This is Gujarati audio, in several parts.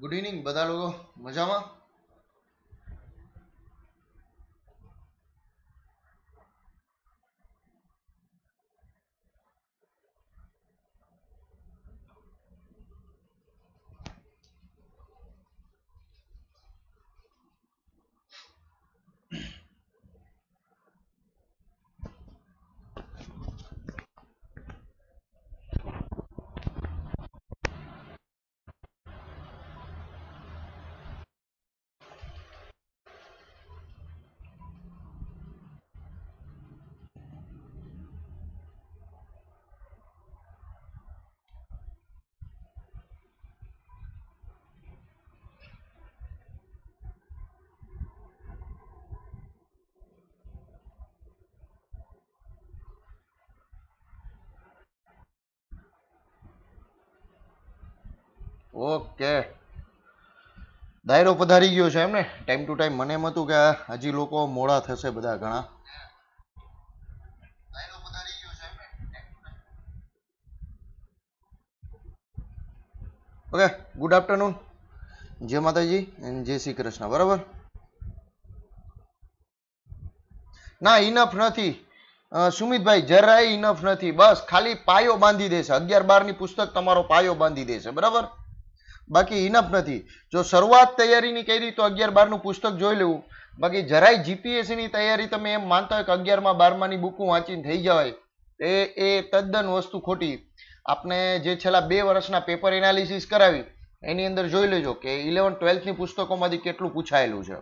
ગુડ ઇવનિંગ બધા લોકો મજામાં ઓકે દાયરો પધારી ગયો છે એમને ટાઈમ ટુ ટાઈમ મને એમ હતું કે હજી લોકો મોડા થશે બધા ઘણા ઓકે ગુડ આફ્ટરનૂન જય માતાજી એન્ડ જય શ્રી કૃષ્ણ બરાબર ના ઇનફ નથી સુમિતભાઈ જરાય ઇનફ નથી બસ ખાલી પાયો બાંધી દેશે અગિયાર બાર ની પુસ્તક તમારો પાયો બાંધી દેશે બરાબર બાકી ઇનફ નથી જો શરૂઆત તૈયારીની કરી તો અગિયાર બારનું પુસ્તક જોઈ લેવું બાકી જરાય જીપીએસસીની તૈયારી તમે એમ માનતા હોય કે અગિયારમાં બારમાની બુકું વાંચીને થઈ જવાય એ એ તદ્દન વસ્તુ ખોટી આપણે જે છેલ્લા બે વર્ષના પેપર એનાલિસિસ કરાવી એની અંદર જોઈ લેજો કે ઇલેવન ટ્વેલ્થની પુસ્તકોમાંથી કેટલું પૂછાયેલું છે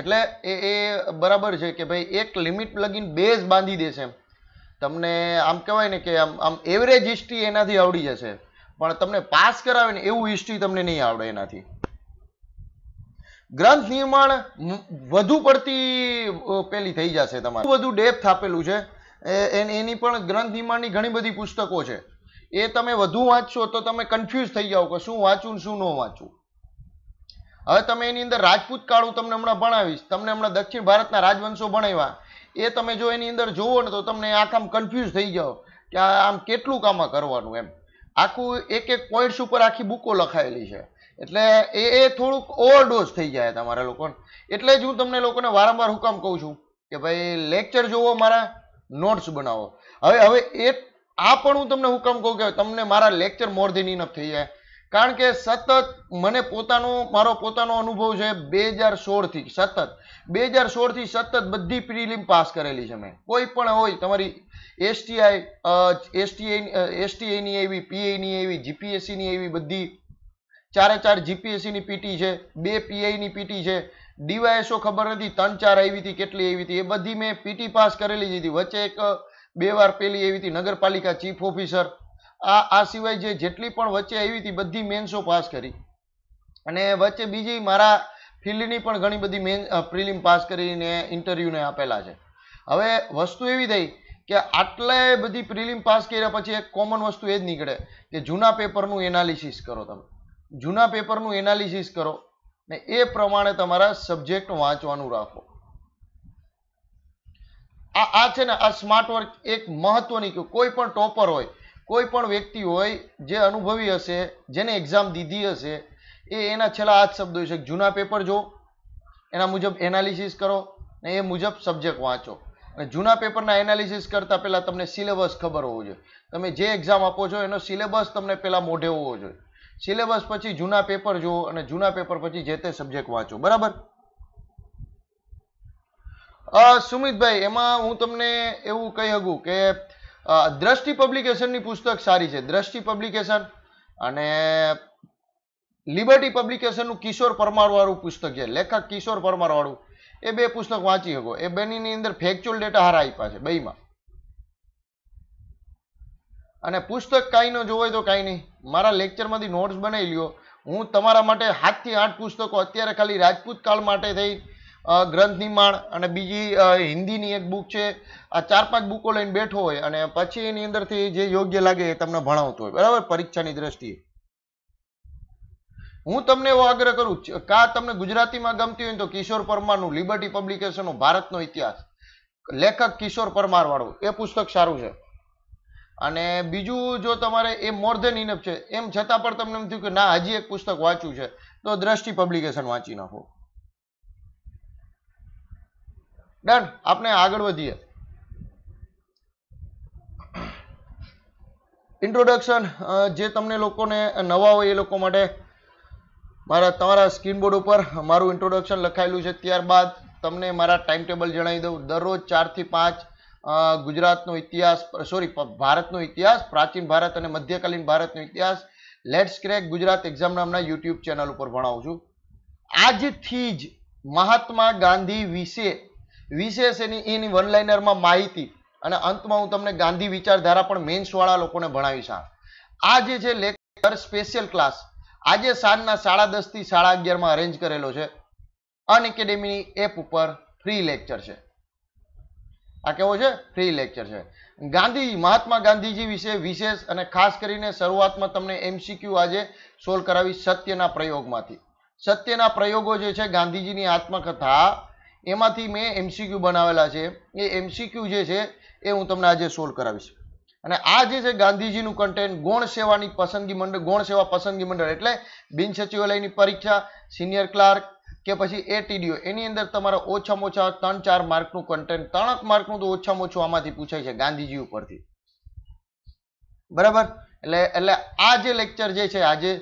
એટલે એ એ બરાબર છે કે ભાઈ એક લિમિટ લગીન બેઝ બાંધી દેશે તમને આમ કહેવાય ને કે આમ આમ એવરેજ હિસ્ટ્રી એનાથી આવડી જશે પણ તમને પાસ કરાવે ને એવું હિસ્ટ્રી તમને નહીં આવડે એનાથી ગ્રંથ નિર્માણ વધુ પડતી પેલી થઈ જશે તમારે વધુ ડેપ્થ આપેલું છે એની પણ ગ્રંથ નિર્માણની ઘણી બધી પુસ્તકો છે એ તમે વધુ વાંચશો તો તમે કન્ફ્યુઝ થઈ જાઓ કે શું વાંચું શું ન વાંચું હવે તમે એની અંદર રાજપૂત કાળ હું તમને હમણાં ભણાવીશ તમને હમણાં દક્ષિણ ભારતના રાજવંશો ભણાવ્યા એ તમે જો એની અંદર જુઓ ને તો તમને આખામ કન્ફ્યુઝ થઈ જાઓ કે આમ કેટલું કામાં કરવાનું એમ આખું એક એક પોઈન્ટ્સ ઉપર આખી બુકો લખાયેલી છે એટલે એ એ થોડુંક ઓવરડોઝ થઈ જાય તમારા લોકોને એટલે જ હું તમને લોકોને વારંવાર હુકમ કહું છું કે ભાઈ લેક્ચર જોવો મારા નોટ્સ બનાવો હવે હવે એ આ પણ હું તમને હુકમ કહું કે તમને મારા લેક્ચર મોર નફ થઈ જાય કારણ કે સતત મને પોતાનો મારો પોતાનો અનુભવ છે બે હજાર સોળથી સતત બે હજાર સોળથી સતત બધી પ્રિલિમ પાસ કરેલી છે મેં કોઈ પણ હોય તમારી એસટીઆઈ એસટીઆઈ એસટીઆઈની એવી પીએની એવી જીપીએસસીની એવી બધી ચારે ચાર જીપીએસસીની પીટી છે બે પીઆઈની પીટી છે ડીવાયએસઓ ખબર નથી ત્રણ ચાર આવી હતી કેટલી આવી હતી એ બધી મેં પીટી પાસ કરેલી હતી વચ્ચે એક બે વાર પેલી એવી હતી નગરપાલિકા ચીફ ઓફિસર આ આ સિવાય જે જેટલી પણ વચ્ચે આવી હતી બધી મેન્સો પાસ કરી અને વચ્ચે બીજી મારા ફિલ્ડની પણ ઘણી બધી મેન પ્રિલિમ પાસ કરીને ઇન્ટરવ્યૂને આપેલા છે હવે વસ્તુ એવી થઈ કે આટલે બધી પ્રિલિમ પાસ કર્યા પછી એક કોમન વસ્તુ એ જ નીકળે કે જૂના પેપરનું એનાલિસિસ કરો તમે જૂના પેપરનું એનાલિસિસ કરો ને એ પ્રમાણે તમારા સબ્જેક્ટ વાંચવાનું રાખો આ આ છે ને આ સ્માર્ટ વર્ક એક મહત્વની કોઈ પણ ટોપર હોય કોઈ પણ વ્યક્તિ હોય જે અનુભવી હશે જેને એક્ઝામ દીધી હશે એ એના છેલ્લા આ જ શબ્દો છે જૂના પેપર જો એના મુજબ એનાલિસિસ કરો ને એ મુજબ સબ્જેક્ટ વાંચો અને જૂના પેપરના એનાલિસિસ કરતાં પહેલાં તમને સિલેબસ ખબર હોવો જોઈએ તમે જે એક્ઝામ આપો છો એનો સિલેબસ તમને પહેલાં મોઢે હોવો જોઈએ સિલેબસ પછી જૂના પેપર જુઓ અને જૂના પેપર પછી જે તે સબ્જેક્ટ વાંચો બરાબર સુમિતભાઈ એમાં હું તમને એવું કહી શકું કે દ્રષ્ટિ પબ્લિકેશનની પુસ્તક સારી છે દ્રષ્ટિ પબ્લિકેશન અને લિબર્ટી પબ્લિકેશનનું કિશોર પરમારવાળું પુસ્તક છે લેખક કિશોર પરમારવાળું એ બે પુસ્તક વાંચી શકો એ બંનેની અંદર ફેક્ચ્યુઅલ ડેટા હારા આપ્યા છે બેમાં અને પુસ્તક કાંઈ ન જોવાય તો કાંઈ નહીં મારા લેક્ચરમાંથી નોટ્સ બનાવી લ્યો હું તમારા માટે સાતથી આઠ પુસ્તકો અત્યારે ખાલી રાજપૂત કાળ માટે થઈ ગ્રંથ નિર્માણ અને બીજી હિન્દીની એક બુક છે આ ચાર પાંચ બુકો લઈને બેઠો હોય અને પછી એની અંદરથી જે યોગ્ય લાગે એ તમને ભણાવતું હોય બરાબર પરીક્ષાની દ્રષ્ટિએ હું તમને એવો આગ્રહ કરું કા તમને ગુજરાતીમાં ગમતી હોય તો કિશોર પરમારનું લિબર્ટી પબ્લિકેશનનો ભારતનો ઇતિહાસ લેખક કિશોર પરમાર વાળું એ પુસ્તક સારું છે અને બીજું જો તમારે એ મોર ધેન ઇનફ છે એમ છતાં પણ તમને એમ થયું કે ના હજી એક પુસ્તક વાંચ્યું છે તો દ્રષ્ટિ પબ્લિકેશન વાંચી નાખો ડન આપણે આગળ વધીએ ઇન્ટ્રોડક્શન જે તમને લોકોને નવા હોય એ લોકો માટે મારા તમારા બોર્ડ ઉપર મારું ઇન્ટ્રોડક્શન લખાયેલું છે ત્યારબાદ તમને મારા ટાઈમ ટેબલ જણાવી દઉં દરરોજ ચારથી પાંચ ગુજરાતનો ઇતિહાસ સોરી ભારતનો ઇતિહાસ પ્રાચીન ભારત અને મધ્યકાલીન ભારતનો ઇતિહાસ લેટ્સ ક્રેક ગુજરાત એક્ઝામ નામના યુટ્યુબ ચેનલ ઉપર ભણાવું છું આજથી જ મહાત્મા ગાંધી વિશે વિશેષ એની એની વન માહિતી અને અંતમાં હું તમને ગાંધી વિચારધારા પણ મેન્સવાળા લોકોને ભણાવીશ આ જે છે લેક્ચર સ્પેશિયલ ક્લાસ આજે સાંજના સાડા દસથી સાડા અગિયારમાં અરેન્જ કરેલો છે અનએકેડેમીની એપ ઉપર ફ્રી લેક્ચર છે આ કેવો છે ફ્રી લેક્ચર છે ગાંધી મહાત્મા ગાંધીજી વિશે વિશેષ અને ખાસ કરીને શરૂઆતમાં તમને એમસીક્યુ આજે સોલ્વ કરાવી સત્યના પ્રયોગમાંથી સત્યના પ્રયોગો જે છે ગાંધીજીની આત્મકથા એમાંથી મેં એમસીક્યુ બનાવેલા છે એ એમસીક્યુ જે છે એ હું તમને આજે સોલ્વ કરાવીશ અને આ જે છે ગાંધીજીનું કન્ટેન્ટ ગૌણ સેવાની પસંદગી મંડળ ગૌણ સેવા પસંદગી મંડળ એટલે બિન સચિવાલયની પરીક્ષા સિનિયર ક્લાર્ક કે પછી એ ટીડીઓ એની અંદર તમારા ઓછામાં ઓછા ત્રણ ચાર માર્કનું કન્ટેન્ટ ત્રણ માર્કનું તો ઓછામાં ઓછું આમાંથી પૂછાય છે ગાંધીજી ઉપરથી બરાબર એટલે એટલે આ જે લેક્ચર જે છે આજે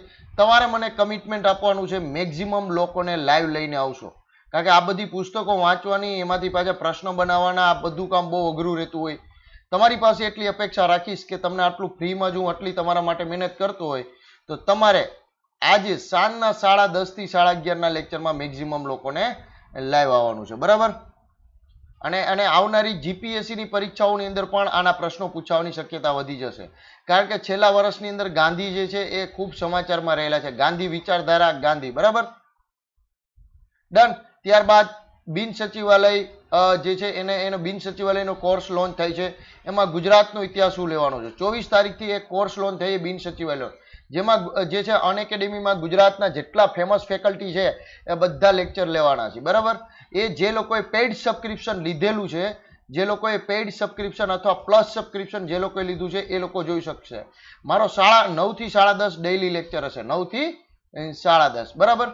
તમારે મને કમિટમેન્ટ આપવાનું છે મેક્ઝિમમ લોકોને લાઈવ લઈને આવશો કારણ કે આ બધી પુસ્તકો વાંચવાની એમાંથી પાછા પ્રશ્નો બનાવવાના આ બધું કામ બહુ અઘરું રહેતું હોય તમારી પાસે એટલી અપેક્ષા રાખીશ કે તમને આટલું ફ્રીમાં જ હું આટલી તમારા માટે મહેનત કરતો હોય તો તમારે આજે સાંજના સાડા દસથી સાડા અગિયારના લેક્ચરમાં મેક્ઝિમમ લોકોને લાઈવ આવવાનું છે બરાબર અને અને આવનારી જીપીએસસીની પરીક્ષાઓની અંદર પણ આના પ્રશ્નો પૂછાવાની શક્યતા વધી જશે કારણ કે છેલ્લા વર્ષની અંદર ગાંધી જે છે એ ખૂબ સમાચારમાં રહેલા છે ગાંધી વિચારધારા ગાંધી બરાબર ડન ત્યારબાદ બિન સચિવાલય જે છે એને એનો બિન સચિવાલયનો કોર્સ લોન્ચ થાય છે એમાં ગુજરાતનો ઇતિહાસ શું લેવાનો છે ચોવીસ તારીખથી એક કોર્સ લોન્ચ થઈ બિન સચિવાલય જેમાં જે છે અનએકેડેમીમાં ગુજરાતના જેટલા ફેમસ ફેકલ્ટી છે એ બધા લેક્ચર લેવાના છે બરાબર એ જે લોકોએ પેઇડ સબસ્ક્રિપ્શન લીધેલું છે જે લોકોએ પેઇડ સબસ્ક્રિપ્શન અથવા પ્લસ સબસ્ક્રિપ્શન જે લોકોએ લીધું છે એ લોકો જોઈ શકશે મારો સાડા નવથી સાડા દસ ડેઇલી લેક્ચર હશે નવથી સાડા દસ બરાબર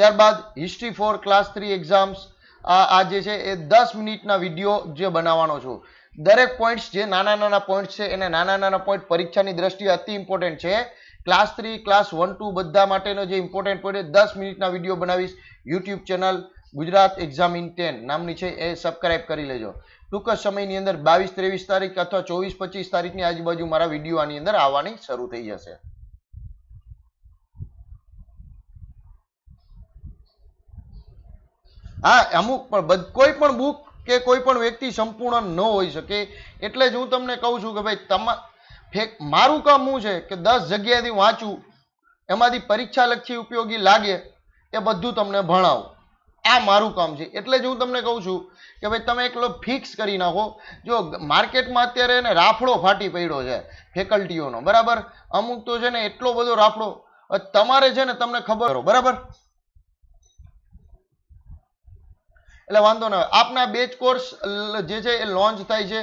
ત્યારબાદ history for class three exams આ જે છે એ દસ મિનિટના વિડીયો જે બનાવવાનો છું દરેક પોઈન્ટ્સ જે નાના નાના પોઈન્ટ્સ છે એને નાના નાના પોઈન્ટ પરીક્ષાની દ્રષ્ટિએ અતિ ઇમ્પોર્ટન્ટ છે class three class one two બધા માટેનો જે ઇમ્પોર્ટન્ટ પોઈન્ટ છે દસ મિનિટના વિડીયો બનાવીશ YouTube channel Gujarat exam in ten નામની છે એ સબસ્ક્રાઇબ કરી લેજો ટૂંક જ સમયની અંદર બાવીસ ત્રેવીસ તારીખ અથવા ચોવીસ પચીસ તારીખની આજુબાજુ મારા વિડીયો આની અંદર આવવાની શરૂ થઈ જશે હા અમુક પણ કોઈ પણ બુક કે કોઈ પણ વ્યક્તિ સંપૂર્ણ ન હોઈ શકે એટલે જ હું તમને કહું છું કે ભાઈ તમા ફેક મારું કામ હું છે કે દસ જગ્યાએથી વાંચું એમાંથી પરીક્ષા લક્ષી ઉપયોગી લાગે એ બધું તમને ભણાવું આ મારું કામ છે એટલે જ હું તમને કહું છું કે ભાઈ તમે એકલો ફિક્સ કરી નાખો જો માર્કેટમાં અત્યારે એને રાફડો ફાટી પડ્યો છે ફેકલ્ટીઓનો બરાબર અમુક તો છે ને એટલો બધો રાફડો તમારે છે ને તમને ખબર બરાબર એટલે વાંધો ન આવે આપના બેચ કોર્સ જે છે એ લોન્ચ થાય છે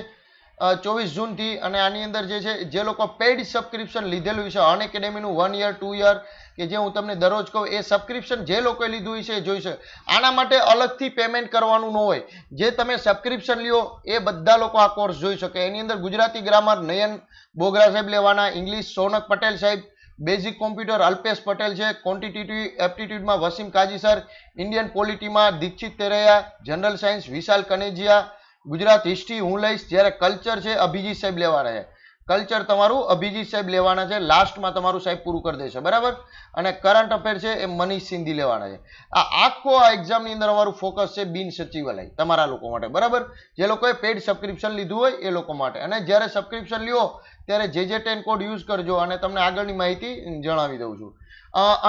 ચોવીસ જૂનથી અને આની અંદર જે છે જે લોકો પેઇડ સબસ્ક્રિપ્શન લીધેલું છે અન એકેડેમીનું વન યર ટુ યર કે જે હું તમને દરરોજ કહું એ સબસ્ક્રિપ્શન જે લોકોએ લીધું હોય છે એ જોઈશે આના માટે અલગથી પેમેન્ટ કરવાનું ન હોય જે તમે સબસ્ક્રિપ્શન લ્યો એ બધા લોકો આ કોર્સ જોઈ શકે એની અંદર ગુજરાતી ગ્રામર નયન બોગરા સાહેબ લેવાના ઇંગ્લિશ સોનક પટેલ સાહેબ બેઝિક કોમ્પ્યુટર અલ્પેશ પટેલ છે ક્વોન્ટિટેટિવ એપ્ટિટ્યૂડમાં વસીમ કાજી સર ઇન્ડિયન પોલિટીમાં Dikshit Teraiya general science Vishal Kanejiya Gujarat history હું લઈશ જ્યારે કલ્ચર છે અભિજીત સાહેબ લેવાના છે કલ્ચર તમારું અભિજીત સાહેબ લેવાના છે લાસ્ટમાં તમારું સાહેબ પૂરું કરી દેશે બરાબર અને કરંટ અફેર છે એ મનીષ સિંધી લેવાના છે આ આખો આ એક્ઝામની અંદર અમારું ફોકસ છે બિન સચિવાલય તમારા લોકો માટે બરાબર જે લોકોએ પેડ સબસ્ક્રિપ્શન લીધું હોય એ લોકો માટે અને જ્યારે સબસ્ક્રિપ્શન લ્યો ત્યારે જે જે ટેન કોડ યુઝ કરજો અને તમને આગળની માહિતી જણાવી દઉં છું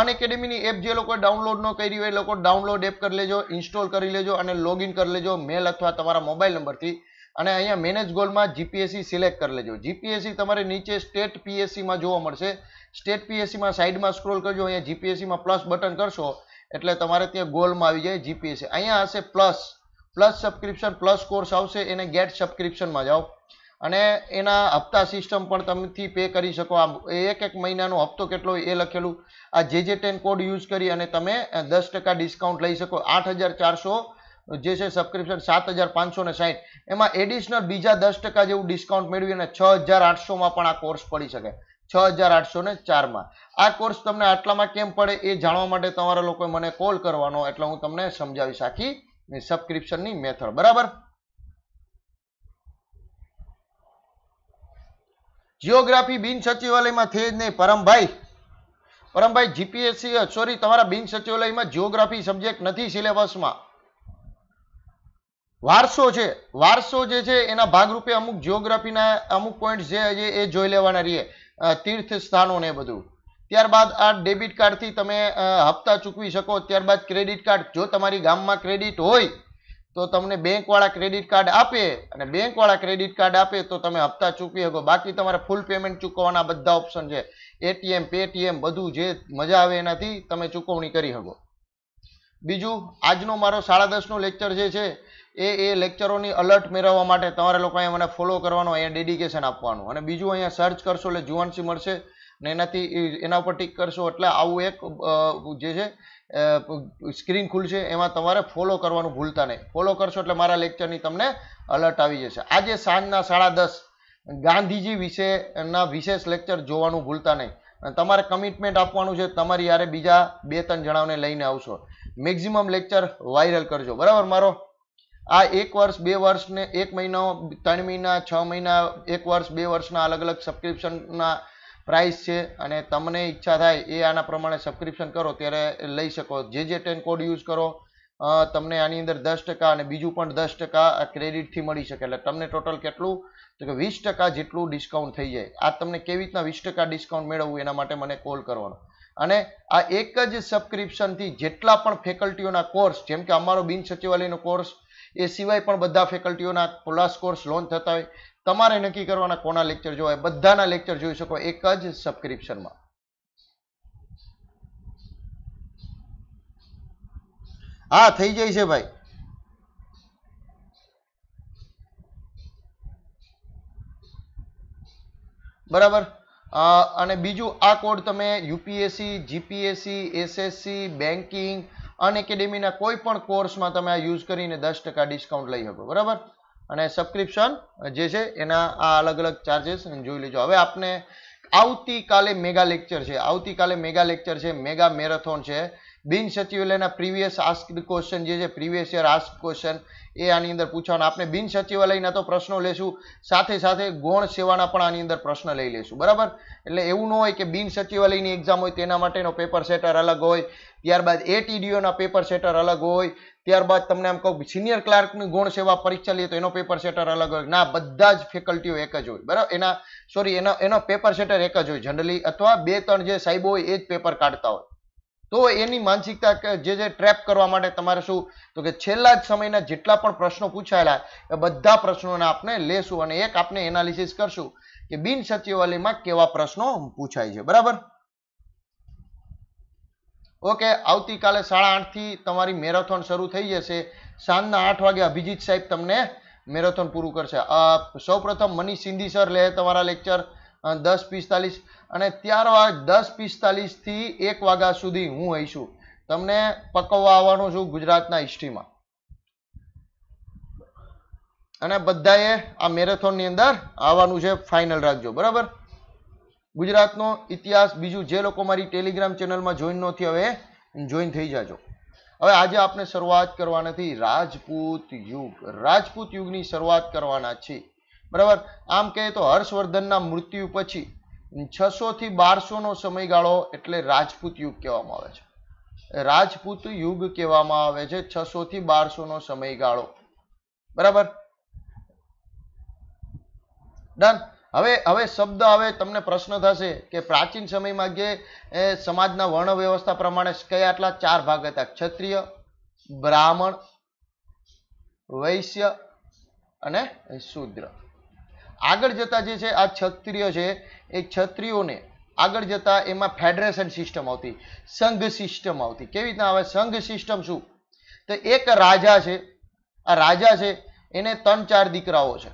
અન એકેડેમીની એપ જે લોકો ડાઉનલોડ ન કરી હોય એ લોકો ડાઉનલોડ એપ કરી લેજો ઇન્સ્ટોલ કરી લેજો અને લોગિન કરી લેજો મેલ અથવા તમારા મોબાઈલ નંબરથી અને અહીંયા મેનેજ ગોલમાં જીપીએસસી સિલેક્ટ કરી લેજો જીપીએસસી તમારે નીચે સ્ટેટ પીએસસીમાં જોવા મળશે સ્ટેટ પીએસસીમાં સાઈડમાં સ્ક્રોલ કરજો અહીંયા જીપીએસસીમાં પ્લસ બટન કરશો એટલે તમારે ત્યાં ગોલમાં આવી જાય જીપીએસસી અહીંયા હશે plus plus subscription plus course આવશે એને ગેટ સબસ્ક્રિપ્શનમાં જાઓ અને એના હપ્તા સિસ્ટમ પણ તમેથી પે કરી શકો આ એક એક મહિનાનો હપ્તો કેટલો એ લખેલું આ જે જે ટેન કોડ યુઝ કરી અને તમે દસ ટકા ડિસ્કાઉન્ટ લઈ શકો આઠ હજાર ચારસો જે છે સબસ્ક્રિપ્શન સાત હજાર પાંચસો ને સાહીઠ એમાં એડિશનલ બીજા દસ ટકા જેવું ડિસ્કાઉન્ટ મેળવી અને છ હજાર આઠસોમાં પણ આ કોર્સ પડી શકે છ હજાર આઠસો ને ચારમાં આ કોર્સ તમને આટલામાં કેમ પડે એ જાણવા માટે તમારા લોકોએ મને કોલ કરવાનો એટલે હું તમને સમજાવી આખી સબસ્ક્રિપ્શનની મેથડ બરાબર જિયોગ્રાફી બિન સચિવાલયમાં થઈ જ નહીં પરમભાઈ પરમભાઈ જીપીએસસી સોરી તમારા બિન સચિવાલયમાં જિયોગ્રાફી સબ્જેક્ટ નથી સિલેબસમાં વારસો છે વારસો જે છે એના ભાગરૂપે અમુક જિયોગ્રાફીના અમુક પોઈન્ટ જે છે એ જોઈ લેવાના રહીએ તીર્થ સ્થાનો ને બધું ત્યારબાદ આ ડેબિટ કાર્ડથી તમે હપ્તા ચૂકવી શકો ત્યારબાદ ક્રેડિટ કાર્ડ જો તમારી ગામમાં ક્રેડિટ હોય તો તમને બેંકવાળા ક્રેડિટ કાર્ડ આપે અને બેંકવાળા ક્રેડિટ કાર્ડ આપે તો તમે હપ્તા ચૂકવી શકો બાકી તમારે ફૂલ પેમેન્ટ ચૂકવવાના બધા ઓપ્શન છે એટીએમ પેટીએમ બધું જે મજા આવે એનાથી તમે ચૂકવણી કરી શકો બીજું આજનો મારો સાડા દસનો લેક્ચર જે છે એ એ લેક્ચરોની અલર્ટ મેળવવા માટે તમારે લોકો અહીંયા મને ફોલો કરવાનો અહીંયા ડેડિકેશન આપવાનું અને બીજું અહીંયા સર્ચ કરશો એટલે જુવાનસી મળશે ને એનાથી એના ઉપર ટીક કરશો એટલે આવું એક જે છે સ્ક્રીન ખુલશે એમાં તમારે ફોલો કરવાનું ભૂલતા નહીં ફોલો કરશો એટલે મારા લેક્ચરની તમને અલર્ટ આવી જશે આજે સાંજના સાડા દસ ગાંધીજી વિશેના વિશેષ લેક્ચર જોવાનું ભૂલતા નહીં તમારે કમિટમેન્ટ આપવાનું છે તમારી યારે બીજા બે ત્રણ જણાવને લઈને આવશો મેક્ઝિમમ લેક્ચર વાયરલ કરજો બરાબર મારો આ એક વર્ષ બે વર્ષને એક મહિનો ત્રણ મહિના છ મહિના એક વર્ષ બે વર્ષના અલગ અલગ સબસ્ક્રિપ્શનના પ્રાઇસ છે અને તમને ઈચ્છા થાય એ આના પ્રમાણે સબસ્ક્રિપ્શન કરો ત્યારે લઈ શકો જે જે ટેન કોડ યુઝ કરો તમને આની અંદર દસ ટકા અને બીજું પણ દસ ટકા ક્રેડિટથી મળી શકે એટલે તમને ટોટલ કેટલું તો કે વીસ ટકા જેટલું ડિસ્કાઉન્ટ થઈ જાય આ તમને કેવી રીતના વીસ ટકા ડિસ્કાઉન્ટ મેળવવું એના માટે મને કોલ કરવાનો અને આ એક જ સબસ્ક્રિપ્શનથી જેટલા પણ ફેકલ્ટીઓના કોર્સ જેમ કે અમારો બિન સચિવાલયનો કોર્સ એ સિવાય પણ બધા ફેકલ્ટીઓના પ્લસ કોર્સ લોન્ચ થતા હોય તમારે નક્કી કરવાના કોના લેક્ચર જોવાય બધાના લેક્ચર જોઈ શકો એક જ સબસ્ક્રિપ્શનમાં હા થઈ જાય છે ભાઈ બરાબર અને બીજું આ કોડ તમે યુપીએસસી જીપીએસસી એસએસસી બેન્કિંગ અનએકેડેમીના કોઈ પણ કોર્સમાં તમે આ યુઝ કરીને દસ ટકા ડિસ્કાઉન્ટ લઈ શકો બરાબર અને સબસ્ક્રિપ્શન જે છે એના આ અલગ અલગ ચાર્જીસ જોઈ લેજો હવે આપને આવતીકાલે મેગા લેક્ચર છે આવતીકાલે મેગા લેક્ચર છે મેગા મેરેથોન છે બિન સચિવાલયના પ્રીવિયસ આસ્ક ક્વેશ્ચન જે છે પ્રીવિયસ યર આસ્ક ક્વેશ્ચન એ આની અંદર પૂછવાના આપણે બિન સચિવાલયના તો પ્રશ્નો લેશું સાથે સાથે ગૌણ સેવાના પણ આની અંદર પ્રશ્ન લઈ લેશું બરાબર એટલે એવું ન હોય કે બિન સચિવાલયની એક્ઝામ હોય તેના માટેનો પેપર સેટર અલગ હોય ત્યારબાદ એટીડીઓના પેપર સેટર અલગ હોય ત્યારબાદ તમને એમ કહું સિનિયર ક્લાર્કની ગૌણ સેવા પરીક્ષા લઈએ તો એનો પેપર સેટર અલગ હોય ના બધા જ ફેકલ્ટીઓ એક જ હોય બરાબર એના સોરી એનો એનો પેપર સેટર એક જ હોય જનરલી અથવા બે ત્રણ જે સાહેબો હોય એ જ પેપર કાઢતા હોય તો એની માનસિકતા જે જે ટ્રેપ કરવા માટે તમારે શું તો કે છેલ્લા જ સમયના જેટલા પણ પ્રશ્નો પૂછાયેલા એ બધા પ્રશ્નોને આપણે લેશું અને એક આપણે એનાલિસિસ કરશું કે બિન સચિવાલયમાં કેવા પ્રશ્નો પૂછાય છે બરાબર ઓકે આવતીકાલે સાડા આઠથી તમારી મેરેથોન શરૂ થઈ જશે સાંજના આઠ વાગે અભિજીત સાહેબ તમને મેરેથોન પૂરું કરશે સૌપ્રથમ મનીષ સિંધી સર લે તમારા લેક્ચર દસ પિસ્તાલીસ અને ત્યારબાદ દસ પિસ્તાલીસથી એક વાગ્યા સુધી હું હઈશું તમને પકવવા આવવાનો છું ગુજરાતના હિસ્ટ્રીમાં અને બધાએ આ મેરેથોનની અંદર આવવાનું છે ફાઇનલ રાખજો બરાબર ગુજરાતનો ઇતિહાસ બીજું જે લોકો મારી ટેલિગ્રામ ચેનલમાં જોઈન નથી હવે જોઈન થઈ જાજો હવે આજે આપણે શરૂઆત કરવા નથી રાજપૂત યુગ રાજપૂત યુગની શરૂઆત કરવાના છે બરાબર આમ કહે તો હર્ષવર્ધનના મૃત્યુ પછી છસો થી બારસો નો સમયગાળો એટલે રાજપૂત યુગ કહેવામાં આવે છે રાજપૂત યુગ કહેવામાં આવે છે છસો થી બારસો નો સમયગાળો બરાબર ડન હવે હવે શબ્દ હવે તમને પ્રશ્ન થશે કે પ્રાચીન સમયમાં જે સમાજના વર્ણ વ્યવસ્થા પ્રમાણે કયા આટલા ચાર ભાગ હતા ક્ષત્રિય બ્રાહ્મણ વૈશ્ય અને શુદ્ર આગળ જતાં જે છે આ ક્ષત્રિય છે એ ક્ષત્રિયોને આગળ જતાં એમાં ફેડરેશન સિસ્ટમ આવતી સંઘ સિસ્ટમ આવતી કેવી રીતના આવે સંઘ સિસ્ટમ શું તો એક રાજા છે આ રાજા છે એને ત્રણ ચાર દીકરાઓ છે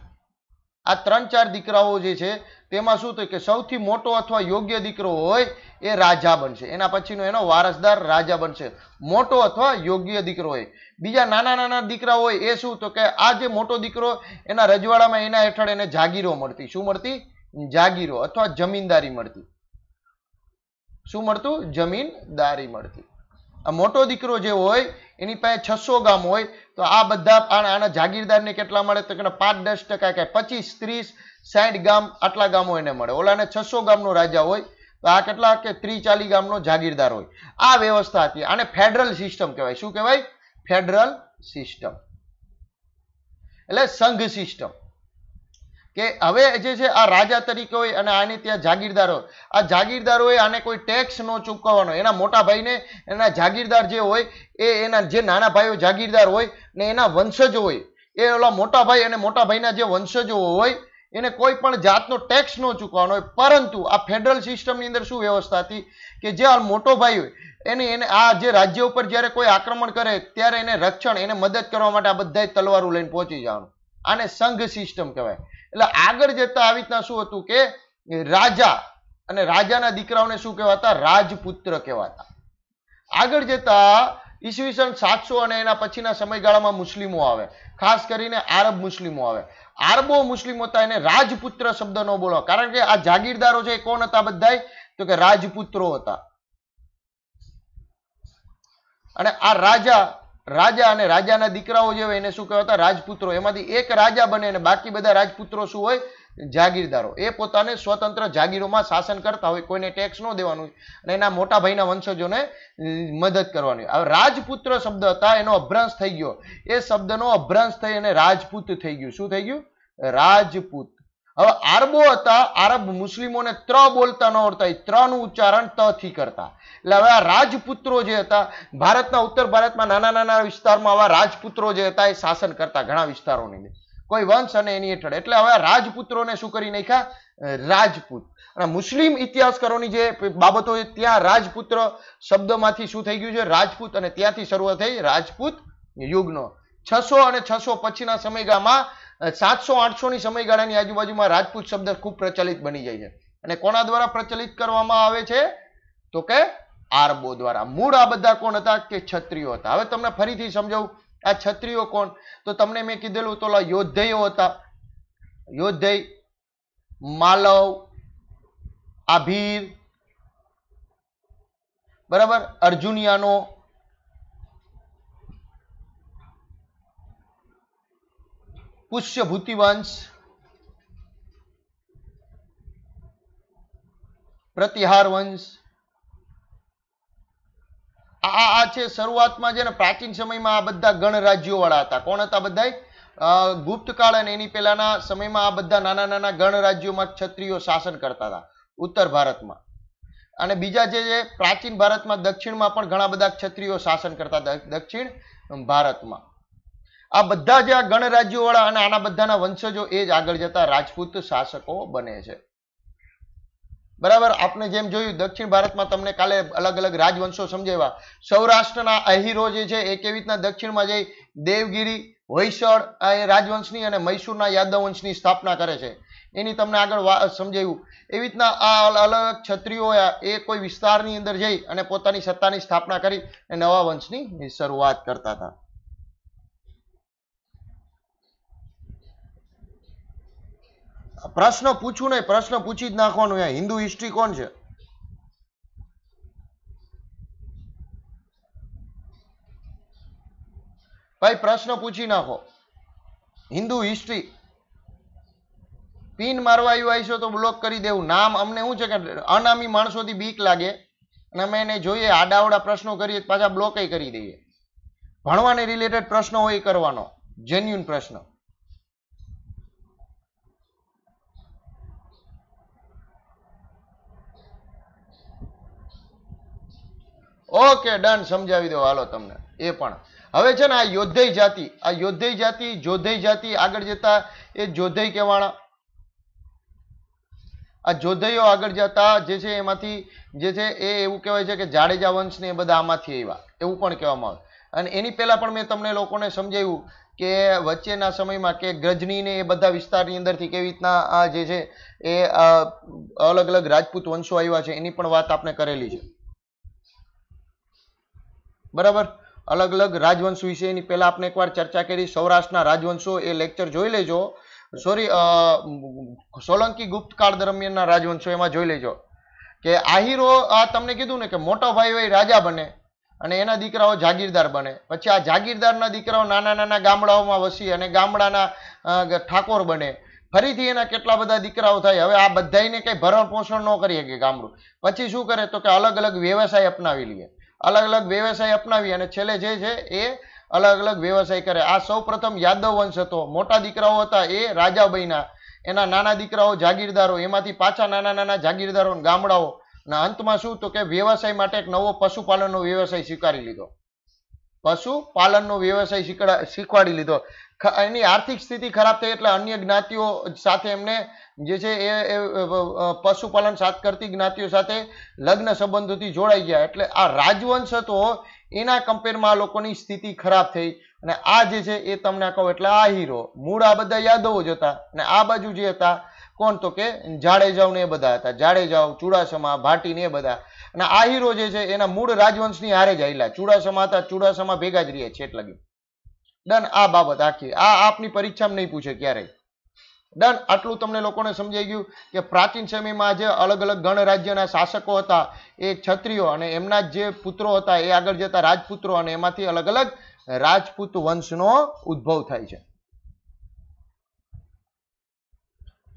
આ ત્રણ ચાર દીકરાઓ જે છે તેમાં શું થયું કે સૌથી મોટો અથવા યોગ્ય દીકરો હોય એ રાજા બનશે એના પછીનો એનો વારસદાર રાજા બનશે મોટો અથવા યોગ્ય દીકરો હોય બીજા નાના નાના દીકરા હોય એ શું તો કે આ જે મોટો દીકરો એના રજવાડામાં એના હેઠળ એને જાગીરો મળતી શું મળતી જાગીરો અથવા જમીનદારી મળતી શું મળતું જમીનદારી મળતી આ મોટો દીકરો જે હોય એની પાસે છસો ગામ હોય તો આ બધા આના જાગીરદારને કેટલા મળે તો કે પાંચ દસ ટકા કે પચીસ ત્રીસ સાઠ ગામ આટલા ગામો એને મળે ઓલાને છસો ગામનો રાજા હોય તો આ કેટલા કે ત્રીસ ચાલીસ ગામનો જાગીરદાર હોય આ વ્યવસ્થા હતી આને ફેડરલ સિસ્ટમ કહેવાય શું કહેવાય ફેડરલ સિસ્ટમ એટલે સંઘ સિસ્ટમ કે હવે જે છે આ રાજા તરીકે હોય અને આને ત્યાં જાગીરદાર હોય આ જાગીરદાર હોય આને કોઈ ટેક્સ નો ચૂકવવાનો એના મોટા ભાઈને એના જાગીરદાર જે હોય એ એના જે નાના ભાઈઓ જાગીરદાર હોય ને એના વંશજો હોય એ ઓલા મોટા ભાઈ અને મોટા ભાઈના જે વંશજો હોય એને કોઈ પણ જાતનો ટેક્સ નો ચૂકવવાનો હોય પરંતુ આ ફેડરલ સિસ્ટમની અંદર શું વ્યવસ્થા હતી કે જે મોટો ભાઈ હોય એને એને આ જે રાજ્ય ઉપર જ્યારે કોઈ આક્રમણ કરે ત્યારે એને રક્ષણ એને મદદ કરવા માટે આ બધા તલવારું લઈને પહોંચી જવાનું આને સંઘ સિસ્ટમ કહેવાય એટલે આગળ જતા આવી રીતના શું હતું કે રાજા અને રાજાના દીકરાઓને શું કહેવાતા રાજપુત્ર કહેવાતા આગળ જતા ઈસવીસન સાતસો અને એના પછીના સમયગાળામાં મુસ્લિમો આવે ખાસ કરીને આરબ મુસ્લિમો આવે આરબો મુસ્લિમો હતા એને રાજપુત્ર શબ્દ ન બોલો કારણ કે આ જાગીરદારો છે એ કોણ હતા બધા તો કે રાજપુત્રો હતા અને આ રાજા રાજા અને રાજાના દીકરાઓ જે હોય એને શું કહેવાતા રાજપુત્રો એમાંથી એક રાજા બને અને બાકી બધા રાજપુત્રો શું હોય જાગીરદારો એ પોતાને સ્વતંત્ર જાગીરોમાં શાસન કરતા હોય કોઈને ટેક્સ ન દેવાનું અને એના મોટા ભાઈના વંશજોને મદદ કરવાની હવે રાજપુત્ર શબ્દ હતા એનો અભ્રંશ થઈ ગયો એ શબ્દનો અભ્રંશ થઈ અને રાજપૂત થઈ ગયું શું થઈ ગયું રાજપૂત હવે આરબો હતા આરબ મુસ્લિમોને ત્ર બોલતા ન આવડતા એ ત્રનું ઉચ્ચારણ ત થી કરતા એટલે હવે આ રાજપુત્રો જે હતા ભારતના ઉત્તર ભારતમાં નાના નાના વિસ્તારમાં આવા રાજપુત્રો જે હતા એ શાસન કરતા ઘણા વિસ્તારોની અંદર કોઈ વંશ અને એની હેઠળ એટલે હવે રાજપુત્રોને શું કરી નાખ્યા રાજપૂત અને મુસ્લિમ ઇતિહાસકારોની જે બાબતો ત્યાં રાજપુત્ર શબ્દમાંથી શું થઈ ગયું છે રાજપૂત અને ત્યાંથી શરૂઆત થઈ રાજપૂત યુગનો છસો અને છસો પછીના સમયગાળામાં સાતસો આઠસોની સમયગાળાની આજુબાજુમાં રાજપૂત શબ્દ ખૂબ પ્રચલિત બની જાય છે અને કોના દ્વારા પ્રચલિત કરવામાં આવે છે તો કે આરબો દ્વારા મૂળ આ બધા કોણ હતા કે છત્રીઓ હતા હવે તમને ફરીથી સમજાવું આ છત્રીઓ કોણ તો તમને મેં કીધેલું તો યોદ્ધેયો હતા યોદ્ધેય માલવ આભીર બરાબર અર્જુનિયાનો પુષ્યભૂતિ વંશ પ્રતિહાર વંશ આ આ છે શરૂઆતમાં છે ને પ્રાચીન સમયમાં આ બધા ગણરાજ્યો વાળા હતા કોણ હતા બધા ગુપ્ત કાળ અને એની પહેલાના સમયમાં આ બધા નાના નાના ગણરાજ્યોમાં ક્ષત્રિયો શાસન કરતા હતા ઉત્તર ભારતમાં અને બીજા જે છે પ્રાચીન ભારતમાં દક્ષિણમાં પણ ઘણા બધા ક્ષત્રિયો શાસન કરતા દક્ષિણ ભારતમાં આ બધા જે આ ગણરાજ્યોવાળા અને આના બધાના વંશજો એ જ આગળ જતા રાજપૂત શાસકો બને છે બરાબર આપણે જેમ જોયું દક્ષિણ ભારતમાં તમને કાલે અલગ અલગ રાજવંશો સમજાવ્યા સૌરાષ્ટ્રના અહીરો જે છે એ કેવી રીતના દક્ષિણમાં જઈ દેવગીરી હોયસળ એ રાજવંશની અને મૈસૂરના યાદવ વંશની સ્થાપના કરે છે એની તમને આગળ સમજાવ્યું એવી રીતના આ અલગ ક્ષત્રિયો એ કોઈ વિસ્તારની અંદર જઈ અને પોતાની સત્તાની સ્થાપના કરી અને નવા વંશની શરૂઆત કરતા હતા પ્રશ્ન પૂછું નહીં પ્રશ્ન પૂછી જ નાખવાનું અહીંયા હિન્દુ હિસ્ટ્રી કોણ છે ભાઈ પ્રશ્ન પૂછી નાખો હિન્દુ હિસ્ટ્રી પિન મારવા આવ્યું હશો તો બ્લોક કરી દેવું નામ અમને શું છે કે અનામી માણસોથી બીક લાગે અને અમે એને જોઈએ આડાવડા પ્રશ્નો કરીએ પાછા બ્લોકય કરી દઈએ ભણવાને રિલેટેડ પ્રશ્નો હોય કરવાનો જેન્યુન પ્રશ્ન ઓકે ડન સમજાવી દો હાલો તમને એ પણ હવે છે ને આ યોદ્ધેય જાતિ આ યોદ્ધેય જાતિ જોધેય જાતિ આગળ જતા એ જોધેય કહેવાણા આ જોધૈયો આગળ જતા જે છે એમાંથી જે છે એ એવું કહેવાય છે કે જાડેજા વંશને એ બધા આમાંથી આવ્યા એવું પણ કહેવામાં આવે અને એની પહેલાં પણ મેં તમને લોકોને સમજાવ્યું કે વચ્ચેના સમયમાં કે ગજનીને એ બધા વિસ્તારની અંદરથી કેવી રીતના આ જે છે એ અલગ અલગ રાજપૂત વંશો આવ્યા છે એની પણ વાત આપણે કરેલી છે બરાબર અલગ અલગ રાજવંશ વિશેની પહેલાં આપણે એકવાર ચર્ચા કરી સૌરાષ્ટ્રના રાજવંશો એ લેક્ચર જોઈ લેજો સોરી સોલંકી ગુપ્તકાળ દરમિયાનના રાજવંશો એમાં જોઈ લેજો કે આહીરો આ તમને કીધું ને કે મોટો ભાઈ હોય રાજા બને અને એના દીકરાઓ જાગીરદાર બને પછી આ જાગીરદારના દીકરાઓ નાના નાના ગામડાઓમાં વસી અને ગામડાના ઠાકોર બને ફરીથી એના કેટલા બધા દીકરાઓ થાય હવે આ બધાને કંઈ ભરણ પોષણ ન કરીએ કે ગામડું પછી શું કરે તો કે અલગ અલગ વ્યવસાય અપનાવી લઈએ અલગ અલગ વ્યવસાય અપનાવી અને છેલ્લે જે છે એ અલગ અલગ વ્યવસાય કરે આ સૌ યાદવ વંશ હતો મોટા દીકરાઓ હતા એ રાજા બન્યા એના નાના દીકરાઓ જાગીરદારો એમાંથી પાછા નાના નાના જાગીરદારો ગામડાઓ ના અંતમાં શું તો કે વ્યવસાય માટે એક નવો પશુપાલનનો વ્યવસાય સ્વીકારી લીધો પશુપાલનનો વ્યવસાય શીખવાડી લીધો એની આર્થિક સ્થિતિ ખરાબ થઈ એટલે અન્ય જ્ઞાતિઓ સાથે એમને જે છે એ પશુપાલન સાથ કરતી જ્ઞાતિઓ સાથે લગ્ન સંબંધોથી જોડાઈ ગયા એટલે આ રાજવંશ હતો એના કમ્પેરમાં આ લોકોની સ્થિતિ ખરાબ થઈ અને આ જે છે એ તમને કહું એટલે આ હીરો મૂળ આ બધા યાદવો જ હતા અને આ બાજુ જે હતા કોણ તો કે જાડેજાઓ ને એ બધા હતા જાડેજાઓ ચુડાસમા ભાટી ને એ બધા અને આ હીરો જે છે એના મૂળ રાજવંશની હારે જ આવેલા ચુડાસમા હતા ચુડાસમા ભેગા જ રહે છે એટલે ડન આ બાબત આખી આ આપની પરીક્ષામાં નહીં પૂછે ક્યારેય ડન આટલું તમને લોકોને સમજાઈ ગયું કે પ્રાચીન સમયમાં જે અલગ અલગ ગણરાજ્યના શાસકો હતા એ ક્ષત્રિયો અને એમના જે પુત્રો હતા એ આગળ જતા રાજપુત્રો અને એમાંથી અલગ અલગ રાજપૂત વંશનો ઉદ્ભવ થાય છે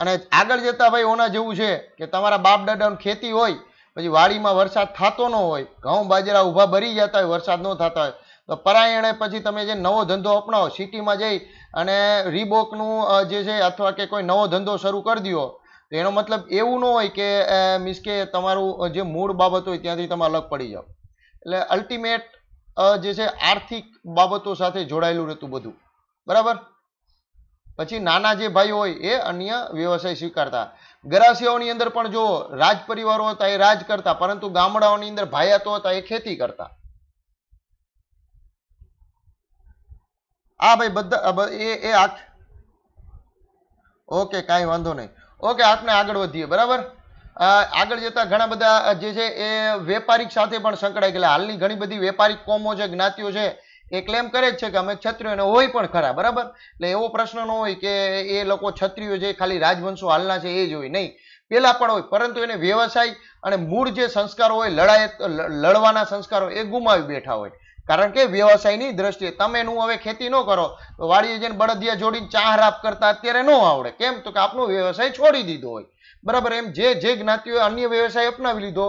અને આગળ જતા ભાઈ ઓના જેવું છે કે તમારા બાપ દાદાની ખેતી હોય પછી વાડીમાં વરસાદ થતો ન હોય ઘઉં બાજરા ઊભા ભરી જતા હોય વરસાદ ન થતા હોય તો પરાયણે પછી તમે જે નવો ધંધો અપનાવો સિટીમાં જઈ અને રીબોકનું જે છે અથવા કે કોઈ નવો ધંધો શરૂ કરી દો તો એનો મતલબ એવું ન હોય કે મીન્સ કે તમારું જે મૂળ બાબત હોય ત્યાંથી તમે અલગ પડી જાઓ એટલે અલ્ટિમેટ જે છે આર્થિક બાબતો સાથે જોડાયેલું રહેતું બધું બરાબર પછી નાના જે ભાઈ હોય એ અન્ય વ્યવસાય સ્વીકારતા ગરાસિયાઓની અંદર પણ જો રાજ પરિવારો હતા એ રાજ કરતા પરંતુ ગામડાઓની અંદર ભાયાતો હતા એ ખેતી કરતા આ ભાઈ બધા એ એ આંખ ઓકે કાંઈ વાંધો નહીં ઓકે આંખને આગળ વધીએ બરાબર આગળ જતા ઘણા બધા જે છે એ વેપારિક સાથે પણ સંકળાય ગયેલા હાલની ઘણી બધી વેપારિક કોમો છે જ્ઞાતિઓ છે એ ક્લેમ કરે જ છે કે અમે ક્ષત્રિયોને હોય પણ ખરા બરાબર એટલે એવો પ્રશ્ન ન હોય કે એ લોકો ક્ષત્રિયો જે ખાલી રાજવંશો હાલના છે એ જ હોય નહીં પેલા પણ હોય પરંતુ એને વ્યવસાય અને મૂળ જે સંસ્કારો હોય લડાયત લડવાના સંસ્કારો એ ગુમાવી બેઠા હોય કારણ કે વ્યવસાયની દ્રષ્ટિએ તમે એનું હવે ખેતી ન કરો તો વાડીએ જઈને બળદિયા જોડીને ચાહ રાપ કરતા અત્યારે ન આવડે કેમ તો કે આપનો વ્યવસાય છોડી દીધો હોય બરાબર એમ જે જે જ્ઞાતિઓએ અન્ય વ્યવસાય અપનાવી લીધો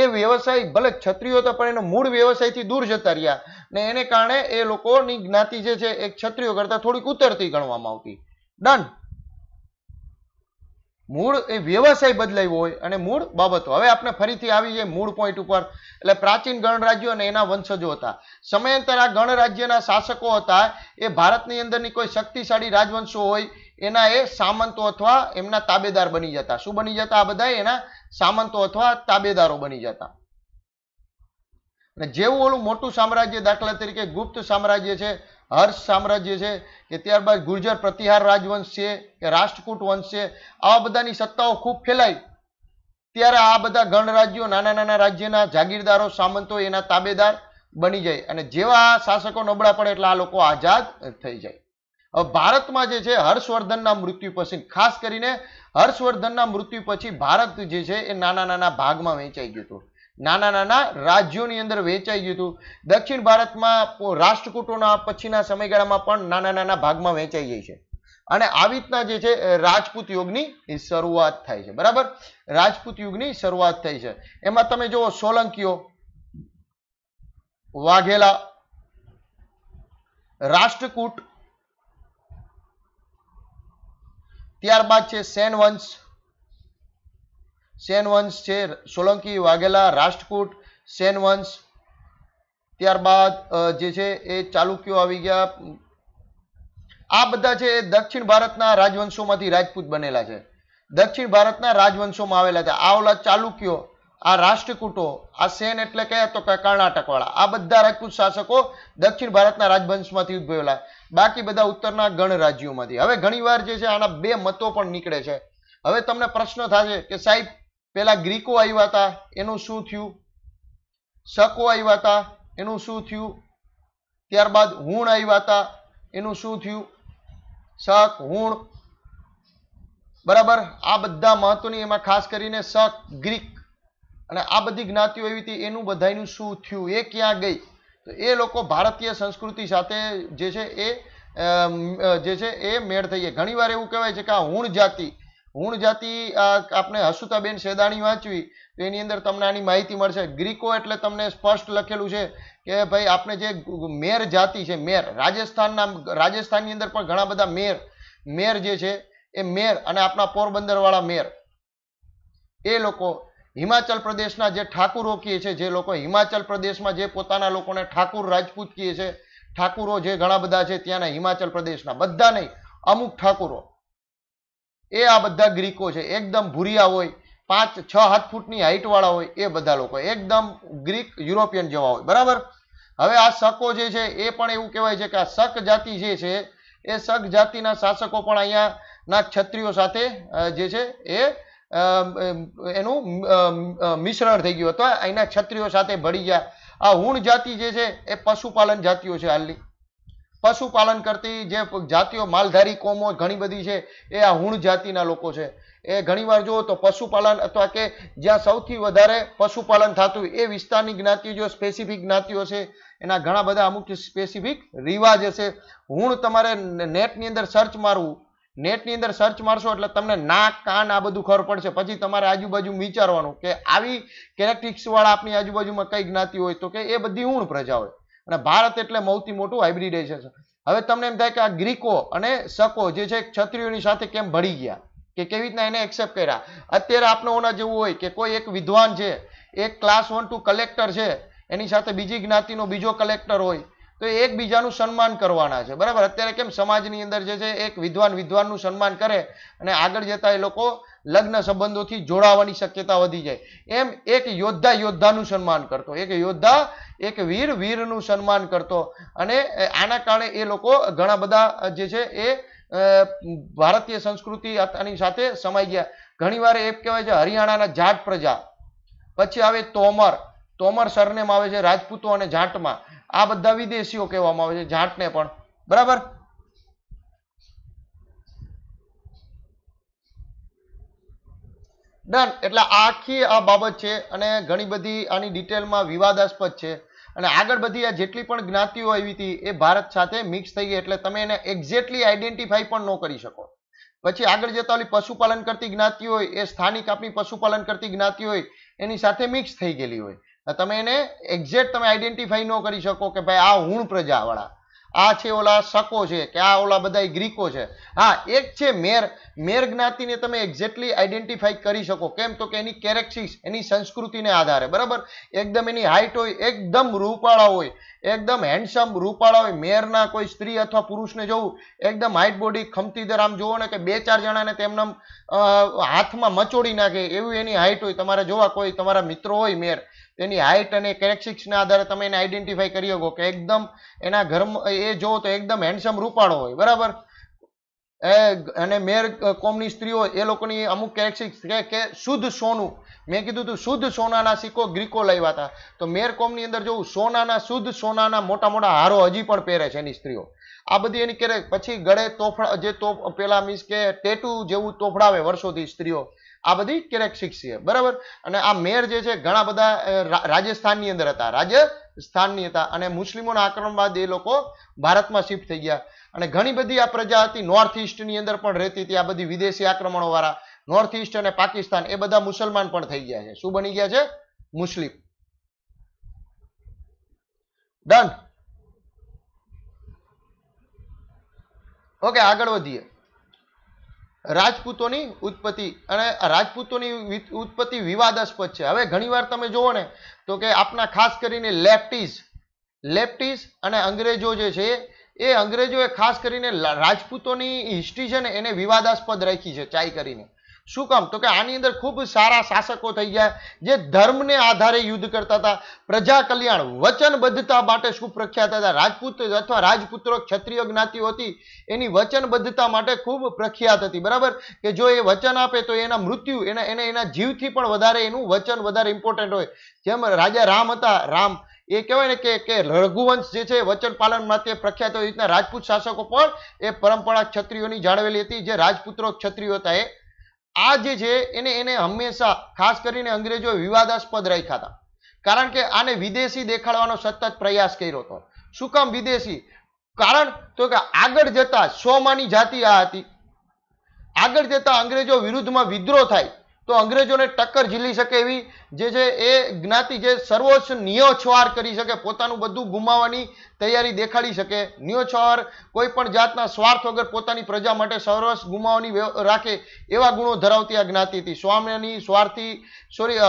એ વ્યવસાય ભલે ક્ષત્રિયો હતા પણ એનો મૂળ વ્યવસાયથી દૂર જતા રહ્યા ને એને કારણે એ લોકોની જ્ઞાતિ જે છે એ ક્ષત્રિયો કરતા થોડીક ઉતરતી ગણવામાં આવતી ડન મૂળ એ વ્યવસાય બદલાયો હોય અને મૂળ બાબતો હવે આપણે ફરીથી આવી જઈએ મૂળ પોઈન્ટ ઉપર એટલે પ્રાચીન ગણરાજ્યો અને એના વંશજો હતા સમયાંતર આ ગણરાજ્યના શાસકો હતા એ ભારતની અંદરની કોઈ શક્તિશાળી રાજવંશો હોય એના એ સામંતો અથવા એમના તાબેદાર બની જતા શું બની જતા આ બધા એના સામંતો અથવા તાબેદારો બની જતા અને જેવું ઓલું મોટું સામ્રાજ્ય દાખલા તરીકે ગુપ્ત સામ્રાજ્ય છે હર્ષ સામ્રાજ્ય છે કે ત્યારબાદ ગુર્જર પ્રતિહાર રાજવંશ છે કે રાષ્ટ્રકૂટ વંશ છે આવા બધાની સત્તાઓ ખૂબ ફેલાઈ ત્યારે આ બધા ગણરાજ્યો નાના નાના રાજ્યના જાગીરદારો સામંતો એના તાબેદાર બની જાય અને જેવા આ શાસકો નબળા પડે એટલે આ લોકો આઝાદ થઈ જાય હવે ભારતમાં જે છે હર્ષવર્ધનના મૃત્યુ પછી ખાસ કરીને હર્ષવર્ધનના મૃત્યુ પછી ભારત જે છે એ નાના નાના ભાગમાં વહેંચાઈ ગયું હતું નાના નાના રાજ્યોની અંદર વેચાઈ ગયું હતું દક્ષિણ ભારતમાં રાષ્ટ્રકૂટોના પછીના સમયગાળામાં પણ નાના નાના ભાગમાં વેચાઈ જાય છે અને આવી રીતના જે છે રાજપૂત યુગની શરૂઆત થાય છે બરાબર રાજપૂત યુગની શરૂઆત થઈ છે એમાં તમે જુઓ સોલંકીઓ વાઘેલા રાષ્ટ્રકૂટ ત્યારબાદ છે સેન વંશ સેન વંશ છે સોલંકી વાઘેલા રાષ્ટ્રકૂટ સેન વંશ ત્યારબાદ જે છે એ ચાલુક્યો આવી ગયા આ બધા છે એ દક્ષિણ ભારતના રાજવંશોમાંથી રાજપૂત બનેલા છે દક્ષિણ ભારતના રાજવંશોમાં આવેલા છે આ ઓલા ચાલુક્યો આ રાષ્ટ્રકૂટો આ સેન એટલે કયા તો કે કર્ણાટકવાળા આ બધા રાજપૂત શાસકો દક્ષિણ ભારતના રાજવંશમાંથી ઉદ્ભવેલા બાકી બધા ઉત્તરના ગણ રાજ્યોમાંથી હવે ઘણીવાર જે છે આના બે મતો પણ નીકળે છે હવે તમને પ્રશ્ન થશે કે સાહેબ પહેલા ગ્રીકો આવ્યા હતા એનું શું થયું શકો આવ્યા હતા એનું શું થયું ત્યારબાદ હુણ આવ્યા હતા એનું શું થયું શક હુણ બરાબર આ બધા મહત્વની એમાં ખાસ કરીને શક ગ્રીક અને આ બધી જ્ઞાતિઓ એવી હતી એનું બધાનું શું થયું એ ક્યાં ગઈ તો એ લોકો ભારતીય સંસ્કૃતિ સાથે જે છે એ જે છે એ મેળ થઈ ગયા ઘણીવાર એવું કહેવાય છે કે આ હુણ જાતિ હુણ જાતિ આપણે હસુતાબેન સેદાણી વાંચવી તો એની અંદર તમને આની માહિતી મળશે ગ્રીકો એટલે તમને સ્પષ્ટ લખેલું છે કે ભાઈ આપણે જે મેર જાતિ છે મેર રાજસ્થાનના રાજસ્થાનની અંદર પણ ઘણા બધા મેર મેર જે છે એ મેર અને આપણા પોરબંદરવાળા મેર એ લોકો હિમાચલ પ્રદેશના જે ઠાકુરો કીએ છે જે લોકો હિમાચલ પ્રદેશમાં જે પોતાના લોકોને ઠાકુર રાજપૂત કીએ છે ઠાકુરો જે ઘણા બધા છે ત્યાંના હિમાચલ પ્રદેશના બધા નહીં અમુક ઠાકુરો એ આ બધા ગ્રીકો છે એકદમ ભૂરિયા હોય પાંચ છ હાથ ફૂટની હાઇટવાળા હોય એ બધા લોકો એકદમ ગ્રીક યુરોપિયન જેવા હોય બરાબર હવે આ શકો જે છે એ પણ એવું કહેવાય છે કે આ શક જાતિ જે છે એ શક જાતિના શાસકો પણ અહીંયાના ક્ષત્રિયો સાથે જે છે એ એનું મિશ્રણ થઈ ગયું હતું અહીંના ક્ષત્રિયો સાથે ભળી ગયા આ હુણ જાતિ જે છે એ પશુપાલન જાતિઓ છે હાલની પશુપાલન કરતી જે જાતિઓ માલધારી કોમો ઘણી બધી છે એ આ હુણ જાતિના લોકો છે એ ઘણીવાર જુઓ તો પશુપાલન અથવા કે જ્યાં સૌથી વધારે પશુપાલન થતું એ વિસ્તારની જ્ઞાતિઓ જો સ્પેસિફિક જ્ઞાતિઓ છે એના ઘણા બધા અમુક સ્પેસિફિક રિવાજ હશે હુણ તમારે નેટની અંદર સર્ચ મારવું નેટની અંદર સર્ચ મારશો એટલે તમને નાક કાન આ બધું ખબર પડશે પછી તમારે આજુબાજુ વિચારવાનું કે આવી કેરેક્ટિક્સવાળા આપની આજુબાજુમાં કઈ જ્ઞાતિ હોય તો કે એ બધી ઊણ પ્રજા હોય અને ભારત એટલે સૌથી મોટું હાઇબ્રિડેશન હવે તમને એમ થાય કે આ ગ્રીકો અને શકો જે છે ક્ષત્રિયોની સાથે કેમ ભળી ગયા કે કેવી રીતના એને એક્સેપ્ટ કર્યા અત્યારે આપણે ઓના જેવું હોય કે કોઈ એક વિદ્વાન છે એક ક્લાસ વન ટુ કલેક્ટર છે એની સાથે બીજી જ્ઞાતિનો બીજો કલેક્ટર હોય તો એકબીજાનું સન્માન કરવાના છે બરાબર અત્યારે કેમ સમાજની અંદર જે છે એક વિદ્વાન વિદ્વાનનું સન્માન કરે અને આગળ જતા એ લોકો લગ્ન સંબંધોથી જોડાવાની શક્યતા વધી જાય એમ એક યોદ્ધા યોદ્ધાનું સન્માન કરતો એક યોદ્ધા એક વીર વીરનું સન્માન કરતો અને આના કારણે એ લોકો ઘણા બધા જે છે એ ભારતીય સંસ્કૃતિ આની સાથે સમાઈ ગયા ઘણીવાર એમ કહેવાય છે હરિયાણાના જાટ પ્રજા પછી આવે તોમર તોમર સરનેમ આવે છે રાજપૂતો અને જાટમાં આ બધા વિદેશીઓ કહેવામાં આવે છે જાટને પણ બરાબર ડન એટલે આખી આ બાબત છે અને ઘણી બધી આની ડિટેલમાં વિવાદાસ્પદ છે અને આગળ બધી આ જેટલી પણ જ્ઞાતિઓ આવી હતી એ ભારત સાથે મિક્સ થઈ ગઈ એટલે તમે એને એક્ઝેક્ટલી આઈડેન્ટિફાઈ પણ ન કરી શકો પછી આગળ જતા ઓલી પશુપાલન કરતી જ્ઞાતિ હોય એ સ્થાનિક આપણી પશુપાલન કરતી જ્ઞાતિ હોય એની સાથે મિક્સ થઈ ગયેલી હોય તમે એને એક્ઝેક્ટ તમે આઈડેન્ટિફાઈ ન કરી શકો કે ભાઈ આ હુણ પ્રજાવાળા આ છે ઓલા શકો છે કે આ ઓલા બધા ગ્રીકો છે હા એક છે મેર મેર જ્ઞાતિને તમે એક્ઝેક્ટલી આઈડેન્ટિફાઈ કરી શકો કેમ તો કે એની કેરેક્સિસ એની સંસ્કૃતિને આધારે બરાબર એકદમ એની હાઇટ હોય એકદમ રૂપાળા હોય એકદમ હેન્ડસમ રૂપાળા હોય મેરના કોઈ સ્ત્રી અથવા પુરુષને જોવું એકદમ હાઇટ બોડી ખમતીદર આમ જોવો ને કે બે ચાર જણાને તેમના હાથમાં મચોડી નાખે એવું એની હાઇટ હોય તમારે જોવા કોઈ તમારા મિત્રો હોય મેર તેની હાઇટ અને કેરેક્ટિક્સના આધારે તમે એને આઈડેન્ટિફાઈ કરી શકો કે એકદમ એના ઘરમાં એ જોવો તો એકદમ હેન્ડસમ રૂપાળો હોય બરાબર એ અને મેર કોમની સ્ત્રીઓ એ લોકોની અમુક કેરેક્ટિક્સ કે શુદ્ધ સોનું મેં કીધું હતું શુદ્ધ સોનાના સિક્કો ગ્રીકો લાવ્યા હતા તો મેર કોમની અંદર જોવું સોનાના શુદ્ધ સોનાના મોટા મોટા હારો હજી પણ પહેરે છે એની સ્ત્રીઓ આ બધી એની ક્યારેક પછી ગળે તોફડા જે તો પેલા મીન્સ કે ટેટુ જેવું તોફડાવે વર્ષોથી સ્ત્રીઓ આ બધી કેરેક્સિક છે બરાબર અને આ મેર જે છે ઘણા બધા રાજસ્થાનની અંદર હતા રાજસ્થાનની હતા અને મુસ્લિમોના આક્રમણ બાદ એ લોકો ભારતમાં શિફ્ટ થઈ ગયા અને ઘણી બધી આ પ્રજા હતી નોર્થ ઈસ્ટની અંદર પણ રહેતી હતી આ બધી વિદેશી આક્રમણોવાળા નોર્થ ઈસ્ટ અને પાકિસ્તાન એ બધા મુસલમાન પણ થઈ ગયા છે શું બની ગયા છે મુસ્લિમ ડન ઓકે આગળ વધીએ રાજપૂતોની ઉત્પત્તિ અને રાજપૂતોની ઉત્પત્તિ વિવાદાસ્પદ છે હવે ઘણીવાર તમે જુઓ ને તો કે આપના ખાસ કરીને લેફ્ટીઝ લેફ્ટીઝ અને અંગ્રેજો જે છે એ અંગ્રેજોએ ખાસ કરીને રાજપૂતોની હિસ્ટ્રી છે ને એને વિવાદાસ્પદ રાખી છે ચાઈ કરીને શું કામ તો કે આની અંદર ખૂબ સારા શાસકો થઈ ગયા જે ધર્મને આધારે યુદ્ધ કરતા હતા પ્રજા કલ્યાણ વચનબદ્ધતા માટે શું પ્રખ્યાત હતા રાજપૂત અથવા રાજપુત્રો ક્ષત્રિય જ્ઞાતિઓ હતી એની વચનબદ્ધતા માટે ખૂબ પ્રખ્યાત હતી બરાબર કે જો એ વચન આપે તો એના મૃત્યુ એના એને એના જીવથી પણ વધારે એનું વચન વધારે ઇમ્પોર્ટન્ટ હોય જેમ રાજા રામ હતા રામ એ કહેવાય ને કે કે રઘુવંશ જે છે વચન પાલન માટે પ્રખ્યાત હોય રીતના રાજપૂત શાસકો પણ એ પરંપરા ક્ષત્રિયોની જાળવેલી હતી જે રાજપુત્રો ક્ષત્રિયો હતા એ આ જે છે એને એને હંમેશા ખાસ કરીને અંગ્રેજો વિવાદાસ્પદ રાખ્યા હતા કારણ કે આને વિદેશી દેખાડવાનો સતત પ્રયાસ કર્યો હતો શું કામ વિદેશી કારણ તો કે આગળ જતા સોમાની જાતિ આ હતી આગળ જતા અંગ્રેજો વિરુદ્ધમાં વિદ્રોહ થાય તો અંગ્રેજોને ટક્કર ઝીલી શકે એવી જે છે એ જ્ઞાતિ જે સર્વોચ્ચ નિયોછવાર કરી શકે પોતાનું બધું ગુમાવવાની તૈયારી દેખાડી શકે નિયોછવાર કોઈ પણ જાતના સ્વાર્થ વગર પોતાની પ્રજા માટે સર્વસ ગુમાવવાની રાખે એવા ગુણો ધરાવતી આ જ્ઞાતિ હતી સ્વામીની સ્વાર્થી સોરી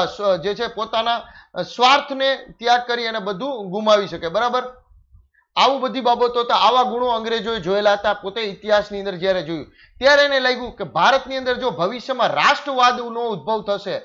જે છે પોતાના સ્વાર્થને ત્યાગ કરી અને બધું ગુમાવી શકે બરાબર આવું બધી બાબતો તો આવા ગુણો અંગ્રેજોએ જોયેલા હતા પોતે ઇતિહાસની અંદર જ્યારે જોયું ત્યારે એને લાગ્યું કે ભારતની અંદર જો ભવિષ્યમાં રાષ્ટ્રવાદનો ઉદ્ભવ થશે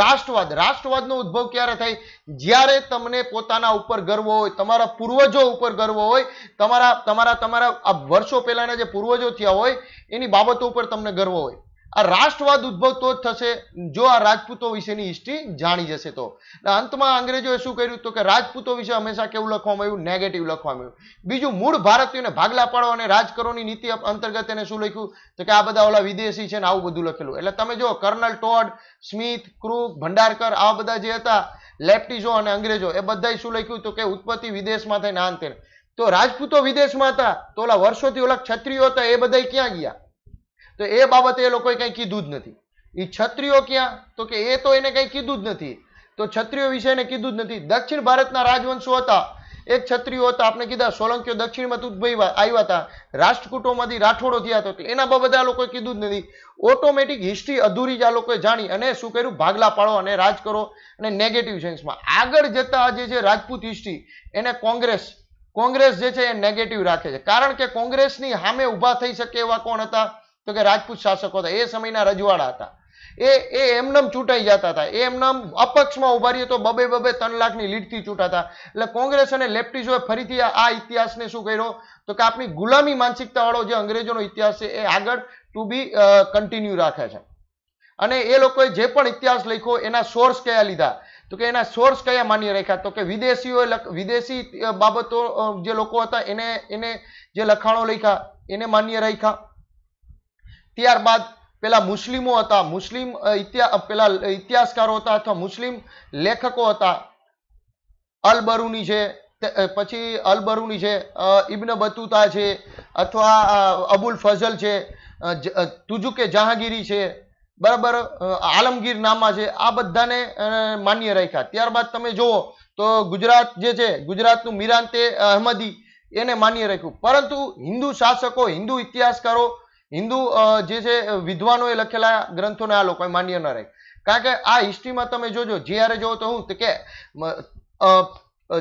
રાષ્ટ્રવાદ રાષ્ટ્રવાદનો ઉદ્ભવ ક્યારે થાય જ્યારે તમને પોતાના ઉપર ગર્વ હોય તમારા પૂર્વજો ઉપર ગર્વ હોય તમારા તમારા તમારા આ વર્ષો પહેલાના જે પૂર્વજો થયા હોય એની બાબતો ઉપર તમને ગર્વ હોય આ રાષ્ટ્રવાદ ઉદ્ભવતો જ થશે જો આ રાજપૂતો વિશેની હિસ્ટ્રી જાણી જશે તો અંતમાં અંગ્રેજોએ શું કર્યું તો કે રાજપૂતો વિશે હંમેશા કેવું લખવામાં આવ્યું નેગેટિવ લખવામાં આવ્યું બીજું મૂળ ભારતીયોને ભાગલા પાડો અને રાજકરોની નીતિ અંતર્ગત એને શું લખ્યું તો કે આ બધા ઓલા વિદેશી છે ને આવું બધું લખેલું એટલે તમે જો colonel Tod Smith Crooke Bhandarkar આ બધા જે હતા લેપ્ટીઝો અને અંગ્રેજો એ બધાએ શું લખ્યું તો કે ઉત્પત્તિ વિદેશમાં થઈને અંતે તો રાજપૂતો વિદેશમાં હતા તો ઓલા વર્ષોથી ઓલા ક્ષત્રિયો હતા એ બધા ક્યાં ગયા તો એ બાબતે એ લોકોએ કંઈ કીધું જ નથી એ છત્રીઓ ક્યાં તો કે એ તો એને કંઈ કીધું જ નથી તો છત્રીઓ વિશે એને કીધું જ નથી દક્ષિણ ભારતના રાજવંશો હતા એક ક્ષત્રિયો હતા આપણે કીધા સોલંકીઓ દક્ષિણમાં ઉદભવ્યા આવ્યા હતા રાષ્ટ્રકૂટોમાંથી રાઠોડો થયા હતો એના બાબતે આ લોકોએ કીધું જ નથી ઓટોમેટિક હિસ્ટ્રી અધૂરી જ આ લોકોએ જાણી અને શું કર્યું ભાગલા પાડો અને રાજ કરો અને નેગેટિવ સેન્સમાં આગળ જતા જે છે રાજપૂત હિસ્ટ્રી એને કોંગ્રેસ કોંગ્રેસ જે છે એ નેગેટિવ રાખે છે કારણ કે કોંગ્રેસની સામે ઊભા થઈ શકે એવા કોણ હતા તો કે રાજપૂત શાસકો હતા એ સમયના રજવાડા હતા એ એ એમનામ ચૂંટાઈ જતા હતા એ એમનામ અપક્ષમાં ઉભા રહીએ તો બબે બબે ત્રણ લાખની લીડથી ચૂંટાતા એટલે કોંગ્રેસ અને લેફ્ટિસ્ટોએ ફરીથી આ ઇતિહાસને શું કર્યો તો કે આપણી ગુલામી માનસિકતાવાળો જે અંગ્રેજોનો ઇતિહાસ છે એ આગળ ટુ બી કન્ટિન્યુ રાખે છે અને એ લોકોએ જે પણ ઇતિહાસ લખ્યો એના સોર્સ કયા લીધા તો કે એના સોર્સ કયા માન્ય રાખ્યા તો કે વિદેશીઓએ વિદેશી બાબતો જે લોકો હતા એને એને જે લખાણો લખ્યા એને માન્ય રાખ્યા ત્યારબાદ પેલા મુસ્લિમો હતા મુસ્લિમ પેલા ઇતિહાસકારો હતા અથવા મુસ્લિમ લેખકો હતા અલબરુની છે પછી અલબરુની છે ઇબ્ન બતુતા છે અથવા અબુલ ફઝલ છે તુજુકે જહાંગીરી છે બરાબર આલમગીર નામા છે આ બધાને માન્ય રાખ્યા ત્યારબાદ તમે જુઓ તો ગુજરાત જે છે ગુજરાતનું મીરાંતે અહમદી એને માન્ય રાખ્યું પરંતુ હિન્દુ શાસકો હિન્દુ ઇતિહાસકારો હિન્દુ જે છે વિદ્વાનોએ લખેલા ગ્રંથોને આ લોકોએ માન્ય ન રાખ કારણ કે આ હિસ્ટ્રીમાં તમે જોજો જ્યારે જોવો તો હું કે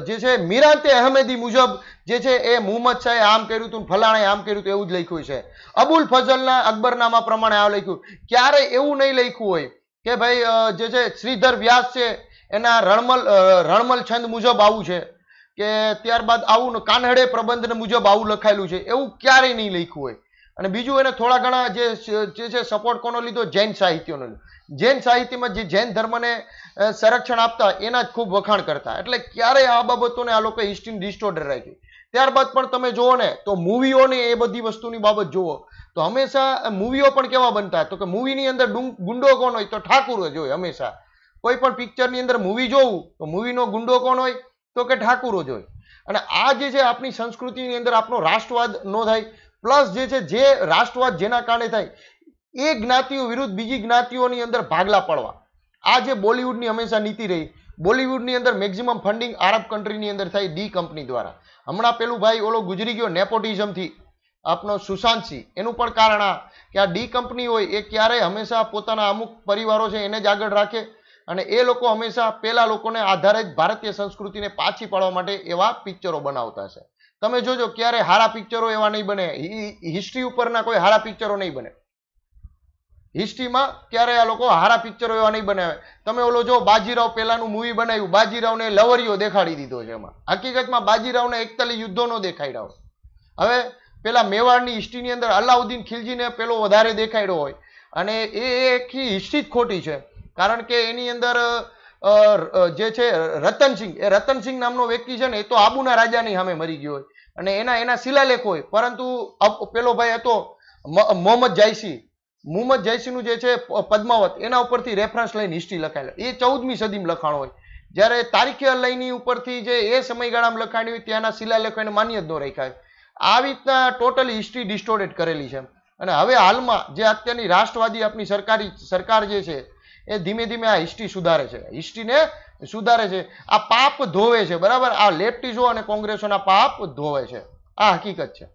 જે છે મીરાતે અહમેદી મુજબ જે છે એ મુહમ્મદ શાહે આમ કર્યું હતું ફલાણે આમ કર્યું હતું એવું જ લખ્યું છે અબુલ ફઝલના અકબરનામા પ્રમાણે આ લખ્યું ક્યારે એવું નહીં લખ્યું હોય કે ભાઈ જે છે શ્રીધર વ્યાસ છે એના રણમલ રણમલ છંદ મુજબ આવું છે કે ત્યારબાદ આવું કાનહડે પ્રબંધને મુજબ આવું લખાયેલું છે એવું ક્યારેય નહીં લખ્યું હોય અને બીજું એને થોડા ઘણા જે છે સપોર્ટ કોનો લીધો જૈન સાહિત્યનો જૈન સાહિત્યમાં જે જૈન ધર્મને સંરક્ષણ આપતા એના જ ખૂબ વખાણ કરતા એટલે ક્યારે આ બાબતોને આ લોકોએ હિસ્ટ્રીની ડિસ્ટોર્ડર રાખી ત્યારબાદ પણ તમે જુઓ ને તો મૂવીઓને એ બધી વસ્તુની બાબત જુઓ તો હંમેશા મૂવીઓ પણ કેવા બનતા તો કે મૂવીની અંદર ગુંડો કોણ હોય તો ઠાકુર જ હોય હંમેશા કોઈ પણ પિક્ચરની અંદર મૂવી જોવું તો મૂવીનો ગુંડો કોણ હોય તો કે ઠાકુરો જ હોય અને આ જે છે આપણી સંસ્કૃતિની અંદર આપણો રાષ્ટ્રવાદ નો થાય પ્લસ જે છે જે રાષ્ટ્રવાદ જેના કારણે થાય એ જ્ઞાતિઓ વિરુદ્ધ બીજી જ્ઞાતિઓની અંદર ભાગલા પડવા આ જે બોલિવૂડની હંમેશા નીતિ રહી બોલિવૂડની અંદર મેક્ઝિમમ ફંડિંગ આરબ કન્ટ્રીની અંદર થાય ડી કંપની દ્વારા હમણાં પેલું ભાઈ ઓલો ગુજરી ગયો નેપોટિઝમથી આપનો સુશાંત સિંહ એનું પણ કારણ આ કે આ ડી કંપની હોય એ ક્યારેય હંમેશા પોતાના અમુક પરિવારો છે એને જ આગળ રાખે અને એ લોકો હંમેશા પેલા લોકોને આધારે જ ભારતીય સંસ્કૃતિને પાછી પાડવા માટે એવા પિક્ચરો બનાવતા છે તમે જોજો ક્યારે હારા પિક્ચરો એવા નહીં બને હિસ્ટ્રી ઉપરના કોઈ હારા પિક્ચરો નહીં બને હિસ્ટ્રીમાં ક્યારે આ લોકો હારા પિક્ચરો એવા નહીં બનાવે તમે ઓલો જો બાજીરાવ પહેલાનું મૂવી બનાવ્યું બાજીરાવને લવરીઓ દેખાડી દીધો છે એમાં હકીકતમાં બાજીરાવને એકતાલી યુદ્ધોનો દેખાડ્યો હવે પેલા મેવાડની હિસ્ટ્રીની અંદર અલાઉદ્દીન ખિલજીને પેલો વધારે દેખાડ્યો હોય અને એ આખી હિસ્ટ્રી જ ખોટી છે કારણ કે એની અંદર જે છે રતનસિંહ એ રતનસિંહ નામનો વ્યક્તિ છે ને એ તો આબુના રાજાની સામે મરી ગયો હોય અને એના એના શિલાલેખ હોય પરંતુ પેલો ભાઈ હતો મોહમ્મદ જાયસી મોહમ્મદ જયસિંહનું જે છે પદ્માવત એના ઉપરથી રેફરન્સ લઈને હિસ્ટ્રી લખાયેલો એ ચૌદમી સદીમાં લખાણ હોય જ્યારે તારીખે અલઈની ઉપરથી જે એ સમયગાળામાં લખાણી હોય ત્યાંના શિલાલેખો એને માન્ય જ ન રાખ્યા આવી રીતના ટોટલી હિસ્ટ્રી ડિસ્ટોરેટ કરેલી છે અને હવે હાલમાં જે અત્યારની રાષ્ટ્રવાદી આપણી સરકારી સરકાર જે છે એ ધીમે ધીમે આ હિસ્ટ્રી સુધારે છે હિસ્ટ્રીને સુધારે છે આ પાપ ધોવે છે બરાબર આ લેફ્ટીઝો અને કોંગ્રેસોના પાપ ધોવે છે આ હકીકત છે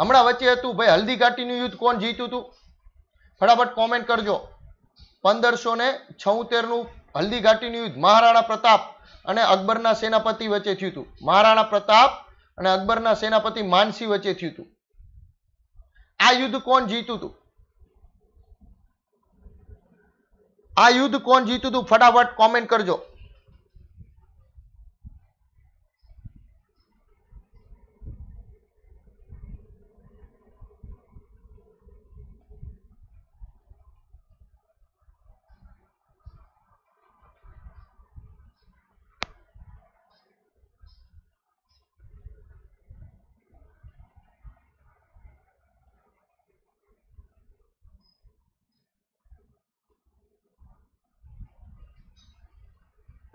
હમણાં વચ્ચે હતું ભાઈ હલ્દી યુદ્ધ કોણ જીત્યું હતું ફટાફટ કોમેન્ટ કરજો પંદરસો ને છોતેરનું હલ્દી ઘાટીનું યુદ્ધ મહારાણા પ્રતાપ અને અકબરના સેનાપતિ વચ્ચે થયું હતું મહારાણા પ્રતાપ અને અકબરના સેનાપતિ માનસી વચ્ચે થયું હતું આ યુદ્ધ કોણ જીત્યું હતું આ યુદ્ધ કોણ જીત્યું હતું ફટાફટ કોમેન્ટ કરજો